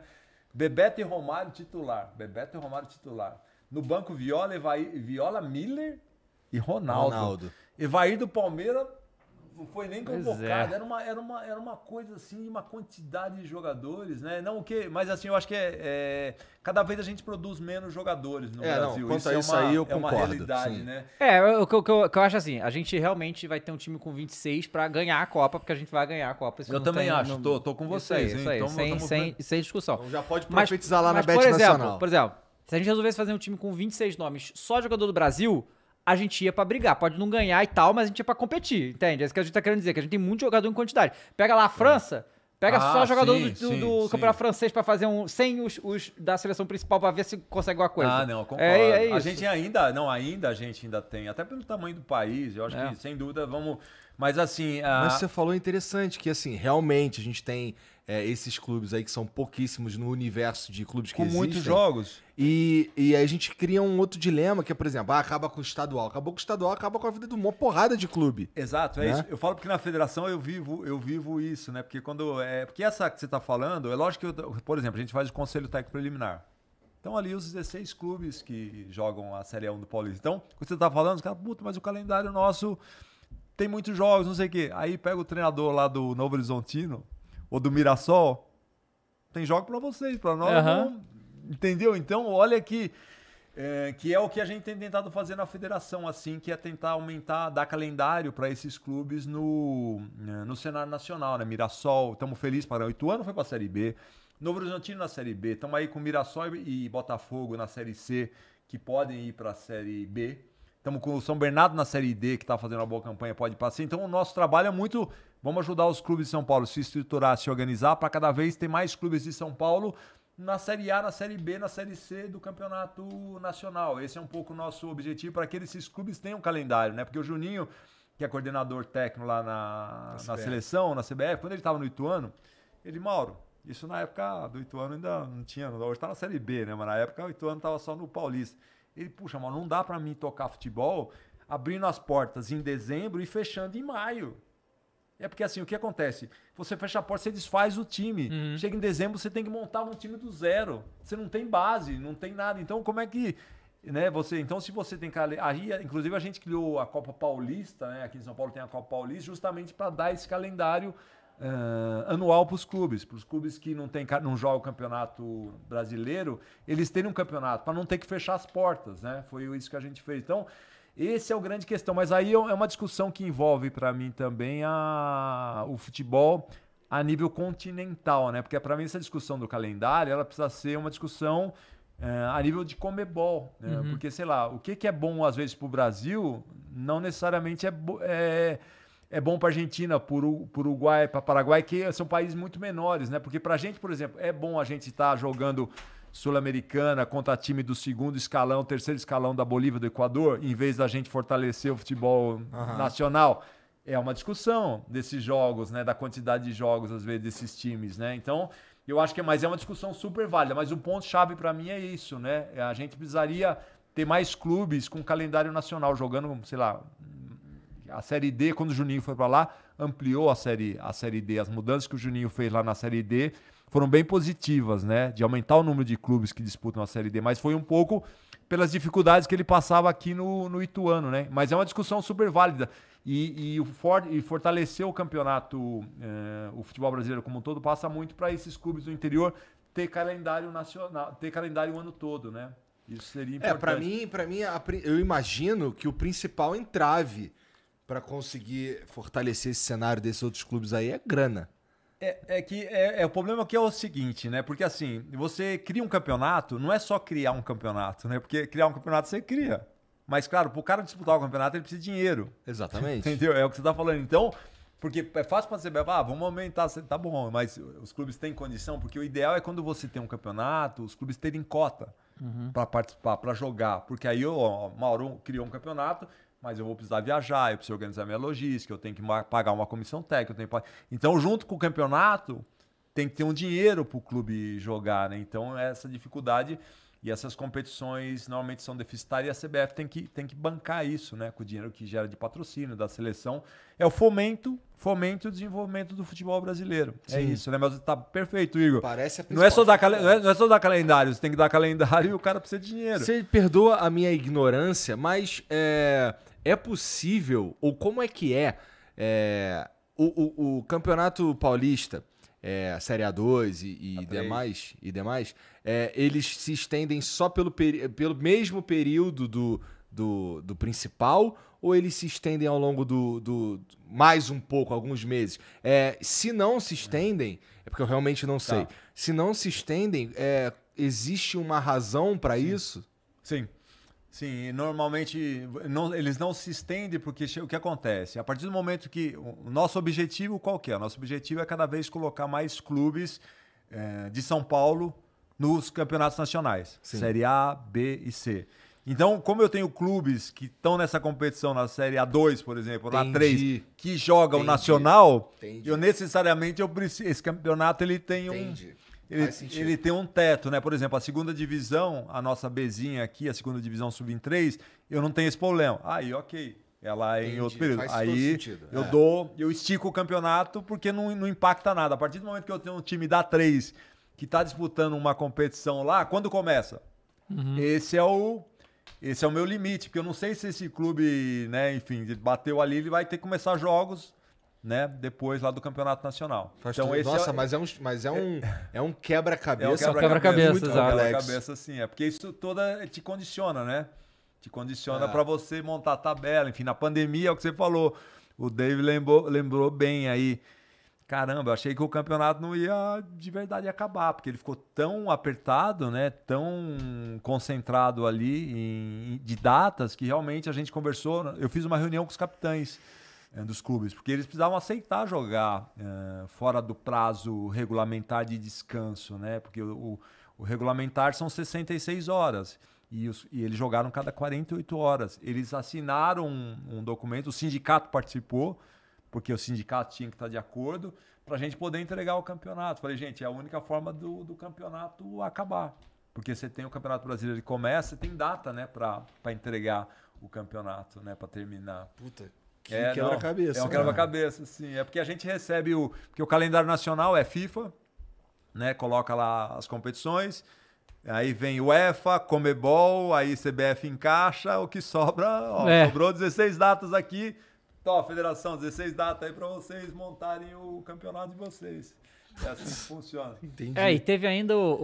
Bebeto e Romário titular. Bebeto e Romário titular. No banco, Viola, Evaí, Viola Miller e Ronaldo. Ronaldo. Evair do Palmeiras não foi nem convocado. É. Era, uma, era, uma, era uma coisa assim, uma quantidade de jogadores, né? Não o que, mas assim, eu acho que é, é, cada vez a gente produz menos jogadores no é, Brasil. Não, quanto isso a é isso uma, aí, eu é uma concordo, realidade, sim. né? É, o que, eu, eu acho assim, a gente realmente vai ter um time com 26 para ganhar a Copa, porque a gente vai ganhar a Copa. eu também tem, acho, não... tô, tô com vocês, isso aí, hein? Isso aí, então, sem, sem, sem discussão. Então já pode profetizar mas, lá mas, na Bet Nacional. Por exemplo, se a gente resolvesse fazer um time com 26 nomes só jogador do Brasil, a gente ia para brigar. Pode não ganhar e tal, mas a gente ia pra competir, entende? É isso que a gente tá querendo dizer, que a gente tem muito jogador em quantidade. Pega lá a França, pega ah, só jogador do, do, do campeonato francês para fazer um. sem os, os, da seleção principal para ver se consegue alguma coisa. Ah, não, é, concordo. É, é a gente ainda, não, ainda a gente ainda tem, até pelo tamanho do país, eu acho é. que sem dúvida vamos. Mas assim. A... Mas você falou interessante, que assim, realmente a gente tem é, esses clubes aí que são pouquíssimos no universo de clubes que Com existem. Com muitos jogos. E, e aí a gente cria um outro dilema, que é, por exemplo, ah, acaba com o estadual. Acabou com o estadual, acaba com a vida de uma porrada de clube. Exato, é né? isso. Eu falo porque na federação eu vivo, eu vivo isso, né? Porque quando. É, porque essa que você está falando, é lógico que, eu, por exemplo, a gente faz o Conselho Técnico Preliminar. Então, ali os 16 clubes que jogam a Série 1 do Paulista. Então, quando você está falando, os caras, puta, mas o calendário nosso tem muitos jogos, não sei o quê. Aí pega o treinador lá do Novo Horizontino, ou do Mirassol, tem jogo para vocês, para nós. Uhum. Não, entendeu? Então, olha que. É, que é o que a gente tem tentado fazer na federação, assim, que é tentar aumentar, dar calendário para esses clubes no, né, no cenário nacional, né? Mirassol, estamos felizes para o Ituano foi para a Série B, Novo Horizontino na Série B, estamos aí com Mirassol e Botafogo na Série C, que podem ir para a Série B. Estamos com o São Bernardo na Série D, que está fazendo uma boa campanha, pode passar. Então, o nosso trabalho é muito Vamos ajudar os clubes de São Paulo a se estruturar, a se organizar para cada vez ter mais clubes de São Paulo na Série A, na Série B, na Série C do Campeonato Nacional. Esse é um pouco o nosso objetivo para que esses clubes tenham um calendário, né? Porque o Juninho, que é coordenador técnico lá na, na, na seleção, na CBF, quando ele estava no Ituano, ele, Mauro, isso na época do Ituano ainda não tinha, hoje está na Série B, né? Mas na época o Ituano estava só no Paulista. Ele, puxa, mano, não dá para mim tocar futebol abrindo as portas em dezembro e fechando em maio. É porque assim, o que acontece? Você fecha a porta, você desfaz o time. Uhum. Chega em dezembro, você tem que montar um time do zero. Você não tem base, não tem nada. Então, como é que. Né, você, então, se você tem inclusive, a gente criou a Copa Paulista, né? Aqui em São Paulo tem a Copa Paulista, justamente para dar esse calendário Uh, anual para os clubes, para os clubes que não, tem, não jogam o campeonato brasileiro, eles terem um campeonato, para não ter que fechar as portas, né? Foi isso que a gente fez. Então, esse é o grande questão, mas aí é, é uma discussão que envolve para mim também a, o futebol a nível continental, né? Porque para mim essa discussão do calendário, ela precisa ser uma discussão eh, a nível de comebol, né? Uhum. porque sei lá, o que, que é bom às vezes para o Brasil, não necessariamente é, é, é bom para Argentina, para o Uruguai, para Paraguai, que são países muito menores, né? Porque para a gente, por exemplo, é bom a gente estar tá jogando Sul-Americana contra time do segundo escalão, terceiro escalão da Bolívia do Equador, em vez da gente fortalecer o futebol uhum. nacional. É uma discussão desses jogos, né? Da quantidade de jogos, às vezes, desses times, né? Então, eu acho que é, mas é uma discussão super válida. Mas o ponto-chave para mim é isso, né? É, a gente precisaria ter mais clubes com calendário nacional jogando, sei lá, a Série D, quando o Juninho foi para lá, ampliou a série, a série D. As mudanças que o Juninho fez lá na Série D foram bem positivas, né? De aumentar o número de clubes que disputam a Série D, mas foi um pouco pelas dificuldades que ele passava aqui no, no Ituano, né? Mas é uma discussão super válida. E, e, for, e fortalecer o campeonato, eh, o futebol brasileiro como um todo, passa muito para esses clubes do interior ter calendário nacional, ter calendário o ano todo, né? Isso seria é, importante. É, para mim, para mim, eu imagino que o principal entrave para conseguir fortalecer esse cenário desses outros clubes aí é grana. É, é, que é, é, o problema que é o seguinte, né? Porque assim, você cria um campeonato, não é só criar um campeonato, né? Porque criar um campeonato você cria. Mas, claro, para o cara disputar o campeonato, ele precisa de dinheiro. Exatamente. [laughs] Entendeu? É o que você está falando. Então, porque é fácil para você ah, vamos aumentar, tá bom, mas os clubes têm condição, porque o ideal é quando você tem um campeonato, os clubes terem cota uhum. para participar, para jogar. Porque aí o Mauro criou um campeonato, mas eu vou precisar viajar, eu preciso organizar minha logística, eu tenho que pagar uma comissão técnica. Que... Então, junto com o campeonato, tem que ter um dinheiro para o clube jogar. Né? Então, essa dificuldade e essas competições normalmente são deficitárias e a CBF tem que, tem que bancar isso né? com o dinheiro que gera de patrocínio da seleção. É o fomento fomento e desenvolvimento do futebol brasileiro. É Sim. É isso, né? Mas tá perfeito, Igor. Parece não é, só dar não, é, não é só dar calendário, você tem que dar calendário e o cara precisa de dinheiro. Você perdoa a minha ignorância, mas é, é possível, ou como é que é, é o, o, o, Campeonato Paulista, é, a Série A2 e, e demais, e demais é, eles se estendem só pelo, pelo mesmo período do, do, do principal ou eles se estendem ao longo do, do, do mais um pouco, alguns meses? É, se não se estendem, é porque eu realmente não sei. Tá. Se não se estendem, é, existe uma razão para isso? Sim. Sim, normalmente não, eles não se estendem porque o que acontece? A partir do momento que. O nosso objetivo qual que é? O nosso objetivo é cada vez colocar mais clubes é, de São Paulo nos campeonatos nacionais. Sim. Série A, B e C. Então, como eu tenho clubes que estão nessa competição na Série A2, por exemplo, ou na 3, que jogam Entendi. nacional, Entendi. eu necessariamente eu preciso, esse campeonato ele tem Entendi. um ele, ele tem um teto, né? Por exemplo, a segunda divisão, a nossa Bzinha aqui, a segunda divisão sub 3 eu não tenho esse problema. Aí, ok, ela é Entendi, em outro período. Aí eu é. dou, eu estico o campeonato porque não, não impacta nada. A partir do momento que eu tenho um time da 3 que está disputando uma competição lá, quando começa? Uhum. Esse é o esse é o meu limite, porque eu não sei se esse clube, né, enfim, bateu ali, ele vai ter que começar jogos né, depois lá do Campeonato Nacional. Faz então, esse Nossa, é... mas é um, mas é um, é um quebra-cabeça. É um quebra-cabeça, quebra exato. É um quebra-cabeça, sim. É porque isso toda te condiciona, né? Te condiciona é. para você montar a tabela. Enfim, na pandemia é o que você falou. O Dave lembrou, lembrou bem aí. Caramba, eu achei que o campeonato não ia de verdade acabar, porque ele ficou tão apertado, né? Tão concentrado ali em, de datas que realmente a gente conversou. Eu fiz uma reunião com os capitães é, dos clubes, porque eles precisavam aceitar jogar uh, fora do prazo regulamentar de descanso, né? Porque o, o, o regulamentar são 66 horas. E, os, e, eles jogaram cada 48 horas. Eles assinaram um, um, documento, o sindicato participou, porque o sindicato tinha que estar de acordo, para a gente poder entregar o campeonato. Falei, gente, é a única forma do, do campeonato acabar. Porque você tem o Campeonato Brasileiro que começa, você tem data né, para entregar o campeonato, né, para terminar. Puta, que é, quebra-cabeça. É um né? quebra-cabeça, sim. É porque a gente recebe o. Porque o calendário nacional é FIFA, né? Coloca lá as competições. Aí vem UEFA, Comebol, aí CBF encaixa, o que sobra, ó, é. sobrou 16 datas aqui. Então, federação, 16 datas aí para vocês montarem o campeonato de vocês. É assim que funciona. Entendi. É, e teve ainda o,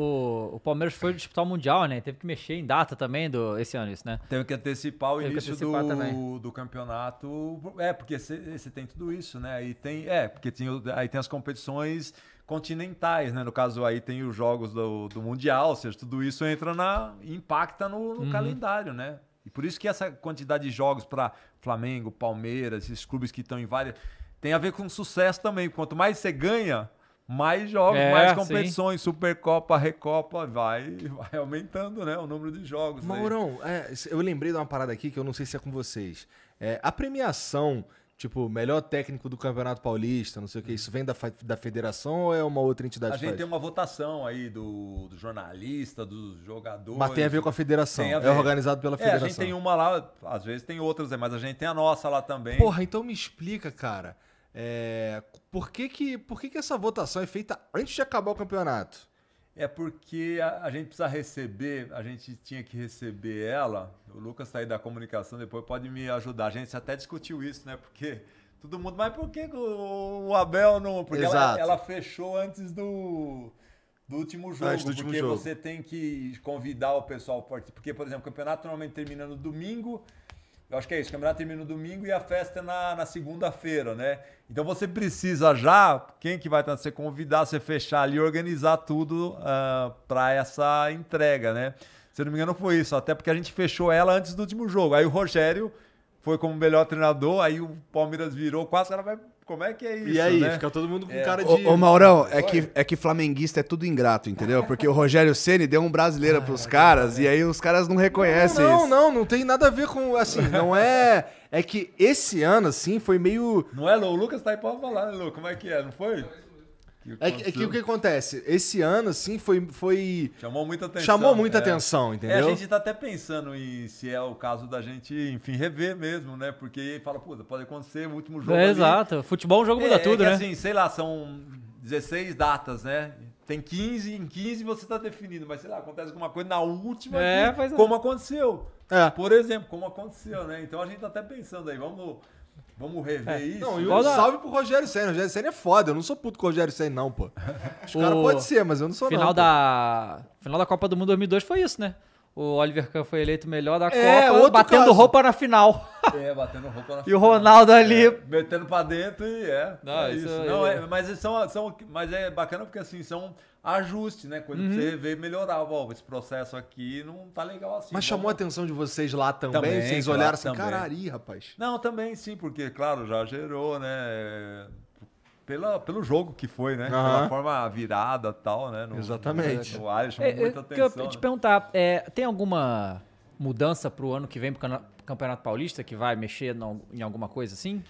o, o, Palmeiras foi disputar o Mundial, né? Teve que mexer em data também do, esse ano, isso, né? Teve que antecipar o teve início antecipar do, também. do campeonato. É, porque você tem tudo isso, né? E tem. É, porque tem, aí tem as competições continentais, né? No caso, aí tem os jogos do, do Mundial, ou seja, tudo isso entra na. impacta no, no uhum. calendário, né? E por isso que essa quantidade de jogos para Flamengo, Palmeiras, esses clubes que estão em várias. Tem a ver com sucesso também. Quanto mais você ganha, mais jogos, é, mais competições, sim. Supercopa, Recopa, vai, [laughs] vai aumentando né, o número de jogos. Mourão, é, eu lembrei de uma parada aqui que eu não sei se é com vocês. É, a premiação, tipo, melhor técnico do Campeonato Paulista, não sei o que, isso vem da, da federação ou é uma outra entidade? A gente faz? tem uma votação aí do, do jornalista, dos jogadores. Mas tem a ver com a federação, a é organizado pela federação. É, a gente tem uma lá, às vezes tem outras, né, mas a gente tem a nossa lá também. Porra, então me explica, cara é, por que, que, por que, que essa votação é feita antes de acabar o campeonato? É porque a, a, gente precisa receber, a gente tinha que receber ela. O Lucas tá aí da comunicação, depois pode me ajudar. A gente até discutiu isso, né? Porque todo mundo, mas por que o, o Abel não. Porque ela, ela, fechou antes do, do último jogo. Antes do último porque jogo. você tem que convidar o pessoal. Porque, por exemplo, o campeonato normalmente termina no domingo. Eu acho que é isso. O campeonato termina no domingo e a festa é na, na segunda-feira, né? Então você precisa já, quem que vai estar, você convidar, você fechar ali, organizar tudo uh, ah, para essa entrega, né? Se não me engano, foi isso. Até porque a gente fechou ela antes do último jogo. Aí o Rogério foi como melhor treinador, aí o Palmeiras virou, quase ela vai como é que é isso? E aí, né? fica todo mundo com é. cara de. Ô, ô Maurão, é que, é que flamenguista é tudo ingrato, entendeu? Porque o Rogério Ceni deu um brasileiro pros caras e aí os caras não reconhecem não, não, isso. Não, não, não tem nada a ver com. Assim, não é. É que esse ano, assim, foi meio. Não é, O Lucas tá aí pra falar, né, Lu? Como é que é? Não foi? É, que, é que o que acontece? Esse ano, assim, foi. foi... Chamou muita atenção. Chamou muita é. atenção, entendeu? É, a gente tá até pensando em se é o caso da gente, enfim, rever mesmo, né? Porque fala, puta, pode acontecer, o último jogo. É, ali. exato. Futebol é um jogo muda é, é tudo, né? Assim, sei lá, são 16 datas, né? Tem 15, em 15 você tá definindo mas sei lá, acontece alguma coisa na última, é, como aconteceu. Por exemplo, como aconteceu, né? Então a gente tá até pensando aí, vamos. Vamos rever é. isso. Não, e um salve pro Rogério Senna. O Rogério Senna é foda. Eu não sou puto com o Rogério Senna, não, pô. Os o... caras podem ser, mas eu não sou, final não. Da... Final da Copa do Mundo 2002 foi isso, né? o Oliver Kahn foi eleito melhor da é, Copa, batendo caso. roupa na final. É, batendo roupa na final. [laughs] E o Ronaldo ali. É, metendo pra dentro e é. Não, é isso. isso. Não, é, mas, são, são, mas é bacana porque assim, são ajustes, né? quando uhum. você vê melhorar. Ó, esse processo aqui não tá legal assim. Mas bom. chamou a atenção de vocês lá também? também vocês olharam assim, também. carari, rapaz. Não, também sim, porque, claro, já gerou, né? pela, pelo jogo que foi, né? Uhum. Pela forma virada e tal, né? No, Exatamente. No, no ar, chamou é, muita atenção. É, que eu né? te perguntar, é, tem alguma mudança para o ano que vem para o Campeonato Paulista que vai mexer no, em alguma coisa assim?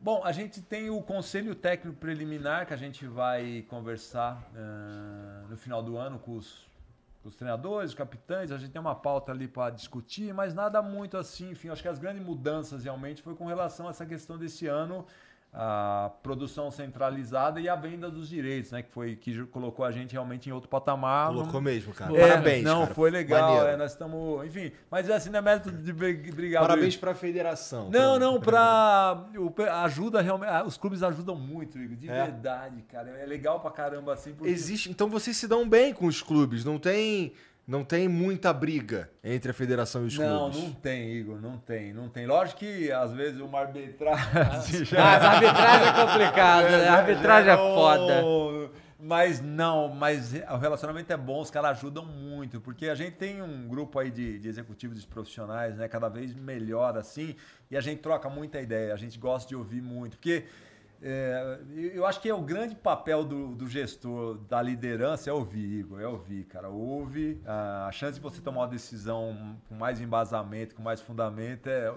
Bom, a gente tem o Conselho Técnico Preliminar que a gente vai conversar uh, no final do ano com os, com os treinadores, os capitães. A gente tem uma pauta ali para discutir, mas nada muito assim. Enfim, acho que as grandes mudanças realmente foi com relação a essa questão desse ano a produção centralizada e a venda dos direitos, né? Que foi que colocou a gente realmente em outro patamar. Colocou mesmo, cara. É, Parabéns. Não, cara. foi legal. É, nós estamos, enfim. Mas assim, não é mérito de brigar. Parabéns para a federação. Não, pra... não [laughs] para ajuda realmente. Ah, os clubes ajudam muito, Igor. De é. verdade, cara. É legal para caramba assim. Porque... Existe. Então vocês se dão bem com os clubes. Não tem não tem muita briga entre a federação e os não, clubes. Não, não tem, Igor, não tem, não tem. Lógico que às vezes uma arbitragem. [laughs] [laughs] já... Mas a arbitragem é complicada, né? É, arbitragem é foda. Mas não, mas o relacionamento é bom, os caras ajudam muito, porque a gente tem um grupo aí de, de executivos profissionais, né? Cada vez melhor assim, e a gente troca muita ideia, a gente gosta de ouvir muito, porque é, eu acho que é o grande papel do, do, gestor, da liderança, é ouvir, Igor, é ouvir, cara. Ouve. A chance de você tomar uma decisão com mais embasamento, com mais fundamento é.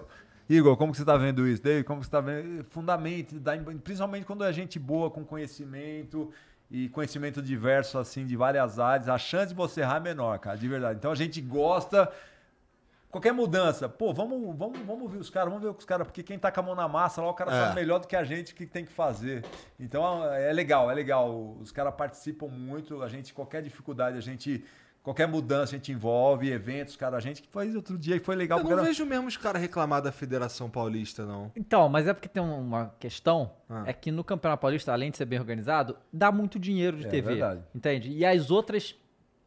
Igor, como que você está vendo isso? David, como que você está vendo? É fundamento, principalmente quando é gente boa, com conhecimento e conhecimento diverso, assim, de várias áreas, a chance de você errar é menor, cara, de verdade. Então a gente gosta Qualquer mudança, pô, vamos, vamos, vamos ver os caras, vamos ver os caras, porque quem tá com a mão na massa lá, o cara é. sabe melhor do que a gente o que tem que fazer. Então é legal, é legal. Os caras participam muito, a gente, qualquer dificuldade, a gente qualquer mudança a gente envolve, eventos, cara, a gente que faz outro dia e foi legal. Eu não vejo mesmo os caras reclamar da Federação Paulista, não. Então, mas é porque tem uma questão, ah. é que no Campeonato Paulista, além de ser bem organizado, dá muito dinheiro de é, TV, verdade. entende? E as outras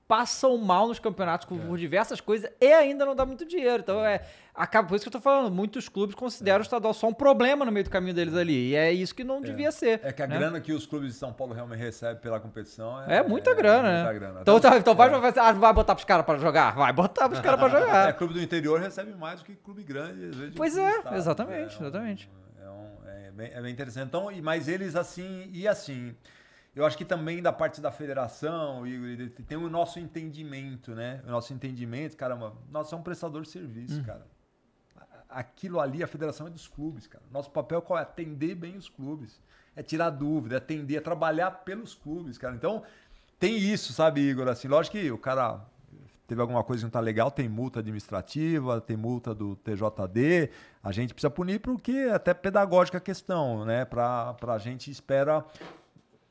passam mal nos campeonatos por é. diversas coisas e ainda não dá muito dinheiro. Então é. Acaba, por isso que eu tô falando, muitos clubes consideram é. o estadual só um problema no meio do caminho deles ali. E é isso que não é. devia ser. É que a né? grana que os clubes de São Paulo realmente recebem pela competição é. é muita é grana, Muita né? grana. Então, tá, então vai, vai, é. ah, vai botar pros caras pra jogar? Vai botar pros caras pra jogar. [laughs] É, clube do interior recebe mais do que clube grande, às vezes. Pois é, estado. exatamente, um, exatamente. Um, bem, é bem interessante. Então, mas eles assim, e assim eu acho que também da parte da federação, Igor, tem o nosso entendimento, né? O nosso entendimento, caramba, nós somos é prestador de serviço, hum. cara. Aquilo ali, a federação é dos clubes, cara. Nosso papel é atender bem os clubes, é tirar dúvida, é atender, é trabalhar pelos clubes, cara. Então, tem isso, sabe, Igor? Assim, lógico que o cara teve alguma coisa que não tá legal, tem multa administrativa, tem multa do TJD, a gente precisa punir porque é até pedagógica a questão, né? Pra, pra gente espera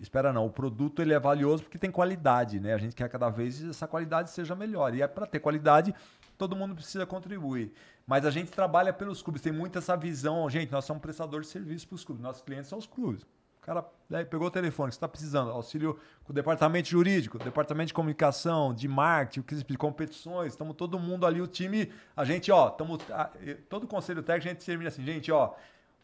espera não, o produto ele é valioso porque tem qualidade, né? A gente quer cada vez essa qualidade seja melhor. E é para ter qualidade, todo mundo precisa contribuir. Mas a gente trabalha pelos clubes, tem muito essa visão, gente, nós somos prestador de serviço para os clubes, nossos clientes são os clubes. O cara né, pegou o telefone, você está precisando, auxílio com o departamento jurídico, departamento de comunicação, de marketing, de competições, estamos todo mundo ali, o time, a gente, ó, tamo, todo o conselho técnico, a gente termina assim, gente, ó,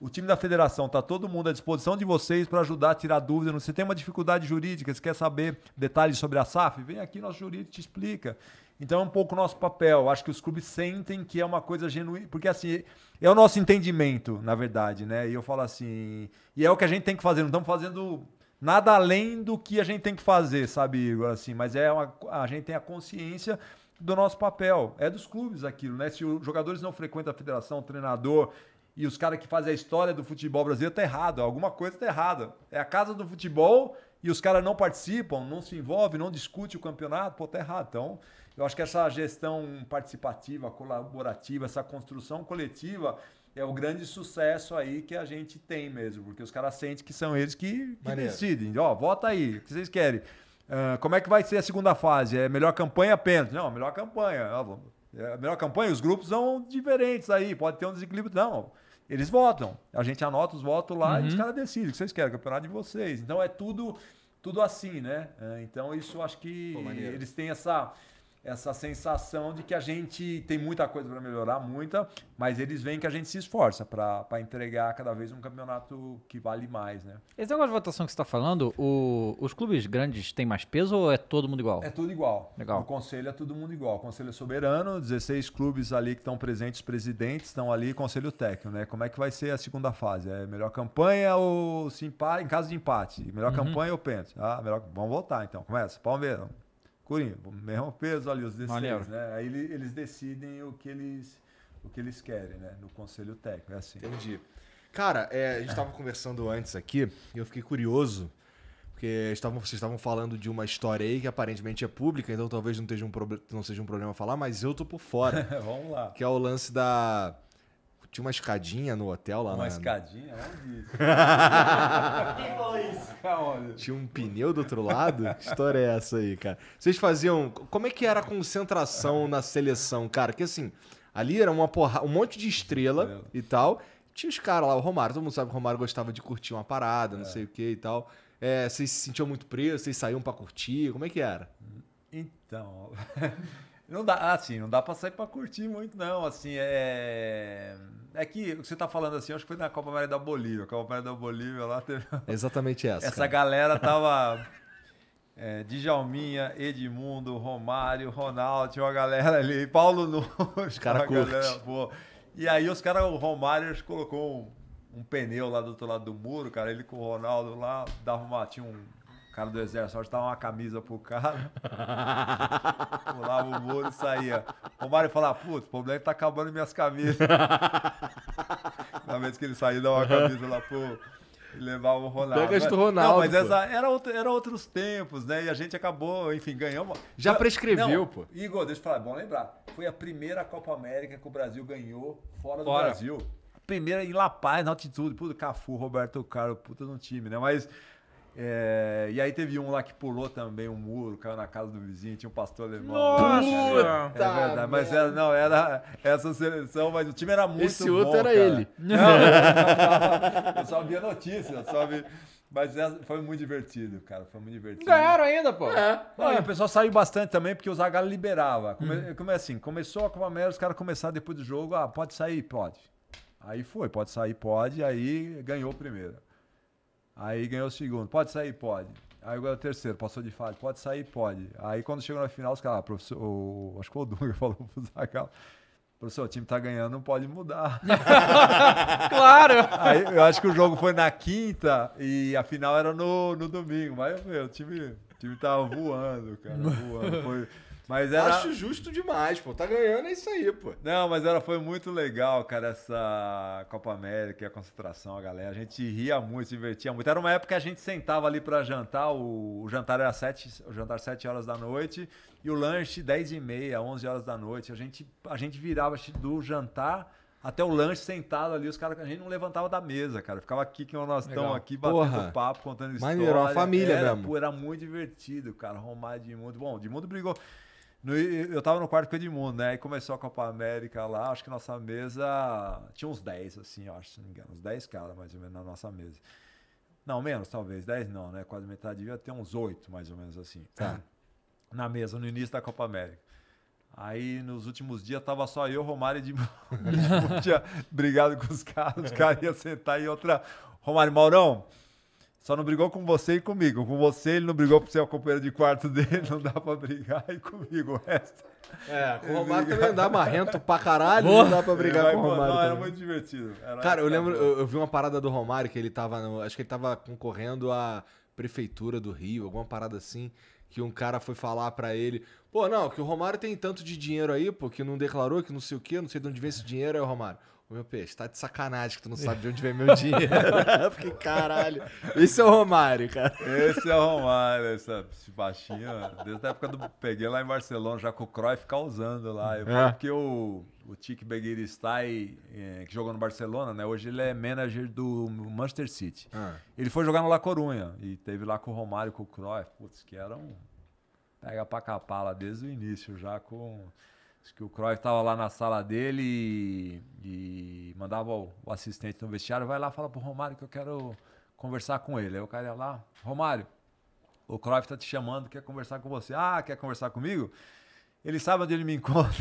o time da federação está todo mundo à disposição de vocês para ajudar a tirar dúvidas Você tem uma dificuldade jurídica, você quer saber detalhes sobre a SAF? Vem aqui, nosso jurídico te explica. Então é um pouco o nosso papel. Acho que os clubes sentem que é uma coisa genuína. Porque assim, é o nosso entendimento, na verdade, né? E eu falo assim. E é o que a gente tem que fazer. Não estamos fazendo nada além do que a gente tem que fazer, sabe, Igor? Assim, mas é uma, a gente tem a consciência do nosso papel. É dos clubes aquilo, né? Se os jogadores não frequentam a federação, o treinador, e os caras que fazem a história do futebol brasileiro tá errado. Alguma coisa tá errada. É a casa do futebol e os caras não participam, não se envolvem, não discutem o campeonato, pô, está errado. Então, eu acho que essa gestão participativa, colaborativa, essa construção coletiva é o grande sucesso aí que a gente tem mesmo, porque os caras sentem que são eles que, que decidem. Ó, vota aí, o que vocês querem. Uh, como é que vai ser a segunda fase? É melhor campanha pênalti? Não, melhor campanha. Ó, ah, é, a melhor campanha, os grupos são diferentes aí, pode ter um desequilíbrio. Não, eles votam. A gente anota os votos lá uhum. e os caras decidem o que vocês querem, o campeonato de vocês. Então é tudo tudo assim, né? É, então isso acho que Pô, eles têm essa essa sensação de que a gente tem muita coisa para melhorar, muita, mas eles veem que a gente se esforça para entregar cada vez um campeonato que vale mais, né? Esse negócio de votação que você está falando, o, os clubes grandes têm mais peso ou é todo mundo igual? É tudo igual. Legal. O conselho é todo mundo igual. O conselho é soberano, 16 clubes ali que estão presentes, presidentes estão ali, conselho técnico, né? Como é que vai ser a segunda fase? É melhor campanha ou se empate, em caso de empate? Melhor uhum. campanha ou pênalti? Ah, melhor, vamos votar então. Começa, Palmeiras, Curinho, mesmo peso ali, os 16, né? Aí eles decidem o que eles, o que eles querem, né? No conselho técnico, é assim. Entendi. Cara, é, a gente estava conversando antes aqui e eu fiquei curioso, porque estavam, vocês estavam falando de uma história aí que aparentemente é pública, então talvez não, um não seja um problema falar, mas eu tô por fora. [laughs] Vamos lá. Que é o lance da tinha uma escadinha no hotel lá. Uma na... escadinha? É Onde [laughs] Quem falou isso? Onde? Tinha um pneu do outro lado? que história é essa aí, cara? Vocês faziam... Como é que era a concentração na seleção, cara? Que assim, ali era uma porra... um monte de estrela e tal. Tinha os caras lá, o Romário. Todo mundo sabe que o Romário gostava de curtir uma parada, é. não sei o que e tal. É, vocês se sentiam muito presos? Vocês saíam para curtir? Como é que era? Então... [laughs] Não dá, assim, não dá pra sair pra curtir muito, não. Assim, é. É, é que o que você tá falando assim, acho que foi na Copa América da Bolívia. A Copa América da Bolívia lá teve. Exatamente essa. Essa cara. galera [laughs] tava. É, Djalminha, Edmundo, Romário, Ronaldo, tinha uma galera ali, Paulo Nunes, cara galera, E aí os caras, o Romário colocou um, um, pneu lá do outro lado do muro, cara, ele com o Ronaldo lá, dava uma, tinha um cara do exército, só dava uma camisa pro cara, [laughs] pulava o muro e saía. O Mário falava, putz, o problema é que tá acabando minhas camisas. [laughs] Na vez que ele saía, dava uma camisa lá pro... E levava o Ronaldo. Pega do Ronaldo. Não, mas essa, era, outro, era outros tempos, né? E a gente acabou, enfim, ganhamos. Já prescreveu, não, pô. Igor, deixa eu falar, é bom lembrar. Foi a primeira Copa América que o Brasil ganhou fora, fora. do Brasil. primeira em La Paz, na altitude. puto, Cafu, Roberto Carlos, puta no time, né? Mas é, e aí teve um lá que pulou também um muro, caiu na casa do vizinho, tinha um pastor alemão. Nossa! Lá, é, é verdade, mas era, não, era essa seleção, mas o time era muito Esse bom. Esse outro era cara. ele. Não, eu, só, [laughs] eu só via notícia, só vi. Mas é, foi muito divertido, cara. Foi muito divertido. Ganharam ainda, pô. É. Não, é. E o pessoal saiu bastante também, porque o Zagallo liberava. Come, uhum. assim, começou a Copa América, os caras começaram depois do jogo. Ah, pode sair? Pode. Aí foi, pode sair, pode. Aí ganhou o primeiro. Aí ganhou o segundo. Pode sair? Pode. Aí ganhou o terceiro, passou de fase. Pode sair? Pode. Aí quando chegou na final, os caras, ah, professor, o, acho que o Dunga [laughs] falou pro Zagal. Professor, o time tá ganhando, não pode mudar. [laughs] claro! Aí, eu acho que o jogo foi na quinta e a final era no, no domingo. Mas, meu, o time, o time tava voando, cara. Voando. Foi, mas era... Acho justo demais, pô. Tá ganhando é isso aí, pô. Não, mas era, foi muito legal, cara, essa Copa América, a concentração, a galera. A gente ria muito, se divertia muito. Era uma época que a gente sentava ali para jantar, o, o, jantar era sete, o jantar sete horas da noite e o lanche dez e meia, onze horas da noite. A gente, a gente virava do jantar até o lanche sentado ali, os caras, a gente não levantava da mesa, cara. Ficava aqui que nós estamos aqui batendo Porra. papo, contando história. Maneiro, uma família era, mesmo. Pô, era muito divertido, cara. Romar de mundo. Bom, de mundo brigou. No, eu tava no quarto com o Edmundo, né? E começou a Copa América lá, acho que nossa mesa tinha uns 10, assim, acho, se não me engano, uns 10 caras mais ou menos na nossa mesa. Não, menos talvez, 10 não, né? Quase metade devia ter uns 8, mais ou menos assim. Tá. [clears throat] Na mesa, no início da Copa América. Aí nos últimos dias tava só eu, Romário e Edmundo. [laughs] Edmundo tinha brigado com os caras, os caras iam sentar e outra. Romário Maurão, só não brigou com você e comigo. Com você ele não brigou por ser o companheiro de quarto [laughs] dele, não dá pra brigar. E comigo o resto. É, com o Romário briga. também dá marrento pra caralho, Boa. não dá pra brigar com o Romário. Não, era é muito divertido. Era Cara, eu lembro, eu, eu, vi uma parada do Romário que ele tava. No, acho que ele tava concorrendo à prefeitura do Rio, alguma parada assim. Que um cara foi falar pra ele: Pô, não, que o Romário tem tanto de dinheiro aí, pô, que não declarou, que não sei o quê, não sei de onde vem esse dinheiro, é o Romário meu peixe, tá de sacanagem que tu não [laughs] sabe de onde vem meu dinheiro. Fiquei, caralho. Esse é o Romário, cara. Esse é o Romário, essa, esse baixinho. Desde a época do. Peguei lá em Barcelona, já com o Cruyff causando lá. Eu é. porque o, o Tique Beguiristai, é, que jogou no Barcelona, né? Hoje ele é manager do Manchester City. É. Ele foi jogar no La Corunha e teve lá com o Romário, com o Cruyff. Putz, que era um. Pega pra capar lá desde o início, já com. Acho que o Cruyff estava lá na sala dele e, e mandava o, o, assistente no vestiário, vai lá, fala pro Romário que eu quero conversar com ele. Aí o cara ia lá, Romário, o Cruyff está te chamando, quer conversar com você. Ah, quer conversar comigo? Ele sabe onde ele me encontra.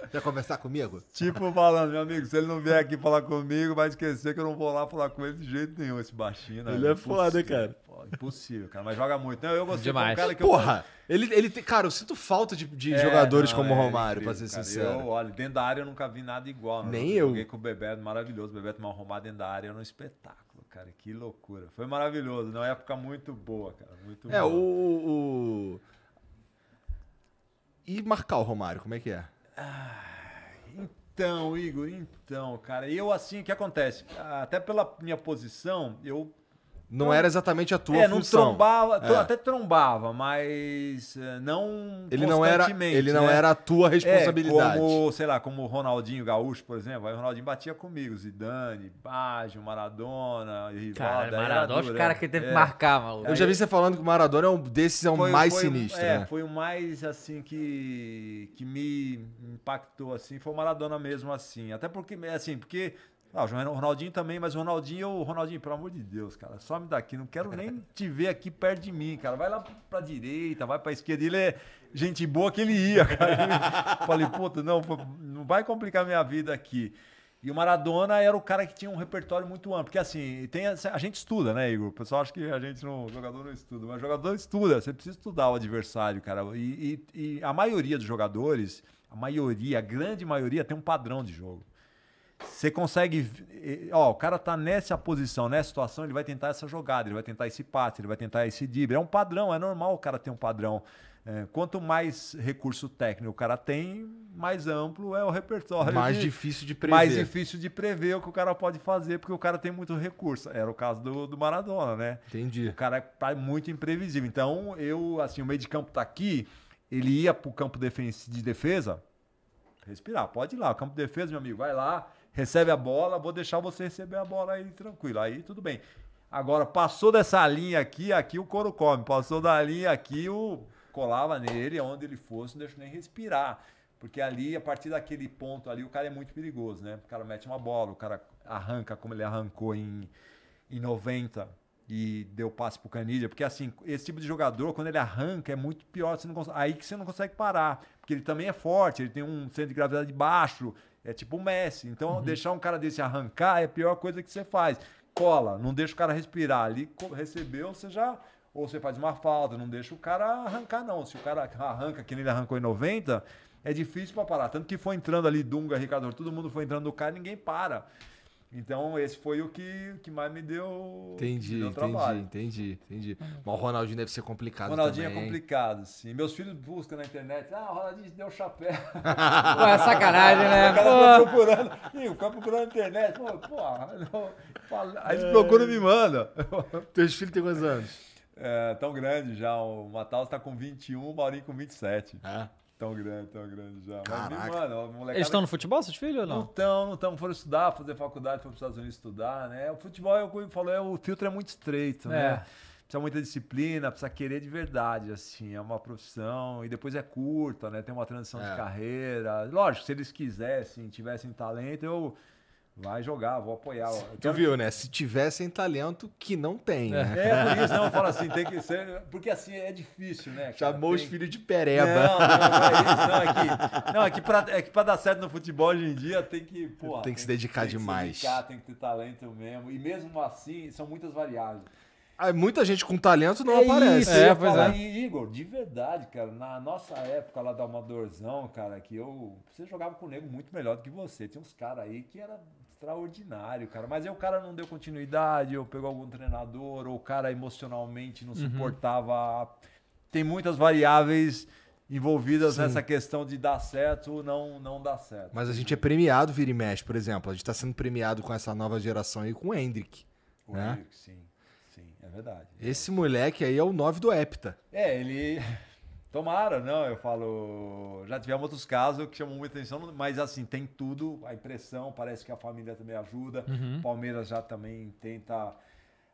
[laughs] Quer conversar comigo? Tipo falando, meu amigo, se ele não vier aqui falar comigo, vai esquecer que eu não vou lá falar com ele de jeito nenhum, esse baixinho. Né? Ele é foda, cara. Pô, impossível, cara. Mas joga muito. Não, eu gostei Demais. De um cara que Porra, eu... ele, ele tem... Cara, eu sinto falta de, de é, jogadores não, como o é, Romário, incrível, pra ser cara. sincero. Eu, olha, dentro da área eu nunca vi nada igual. Né? Nem eu. Joguei com o Bebeto, maravilhoso. O Bebeto Marromar dentro da área era um espetáculo, cara. Que loucura. Foi maravilhoso. Não, é época muito boa, cara. Muito é, boa. É, o... o... E marcar o Romário, como é que é? Ah, então, Igor, então, cara, eu assim, o que acontece? Até pela minha posição, eu não, então, era exatamente a tua é, função. Não trombava, é. até trombava, mas é, não ele não era Ele não né? era a tua é, responsabilidade. É, como, sei lá, como o Ronaldinho Gaúcho, por exemplo. Aí o Ronaldinho batia comigo, Zidane, Baggio, Maradona, Rivaldo. Cara, Maradona, o cara que teve que é. marcar, maluco. Eu já vi você falando que o Maradona é um desses, é o mais foi, sinistro. É, né? foi o mais, assim, que, que me impactou, assim. Foi o Maradona mesmo, assim. Até porque, assim, porque ah, o Ronaldinho também, mas o Ronaldinho, eu, Ronaldinho, pelo amor de Deus, cara, some daqui, não quero nem [laughs] te ver aqui perto de mim, cara. Vai lá pra direita, vai pra esquerda. Ele é gente boa que ele ia, cara. [laughs] falei, puta, não, não vai complicar minha vida aqui. E o Maradona era o cara que tinha um repertório muito amplo. Porque assim, tem, a, a gente estuda, né, Igor? O pessoal acha que a gente não. Jogador não estuda, mas jogador estuda. Você precisa estudar o adversário, cara. E, e, e a maioria dos jogadores, a maioria, a grande maioria, tem um padrão de jogo. Você consegue. Ó, o cara tá nessa posição, nessa situação, ele vai tentar essa jogada, ele vai tentar esse passe, ele vai tentar esse drible. É um padrão, é normal o cara ter um padrão. É, quanto mais recurso técnico o cara tem, mais amplo é o repertório. Mais de, difícil de prever. Mais difícil de prever o que o cara pode fazer, porque o cara tem muito recurso. Era o caso do, do Maradona, né? Entendi. O cara é muito imprevisível. Então, eu, assim, o meio de campo tá aqui, ele ia pro campo de defesa, respirar, pode ir lá. O campo de defesa, meu amigo, vai lá recebe a bola, vou deixar você receber a bola aí tranquilo. Aí tudo bem. Agora, passou dessa linha aqui, aqui o couro come. Passou da linha aqui, o colava nele, onde ele fosse, não deixa nem respirar. Porque ali, a partir daquele ponto ali, o cara é muito perigoso, né? O cara mete uma bola, o cara arranca como ele arrancou em, em 90 e deu passe pro Canilha. Porque assim, esse tipo de jogador, quando ele arranca, é muito pior. Você não consegue, aí que você não consegue parar. Porque ele também é forte, ele tem um centro de gravidade baixo, é tipo o Messi. Então, uhum. deixar um cara desse arrancar é a pior coisa que você faz. Cola, não deixa o cara respirar ali, recebeu, você já. Ou você faz uma falta, não deixa o cara arrancar, não. Se o cara arranca, que nem ele arrancou em 90, é difícil para parar. Tanto que foi entrando ali Dunga, Ricardo, todo mundo foi entrando no cara, ninguém para. Então, esse foi o que, que mais me deu, entendi, me deu trabalho. Entendi, entendi, uhum. Mas o Ronaldinho deve ser complicado Ronaldinho também. Ronaldinho é complicado, sim. Meus filhos buscam na internet. Ah, o Ronaldinho deu chapéu. [laughs] pô, é sacanagem, né? O cara pô. procurando. Ih, o cara procurando na internet. Pô, pô Aí eles procuram e me mandam. [laughs] Teus filhos têm quantos anos? É, tão grande já. O Matal está com 21, o Maurinho com 27. Ah. Tão grande, tão grande já. Caraca. Mas, mano, molecada... Eles estão no futebol, seus filhos, ou não? Não estão, não estão. Foram estudar, fazer faculdade, foram para os Estados Unidos estudar, né? O futebol, é eu falei, é, o filtro é muito estreito, né? é. né? Precisa muita disciplina, precisa querer de verdade, assim. É uma profissão e depois é curta, né? Tem uma transição é. de carreira. Lógico, se eles quisessem, tivessem talento, eu Vai jogar, vou apoiar. Tu quero... viu, né? Se tivessem talento, que não tem. Né? É, por isso não, [laughs] fala assim, tem que ser. Porque assim é difícil, né? Cara? Chamou tem... os filhos de pereba. Não, não, não é isso, não. É que, [laughs] não, é que, pra, é dar certo no futebol hoje em dia tem que. Porra, tem que tem se dedicar que, tem demais. Que se dedicar, tem que ter talento mesmo. E mesmo assim, são muitas variáveis. Aí ah, muita gente com talento não é aparece. Isso, é, pois é. Igor, de verdade, cara, na nossa época lá da Amadorzão, cara, que eu. Você jogava com o nego muito melhor do que você. Tinha uns caras aí que era extraordinário, cara. Mas aí o cara não deu continuidade, ou pegou algum treinador, ou o cara emocionalmente não suportava. Uhum. Tem muitas variáveis envolvidas Sim. nessa questão de dar certo ou não, não dar certo. Mas a gente é premiado, vira e mexe, por exemplo. A gente está sendo premiado com essa nova geração aí, com o Hendrick. O né? Hendrick, sim. Sim, é verdade. Esse moleque aí é o 9 do Hepta. É, ele... Tomara, não, eu falo. Já tivemos outros casos que chamam muita atenção, mas assim, tem tudo, a impressão, parece que a família também ajuda. Uhum. Palmeiras já também tenta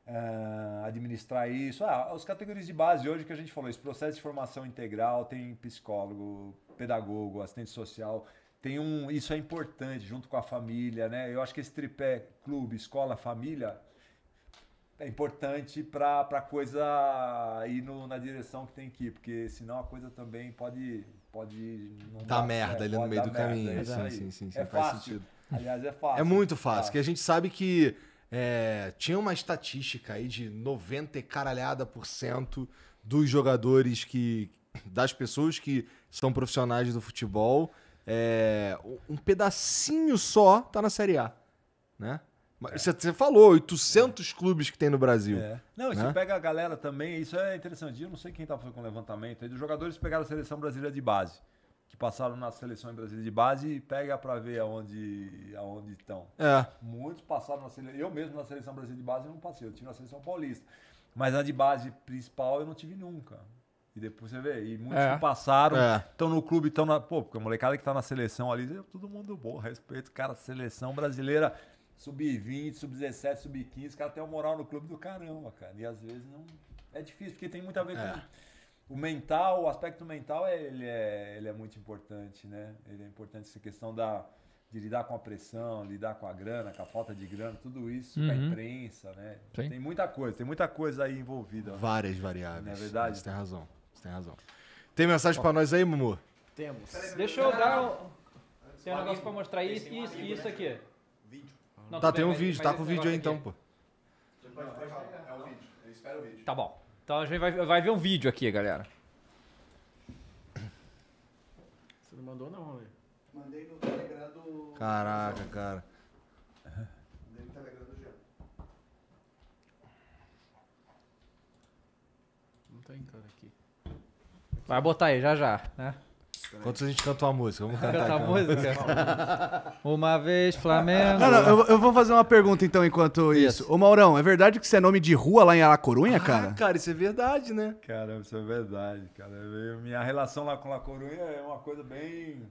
uh, administrar isso. Ah, as categorias de base hoje que a gente falou, esse processo de formação integral, tem psicólogo, pedagogo, assistente social, tem um. Isso é importante, junto com a família, né? Eu acho que esse tripé, clube, escola, família, é importante para a coisa ir no, na direção que tem que ir, porque senão a coisa também pode. pode não dá dar, merda ali no meio do merda, caminho. É, sim, sim, sim, sim, é faz fácil. sentido. Aliás, é, é fácil. É muito fácil, porque a gente sabe que é, tinha uma estatística aí de 90 e caralhada por cento dos jogadores que. das pessoas que são profissionais do futebol. É, um pedacinho só tá na Série A, né? É. É você, é. falou, 800 é. clubes que tem no Brasil. É. Não, isso né? pega a galera também, isso é interessante. Eu não sei quem estava tá com o levantamento aí, dos jogadores que pegaram a seleção brasileira de base, que passaram na seleção brasileira de base e pega para ver aonde, aonde estão. É. Muitos passaram na seleção, eu mesmo na seleção brasileira de base não passei, eu tive na seleção paulista. Mas a de base principal eu não tive nunca. E depois você vê, e muitos é. passaram, estão é. no clube, estão na. Pô, porque a molecada que está na seleção ali, todo mundo bom, respeito, cara, seleção brasileira sub-20, sub-17, sub-15, cara tem uma moral no clube do caramba, cara. E às vezes não. É difícil, porque tem muito a ver é. com. O mental, o aspecto mental, é, ele é, ele é muito importante, né? Ele é importante essa questão da, de lidar com a pressão, lidar com a grana, com a falta de grana, tudo isso, uhum. com a uhum. imprensa, né? Sim. Tem muita coisa, tem muita coisa aí envolvida. Várias né? variáveis. Na é verdade. Você tem razão, você tem razão. Tem mensagem para nós aí, Mumu? Temos. Deixa eu dar um... Tem um negócio para mostrar. Isso, isso, isso aqui. Não, tá, tem bem, um vídeo, tá com o vídeo aí então, pô. Pode, pode é o vídeo, eu espero o vídeo. Tá bom. Então a gente vai, vai ver um vídeo aqui, galera. Você não mandou não, velho. Mandei no Telegram do... Caraca, cara. Mandei no Telegram do Jean. Não tá entrando aqui. Vai botar aí, já já, né? Enquanto né? a gente canta uma música, vamos cantar. Canta uma então. música? [laughs] uma vez, Flamengo. Não, não, eu, eu, vou fazer uma pergunta então enquanto isso. isso. Ô Maurão, é verdade que você é nome de rua lá em Alacorunha, ah, cara? Cara, isso é verdade, né? Caramba, isso é verdade, cara. minha relação lá com La Corunha é uma coisa bem,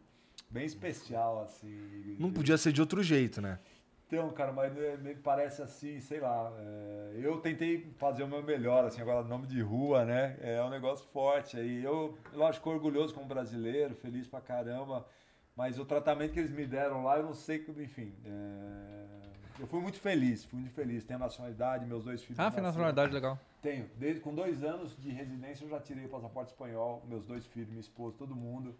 bem especial, assim. Não podia ser de outro jeito, né? Então, cara, mas né, me parece assim, sei lá. É, eu tentei fazer o meu melhor, assim, agora nome de rua, né? É um negócio forte. Aí eu, que orgulhoso como brasileiro, feliz pra caramba. Mas o tratamento que eles me deram lá, eu não sei que, enfim. É, eu fui muito feliz, fui muito feliz. Tenho nacionalidade, meus dois filhos. Ah, nacionalidade, legal. Tenho. Desde, com dois anos de residência, eu já tirei o passaporte espanhol, meus dois filhos, minha esposa, todo mundo.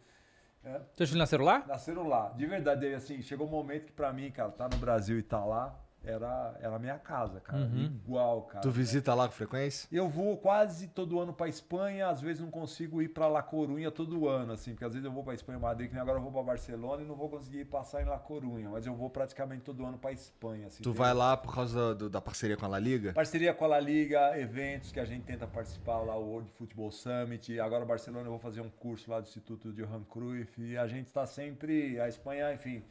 É. Seus filhos nasceram lá? Nasceram lá, de verdade. Assim, chegou um momento que para mim, cara, tá no Brasil e tá lá, era, era a minha casa, cara. Uhum. Igual, cara. Tu visita né? lá com frequência? Eu vou quase todo ano pra Espanha, às vezes não consigo ir pra La Corunha todo ano, assim, porque às vezes eu vou pra Espanha, Madrid, que agora eu vou pra Barcelona e não vou conseguir passar em La Corunha, mas eu vou praticamente todo ano pra Espanha, assim. Tu vai lá por causa do, da parceria com a La Liga? Parceria com a La Liga, eventos que a gente tenta participar lá, o World Football Summit, agora Barcelona eu vou fazer um curso lá do Instituto de Han Cruyff, e a gente tá sempre, a Espanha, enfim,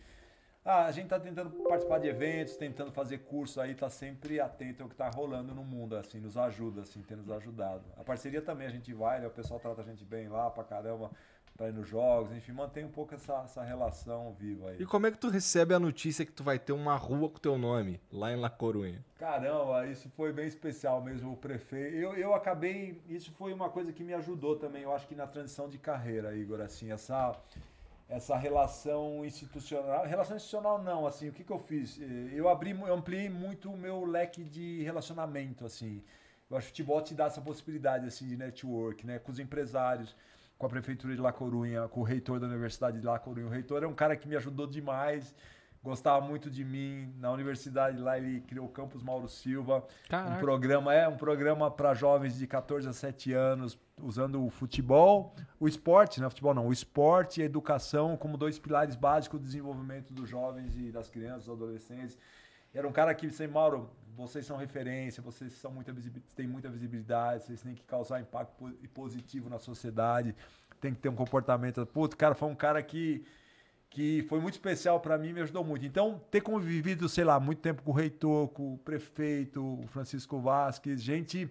ah, a gente está tentando participar de eventos, tentando fazer curso aí, está sempre atento ao que está rolando no mundo, assim, nos ajuda, assim, tem nos ajudado. A parceria também a gente vai, né, o pessoal trata a gente bem lá pra caramba, para ir nos jogos, enfim, mantém um pouco essa, essa relação viva aí. E como é que tu recebe a notícia que tu vai ter uma rua com teu nome lá em La Coruña? Caramba, isso foi bem especial mesmo, o prefeito. Eu, eu acabei, isso foi uma coisa que me ajudou também, eu acho que na transição de carreira, Igor, assim, essa essa relação institucional. Relação institucional não, assim, o que, que eu fiz? Eh, eu abri, eu ampliei muito o meu leque de relacionamento, assim. Eu acho que o futebol te dá essa possibilidade, assim, de network, né? Com os empresários, com a prefeitura de La Corunha, com o reitor da universidade de La Corunha. O reitor é um cara que me ajudou demais gostava muito de mim. Na universidade lá ele criou o Campus Mauro Silva, Caraca. um programa é um programa para jovens de 14 a 7 anos usando o futebol, o esporte, não é futebol não, o esporte e a educação como dois pilares básicos do desenvolvimento dos jovens e das crianças, dos adolescentes. Era um cara que disse, Mauro, vocês são referência, vocês são muita têm muita visibilidade, vocês têm que causar impacto positivo na sociedade, tem que ter um comportamento. Putz, cara foi um cara que que foi muito especial para mim, me ajudou muito. Então, ter convivido, sei lá, muito tempo com o reitor, com o prefeito, o Francisco Vasques, gente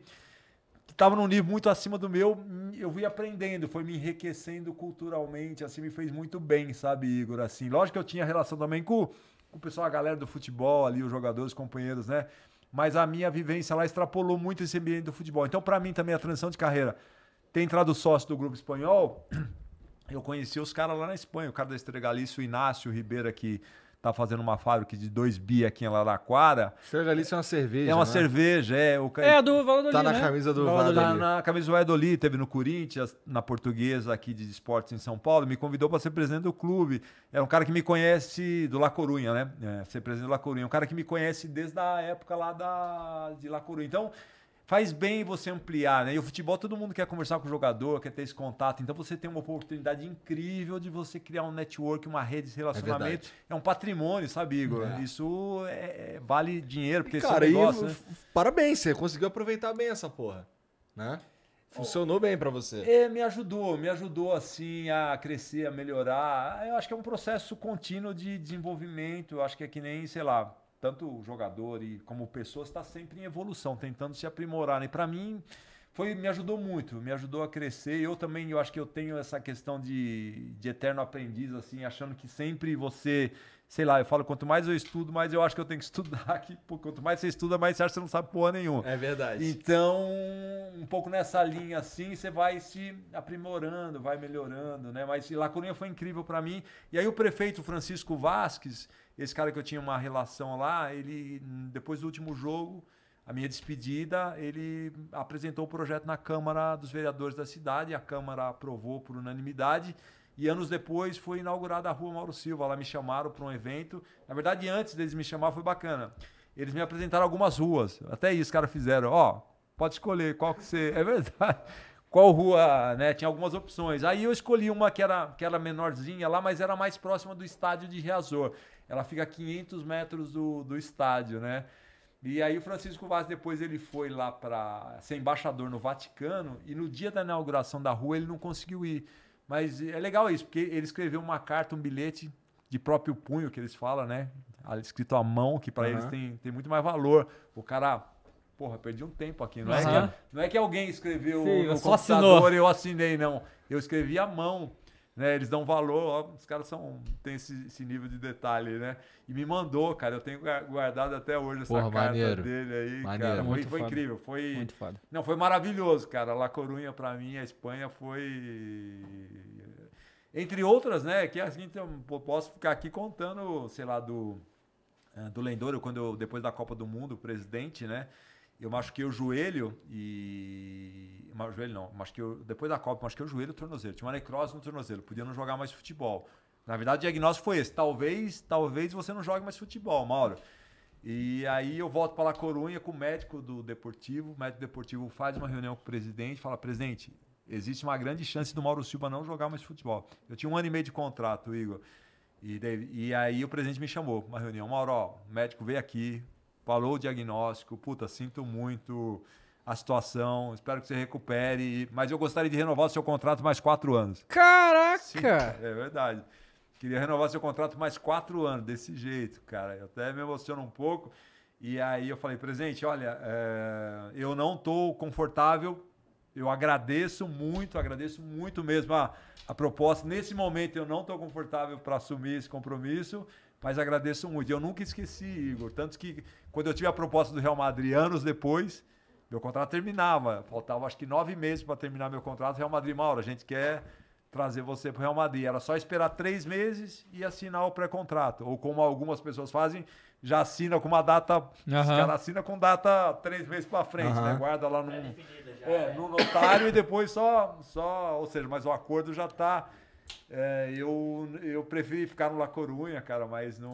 que estava num nível muito acima do meu, eu fui aprendendo, foi me enriquecendo culturalmente, assim, me fez muito bem, sabe, Igor? Assim, lógico que eu tinha relação também com, com o pessoal, a galera do futebol ali, os jogadores, os companheiros, né? Mas a minha vivência lá extrapolou muito esse ambiente do futebol. Então, para mim também, a transição de carreira, ter entrado sócio do grupo espanhol eu conheci os caras lá na Espanha, o cara da Estregalício, o Inácio Ribeira, que tá fazendo uma fábrica de 2 bi aqui em Araraquara. Estregalício é uma cerveja. É uma né? cerveja, é. O... É a do Valladolid. Tá na né? camisa do Valladolid. Tá na camisa do Valladolid, teve no Corinthians, na portuguesa aqui de esportes em São Paulo, me convidou para ser presidente do clube. É um cara que me conhece do La Corunha, né? É, ser presidente do La Corunha. É um cara que me conhece desde a época lá da, de La Corunha. Então faz bem você ampliar, né? E o futebol, todo mundo quer conversar com o jogador, quer ter esse contato. Então você tem uma oportunidade incrível de você criar um network, uma rede de é relacionamento. É, é um patrimônio, sabe, Igor? É. Isso é, é vale dinheiro, porque e, cara, esse é negócio, e, né? Parabéns, você conseguiu aproveitar bem essa porra, né? Funcionou bem para você? É, me ajudou, me ajudou assim a crescer, a melhorar. Eu acho que é um processo contínuo de desenvolvimento. Eu acho que é que nem, sei lá, tanto o jogador e como pessoa está sempre em evolução, tentando se aprimorar. E para mim foi me ajudou muito, me ajudou a crescer. Eu também eu acho que eu tenho essa questão de, de eterno aprendiz assim, achando que sempre você, sei lá, eu falo quanto mais eu estudo, mais eu acho que eu tenho que [laughs] estudar, que porque quanto mais você estuda, mais você acha que você não sabe porra nenhuma. É verdade. Então, um pouco nessa linha assim, você vai se aprimorando, vai melhorando, né? Mas lá Corunha foi incrível para mim. E aí o prefeito Francisco Vasques, esse cara que eu tinha uma relação lá, ele, depois do último jogo, a minha despedida, ele apresentou o projeto na Câmara dos Vereadores da cidade, a Câmara aprovou por unanimidade. E anos depois foi inaugurada a Rua Mauro Silva. Lá me chamaram para um evento. Na verdade, antes deles me chamar, foi bacana. Eles me apresentaram algumas ruas. Até isso, os caras fizeram. Ó, oh, pode escolher qual que você. [laughs] É verdade. Qual rua, né? Tinha algumas opções. Aí eu escolhi uma que era, que era menorzinha lá, mas era mais próxima do estádio de Reazor. Ela fica a 500 metros do, do estádio, né? E aí o Francisco Vaz depois ele foi lá para ser embaixador no Vaticano e no dia da inauguração da rua ele não conseguiu ir. Mas é legal isso, porque ele escreveu uma carta, um bilhete de próprio punho que eles falam, né? Ah, escrito à mão, que para uhum. eles tem, tem muito mais valor. O cara, porra, perdi um tempo aqui. Não, uhum. é, que, não é que alguém escreveu Sim, no computador assinou. eu assinei, não. Eu escrevi à mão. Né, eles dão valor, ó, os caras são, tem esse, esse, nível de detalhe, né? E me mandou, cara, eu tenho guardado até hoje essa Porra, carta maneiro. dele aí, maneiro, cara. Foi, foi incrível, foi muito foda. Não, foi maravilhoso, cara. La Corunha para mim, a Espanha foi entre outras, né, que assim, eu posso ficar aqui contando, sei lá, do eh, do Lendouro, quando eu, depois da Copa do Mundo, o presidente, né? eu machuquei o joelho e. O joelho não, machuquei o... depois da Copa, machuquei o joelho e o tornozelo. Tinha uma necrose no tornozelo, podia não jogar mais futebol. Na verdade, o diagnóstico foi esse: talvez, talvez você não jogue mais futebol, Mauro. E aí eu volto para La Corunha com o médico do Deportivo. O médico Deportivo faz uma reunião com o presidente fala: presidente, existe uma grande chance do Mauro Silva não jogar mais futebol. Eu tinha um ano e meio de contrato, Igor. E, daí, e aí o presidente me chamou, uma reunião. Mauro, ó, o médico veio aqui, falou o diagnóstico, puta, sinto muito a situação, espero que você recupere, mas eu gostaria de renovar o seu contrato mais quatro anos. Caraca! Sim, é verdade. Queria renovar seu contrato mais quatro anos, desse jeito, cara. Eu até me emociono um pouco. E aí eu falei, presente, olha, é, eu não estou confortável, eu agradeço muito, agradeço muito mesmo a, a proposta. Nesse momento eu não estou confortável para assumir esse compromisso, mas agradeço muito. Eu nunca esqueci, Igor. Tanto que quando eu tive a proposta do Real Madrid, anos depois, meu contrato terminava. Faltava acho que nove meses para terminar meu contrato. Real Madrid, Mauro, a gente quer trazer você para o Real Madrid. Era só esperar três meses e assinar o pré-contrato. Ou como algumas pessoas fazem, já assina com uma data. Uhum. Os caras assinam com data três meses para frente, uhum. né? Guarda lá no é, já, é, né? no notário e depois só, só. Ou seja, mas o acordo já está é, eu, eu preferi ficar no La Corunha, cara, mas não,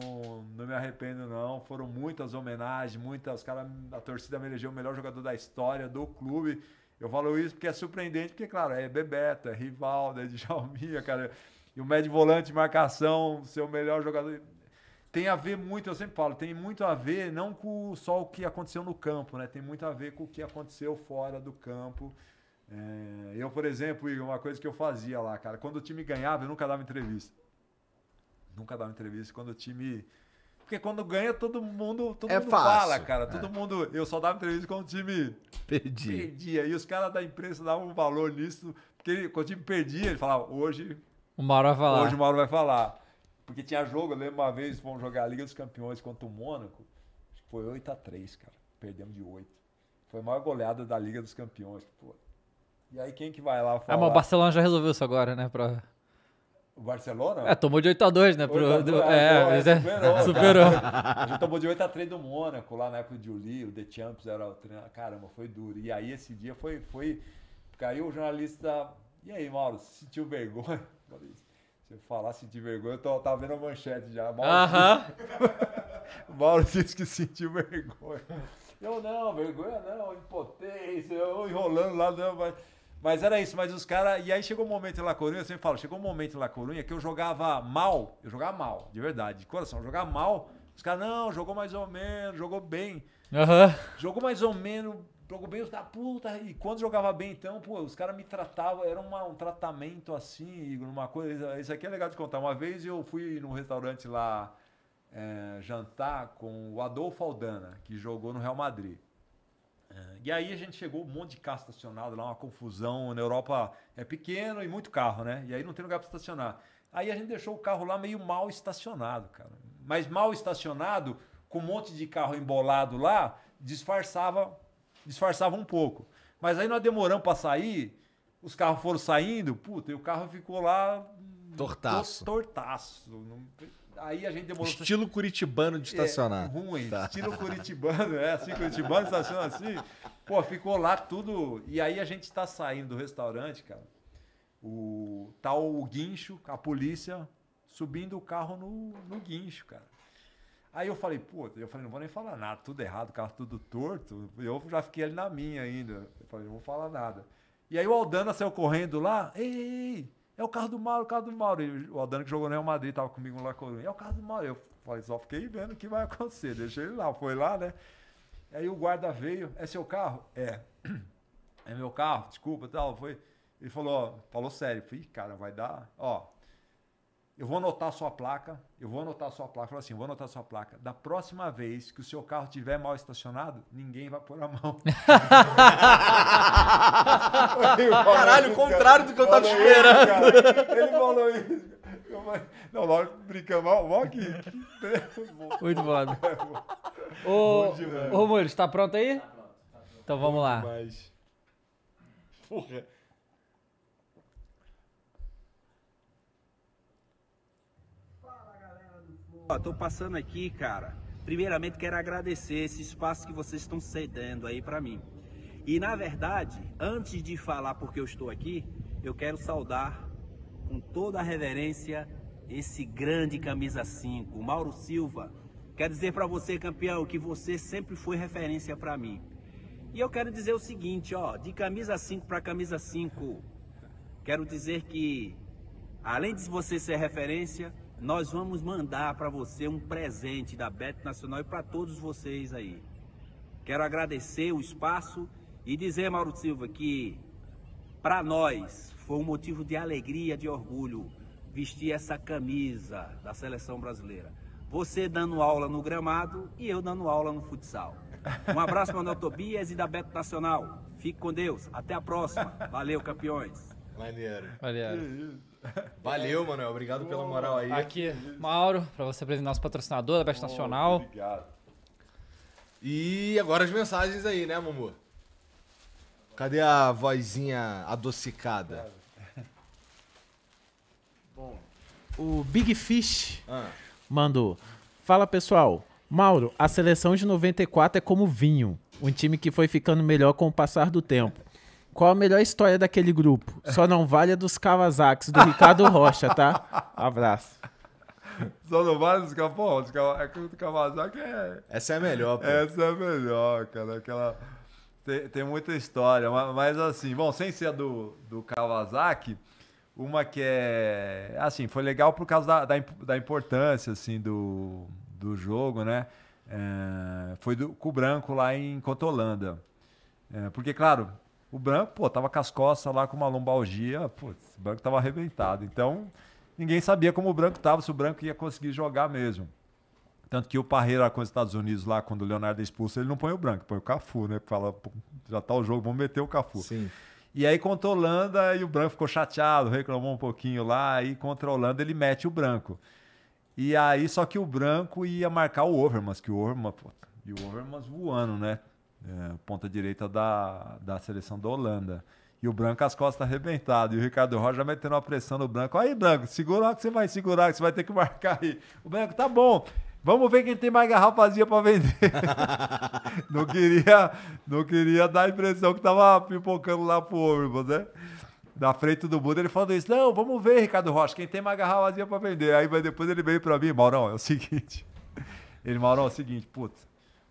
não me arrependo, não. Foram muitas homenagens, muitas. Cara, a torcida me elegeu o melhor jogador da história do clube. Eu falo isso porque é surpreendente, porque, claro, é Bebeto, é Rivaldo, é [laughs] Djalminha, cara. E o médio volante, marcação, seu melhor jogador. Tem a ver muito, eu sempre falo, tem muito a ver não com só o que aconteceu no campo, né? Tem muito a ver com o que aconteceu fora do campo. É, eu, por exemplo, Igor, uma coisa que eu fazia lá, cara, quando o time ganhava, eu nunca dava entrevista. Nunca dava entrevista. Quando o time. Porque quando ganha, todo mundo, todo é mundo fácil, fala, cara. É. Todo mundo. Eu só dava entrevista quando o time Perdi. perdia. E os caras da imprensa davam um valor nisso. Porque ele, quando o time perdia, ele falava, hoje. O Mauro vai falar. Hoje o Mauro vai falar. Porque tinha jogo, eu lembro uma vez, vamos jogar a Liga dos Campeões contra o Mônaco. foi 8x3, cara. Perdemos de 8. Foi a maior goleada da Liga dos Campeões. Pô, e aí quem que vai lá falar? Ah, mas o Barcelona já resolveu isso agora, né? Pra... O Barcelona? É, tomou de 8x2, né? 8 Pro, 2, do... é, é, superou. É, [laughs] superou. a gente tomou de 8x3 do Mônaco, lá na época de Julie, o The Champs era o treinador. Caramba, foi duro. E aí esse dia foi. foi... Caiu o jornalista. E aí, Mauro, sentiu vergonha? [laughs] Falei, se eu falar sentir vergonha, eu tava vendo a manchete já. Mauro, uh [laughs] -huh. Mauro disse que sentiu vergonha. Eu não, vergonha não, impotência, eu enrolando lá, não, mas. Mas era isso, mas os caras. E aí chegou um momento em La Corunha, eu sempre falo, chegou um momento em La Corunha que eu jogava mal, eu jogava mal, de verdade, de coração, jogar mal. Os caras, não, jogou mais ou menos, jogou bem. Uhum. Jogou mais ou menos, jogou bem, os da puta. E quando jogava bem, então, pô, os caras me tratavam, era uma, um tratamento assim, uma coisa. Isso aqui é legal de contar. Uma vez eu fui num restaurante lá é, jantar com o Adolfo Aldana, que jogou no Real Madrid. É, e aí a gente chegou um monte de carro estacionado lá, uma confusão. Na Europa é pequeno e muito carro, né? E aí não tem lugar para estacionar. Aí a gente deixou o carro lá meio mal estacionado, cara. Mas mal estacionado, com um monte de carro embolado lá, disfarçava, disfarçava um pouco. Mas aí nós demoramos para sair, os carros foram saindo, puta, e o carro ficou lá Tortaço. Tortaço aí a gente demorou. Estilo curitibano de é, estacionar. É, ruim, tá. estilo curitibano, é assim, curitibano estaciona assim. Pô, ficou lá tudo. E aí a gente está saindo do restaurante, cara. O tal tá o guincho, a polícia subindo o carro no, no guincho, cara. Aí eu falei, pô, eu falei, não vou nem falar nada, tudo errado, o carro tudo torto. Eu já fiquei ali na minha ainda. Eu falei, não vou falar nada. E aí o Aldana saiu correndo lá, ei, ei, ei é o carro do Mauro, o carro do Mauro. E o Aldano que jogou no Real Madrid tava comigo lá Coruña. É o carro do Mauro. Eu falei, só fiquei vendo o que vai acontecer. Deixei ele lá, foi lá, né? Aí o guarda veio, é seu carro? É. [clears throat] É meu carro, desculpa tal. Foi. Ele falou, ó, falou sério. Falei, cara, vai dar. Ó, eu vou anotar a sua placa, eu vou anotar a sua placa, fala assim, vou anotar a sua placa. Da próxima vez que o seu carro estiver mal estacionado, ninguém vai pôr a mão. [laughs] Caralho, o contrário do que eu tava esperando. Ele falou isso. Não, lógico, brincando, mal, aqui. Muito bom. [laughs] É Ô, Ô está pronto aí? Tá pronto, tá pronto. Então vamos lá. Porra. Estou passando aqui, cara. Primeiramente, quero agradecer esse espaço que vocês estão cedendo aí para mim. E na verdade, antes de falar porque eu estou aqui, eu quero saudar com toda a reverência esse grande camisa 5, Mauro Silva. Quero dizer para você, campeão, que você sempre foi referência para mim. E eu quero dizer o seguinte, ó, de camisa 5 para camisa 5, quero dizer que além de você ser referência, nós vamos mandar para você um presente da Beto Nacional e para todos vocês aí. Quero agradecer o espaço e dizer, Mauro Silva, que para nós foi um motivo de alegria, de orgulho vestir essa camisa da seleção brasileira. Você dando aula no gramado e eu dando aula no futsal. Um abraço, Manuel Tobias e da Beto Nacional. Fique com Deus. Até a próxima. Valeu, campeões. Maneiro. Maneiro. [laughs] Valeu, Manuel. Obrigado pela moral aí. Aqui, Mauro, para você apresentar nosso patrocinador da Best Nacional. Obrigado. E agora as mensagens aí, né, Mamu? Cadê a vozinha adocicada? [laughs] Bom, o Big Fish ah. mandou. Fala, pessoal. Mauro, a seleção de 94 é como vinho, um time que foi ficando melhor com o passar do tempo qual a melhor história daquele grupo? Só não vale a dos Kawasaki, do Ricardo Rocha, tá? Abraço. Só não vale dos Kawasaki? Pô, é do Kawasaki é... Essa é a melhor, pô. Essa é a melhor, cara. Aquela... Tem, tem muita história, mas, mas, assim, bom, sem ser do, do Kawasaki, uma que é... Assim, foi legal por causa da, da, da importância, assim, do, do jogo, né? É, foi do, com o Branco lá em Cotolanda. É, porque, claro, o branco, pô, tava com as costas lá com uma lombalgia, pô, o branco tava arrebentado. Então, ninguém sabia como o branco tava, se o branco ia conseguir jogar mesmo. Tanto que o Parreira com os Estados Unidos lá, quando o Leonardo é expulso, ele não põe o branco, põe o Cafu, né? Fala, já tá o jogo, vamos meter o Cafu. Sim. E aí contra a Holanda, e o branco ficou chateado, reclamou um pouquinho lá, e contra a Holanda ele mete o branco. E aí, só que o branco ia marcar o Overmans, que o Overmans, pô, e o Overmans voando, né? é, ponta direita da, da seleção da Holanda. E o Branco as costas arrebentado. E o Ricardo Rocha metendo uma pressão no Branco. Aí, Branco, segura lá que você vai segurar, que você vai ter que marcar aí. O Branco, tá bom. Vamos ver quem tem mais garrafazinha para vender. [laughs] não, queria, não queria dar a impressão que tava pipocando lá pro Orban, né? Na frente do mundo, ele falando isso. Não, vamos ver, Ricardo Rocha, quem tem mais garrafazinha para vender. Aí mas depois ele veio para mim, Maurão, é o seguinte. [laughs] Ele, Maurão, é o seguinte, putz,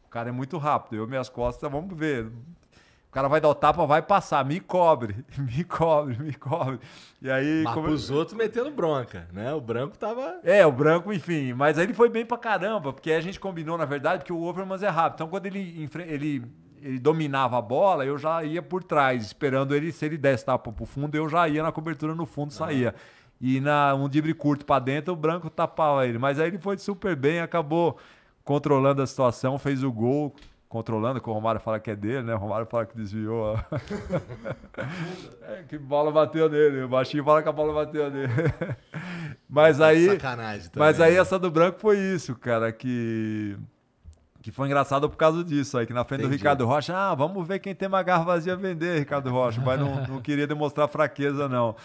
o cara é muito rápido. Eu, minhas costas, vamos ver. O cara vai dar o tapa, vai passar, me cobre, [laughs] me cobre, me cobre. E aí. Mas os outros metendo bronca, né? O branco tava. É, o branco, enfim. Mas aí ele foi bem pra caramba, porque a gente combinou, na verdade, porque o Overmans é rápido. Então quando ele, ele ele dominava a bola, eu já ia por trás, esperando ele, se ele desse tapa pro fundo, eu já ia na cobertura no fundo, saía. E na um drible curto para dentro, o branco tapava ele. Mas aí ele foi super bem, acabou controlando a situação, fez o gol, controlando, que o Romário fala que é dele, né? O Romário fala que desviou. A... [laughs] é, que bola bateu nele. O baixinho fala que a bola bateu nele. [laughs] mas tá aí. Sacanagem também, mas aí né? essa do branco foi isso, cara, que. Que foi engraçado por causa disso aí, que na frente Entendi. do Ricardo Rocha, ah, vamos ver quem tem uma garra vazia a vender, Ricardo Rocha, mas não, não queria demonstrar fraqueza, não.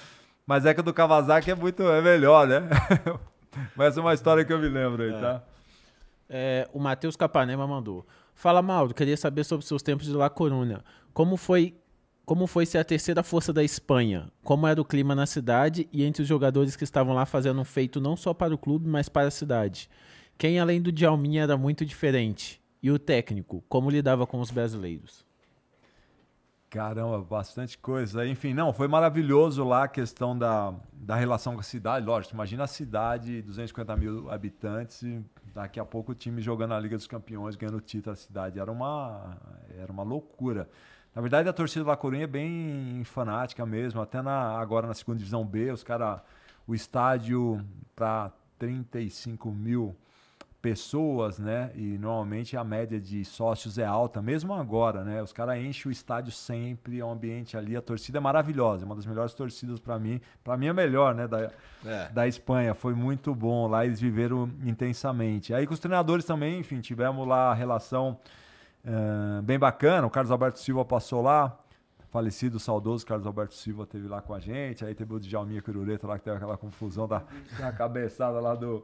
Mas é que o do Kawasaki é muito, é melhor, né? [laughs] mas é uma história que eu me lembro aí, é. tá? É, o Matheus Capanema mandou. Fala, Mauro, queria saber sobre seus tempos de La Coruña. Como foi, como foi ser a terceira força da Espanha? Como era o clima na cidade e entre os jogadores que estavam lá fazendo um feito não só para o clube, mas para a cidade? Quem, além do Djalmin, era muito diferente? E o técnico, como lidava com os brasileiros? Caramba, bastante coisa. Enfim, não, foi maravilhoso lá a questão da, da relação com a cidade. Lógico, imagina a cidade, 250 mil habitantes, e daqui a pouco o time jogando na Liga dos Campeões, ganhando o título da cidade. Era uma, era uma loucura. Na verdade, a torcida da Corunha é bem fanática mesmo. Até na, agora na segunda divisão B, os cara O estádio para 35 mil pessoas, né? E normalmente a média de sócios é alta, mesmo agora, né? Os caras enchem o estádio sempre, o ambiente ali, a torcida é maravilhosa, é uma das melhores torcidas para mim. Para mim é melhor, né? Da, é. da Espanha, foi muito bom. Lá eles viveram intensamente. Aí com os treinadores também, enfim, tivemos lá a relação uh, bem bacana. O Carlos Alberto Silva passou lá, falecido, saudoso Carlos Alberto Silva teve lá com a gente. Aí teve o Djalminha Curureta lá, que teve aquela confusão da, da cabeçada lá do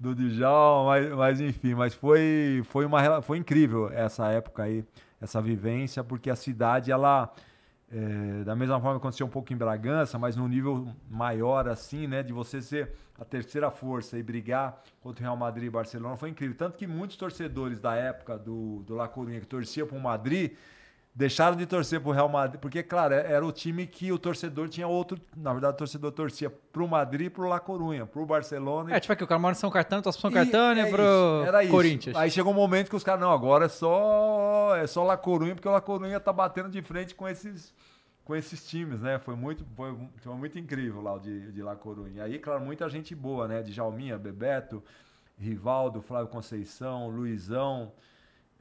do Dijal, mas, mas enfim, mas foi, foi, uma, foi incrível essa época aí, essa vivência, porque a cidade, ela, é, da mesma forma que aconteceu um pouco em Bragança, mas num nível maior assim, né, de você ser a terceira força e brigar contra o Real Madrid e Barcelona, foi incrível. Tanto que muitos torcedores da época do, do La Coruña que torcia para o Madrid deixaram de torcer pro Real Madrid, porque, claro, é, era o time que o torcedor tinha outro. Na verdade, o torcedor torcia pro Madrid e pro La Corunha, pro Barcelona. E... É, tipo aqui, é o cara mora em São Caetano, torce tá pro São Caetano e, é pro isso, era isso. Corinthians. Aí chegou um momento que os caras, não, agora é só, é só La Corunha, porque o La Corunha tá batendo de frente com esses. Com esses times, né? Foi muito, foi, foi muito incrível lá o de, de La Corunha. E aí, claro, muita gente boa, né? De Jalminha, Bebeto, Rivaldo, Flávio Conceição, Luizão,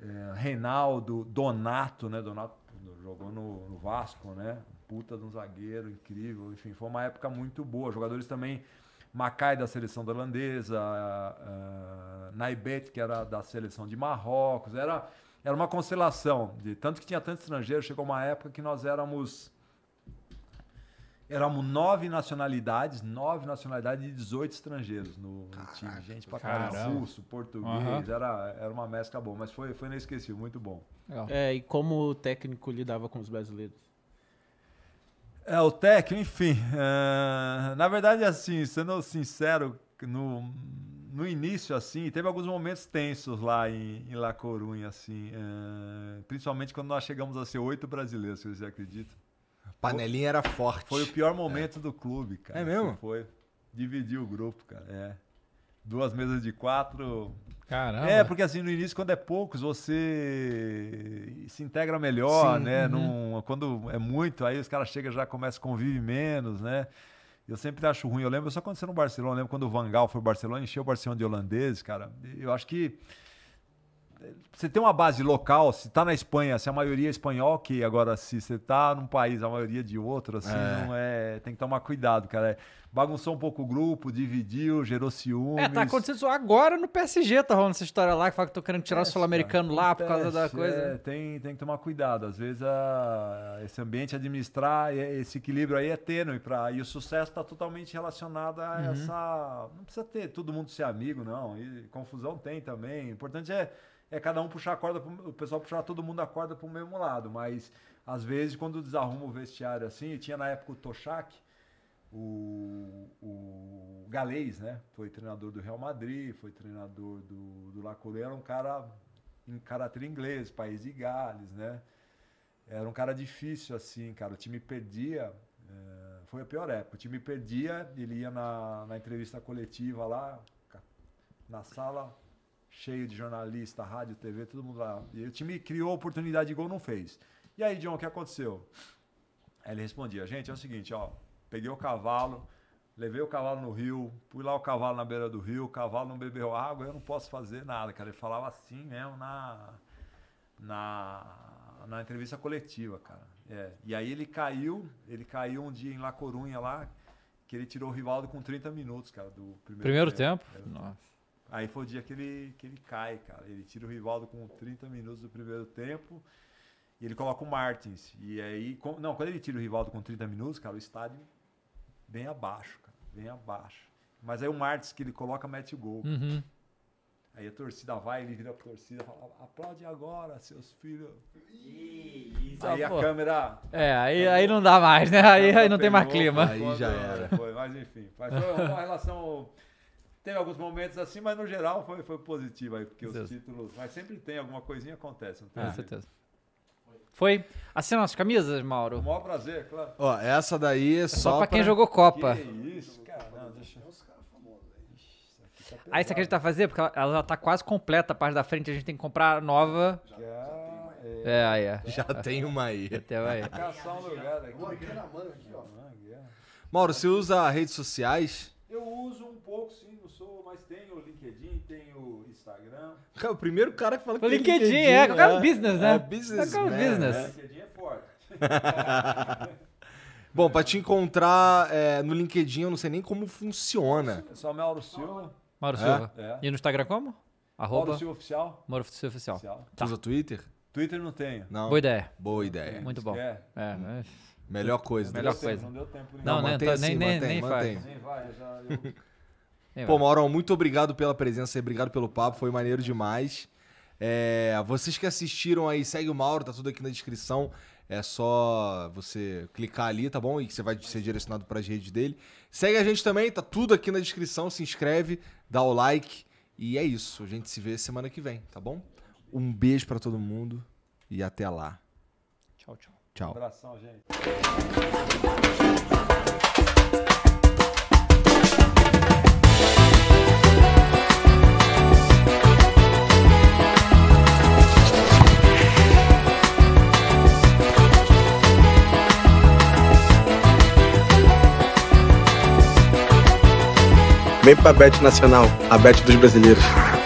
é, Reinaldo, Donato, né? Donato jogou no, no, Vasco, né? Puta de um zagueiro incrível. Enfim, foi uma época muito boa. Jogadores também. Macai da seleção da holandesa, uh, Naibet, que era da seleção de Marrocos, era, era uma constelação. De, tanto que tinha tanto estrangeiro, chegou uma época que nós éramos Éramos nove nacionalidades, nove nacionalidades e 18 estrangeiros no, no time. Gente pra caramba. Russo, português, uhum. era, era uma mescla boa, mas foi, foi inesquecível, muito bom. É, e como o técnico lidava com os brasileiros? É, o técnico, enfim. É, na verdade, assim, sendo sincero, no, no início, assim, teve alguns momentos tensos lá em, em La Coruña assim. É, principalmente quando nós chegamos a ser oito brasileiros, se você acredita. Panelinha era forte. Foi o pior é. momento é. do clube, cara. É mesmo? Foi. Dividir o grupo, cara. É. Duas mesas de quatro. Caramba. É, porque assim, no início, quando é poucos, você se integra melhor, Sim, né? Uhum. Num... quando é muito, aí os caras chegam já começam a conviver menos, né? Eu sempre acho ruim. Eu lembro só aconteceu no Barcelona, eu lembro quando o Vangal foi o Barcelona, encheu o Barcelona de holandeses, cara. Eu acho que você tem uma base local, se está na Espanha, se a maioria é espanhol, que Agora, se você está num país, a maioria de outro, assim, é. não é. Tem que tomar cuidado, cara. É, bagunçou um pouco o grupo, dividiu, gerou ciúmes. É, tá acontecendo agora no PSG, tá rolando essa história lá, que fala que tô querendo tirar é, o sul-americano lá por causa da coisa. É, tem, tem que tomar cuidado. Às vezes a, esse ambiente administrar, esse equilíbrio aí é tênue. Pra, e o sucesso está totalmente relacionado a uhum. essa. Não precisa ter todo mundo ser amigo, não. E confusão tem também. O importante é é cada um puxar a corda, pro, o pessoal puxar todo mundo a corda para o mesmo lado. Mas às vezes, quando desarruma o vestiário assim, tinha na época o Toshak, o, o galês, né? Foi treinador do Real Madrid, foi treinador do, do La Coruña, era um cara em caráter inglês, país de Gales, né? Era um cara difícil assim, cara. O time perdia, é, foi a pior época. O time perdia, ele ia na, na entrevista coletiva lá, na sala, cheio de jornalista, rádio, TV, todo mundo lá. E o time criou oportunidade de gol, não fez. E aí, John, o que aconteceu? ele respondia, gente, é o seguinte, ó, peguei o cavalo, levei o cavalo no rio, fui lá o cavalo na beira do rio, o cavalo não bebeu água, eu não posso fazer nada, cara. Ele falava assim mesmo na, na, na entrevista coletiva, cara. É. E aí ele caiu, ele caiu um dia em La Corunha lá, que ele tirou o Rivaldo com 30 minutos, cara, do primeiro, primeiro tempo. tempo. Nossa. Aí foi o dia que ele, que ele cai, cara. Ele tira o Rivaldo com 30 minutos do primeiro tempo e ele coloca o Martins. E aí, com, não, quando ele tira o Rivaldo com 30 minutos, cara, o estádio bem abaixo, cara, bem abaixo. Mas aí o Martins que ele coloca mete o gol. Uhum. Aí a torcida vai, ele vira pra torcida e fala: aplaude agora, seus filhos. Isso, aí ah, pô. a câmera. É, aí, aí não dá mais, né? Aí, aí não tem mais clima. Aí já era. Foi, mas enfim. Mas foi uma relação. Teve alguns momentos assim, mas no geral foi, foi positivo aí, porque Deus. os títulos. Mas sempre tem, alguma coisinha acontece, não tem? Com certeza. Foi? Assina as camisas, Mauro? O maior prazer, claro. Ó, essa daí é, é só, só pra quem jogou Copa. Que isso, cara. Não, deixa... Aí você acredita fazer? Porque ela, já tá quase completa a parte da frente, a gente tem que comprar nova. Já, é, aí, é. Já tem uma aí. Já tem uma aí. Caçar um lugar aqui. Mauro, você usa redes sociais? Eu uso um pouco, sim mas tem o LinkedIn, tem o Instagram. [laughs] é o primeiro cara que fala que o LinkedIn, LinkedIn é, é, é business, né? É, é business. É, business. LinkedIn é forte. [laughs] Bom, para te encontrar é, no LinkedIn, eu não sei nem como funciona. É só Mauro Silva. Mauro Silva. É? é. E no Instagram como? Arroba... Mauro Silva Oficial. Mauro Silva Oficial. oficial. Tá. usa Twitter? Twitter não tenho. Não. Boa ideia. Boa ideia. Muito bom. É, hum. mas... Melhor coisa. Melhor coisa. Tempo, não deu tempo. Não, não, né? Mantém, tá- assim, nem, mantém, nem, mantém. nem faz. Nem vai, já... Eu... [laughs] É, Pô, Mauro, muito obrigado pela presença e obrigado pelo papo, foi maneiro demais. É, vocês que assistiram aí, segue o Mauro, tá tudo aqui na descrição. É só você clicar ali, tá bom? E você vai ser direcionado para as redes dele. Segue a gente também, tá tudo aqui na descrição. Se inscreve, dá o like. E é isso. A gente se vê semana que vem, tá bom? Um beijo para todo mundo e até lá. Tchau, tchau. Tchau. Um abração, gente. Vem pra Bet Nacional, a Bet dos brasileiros.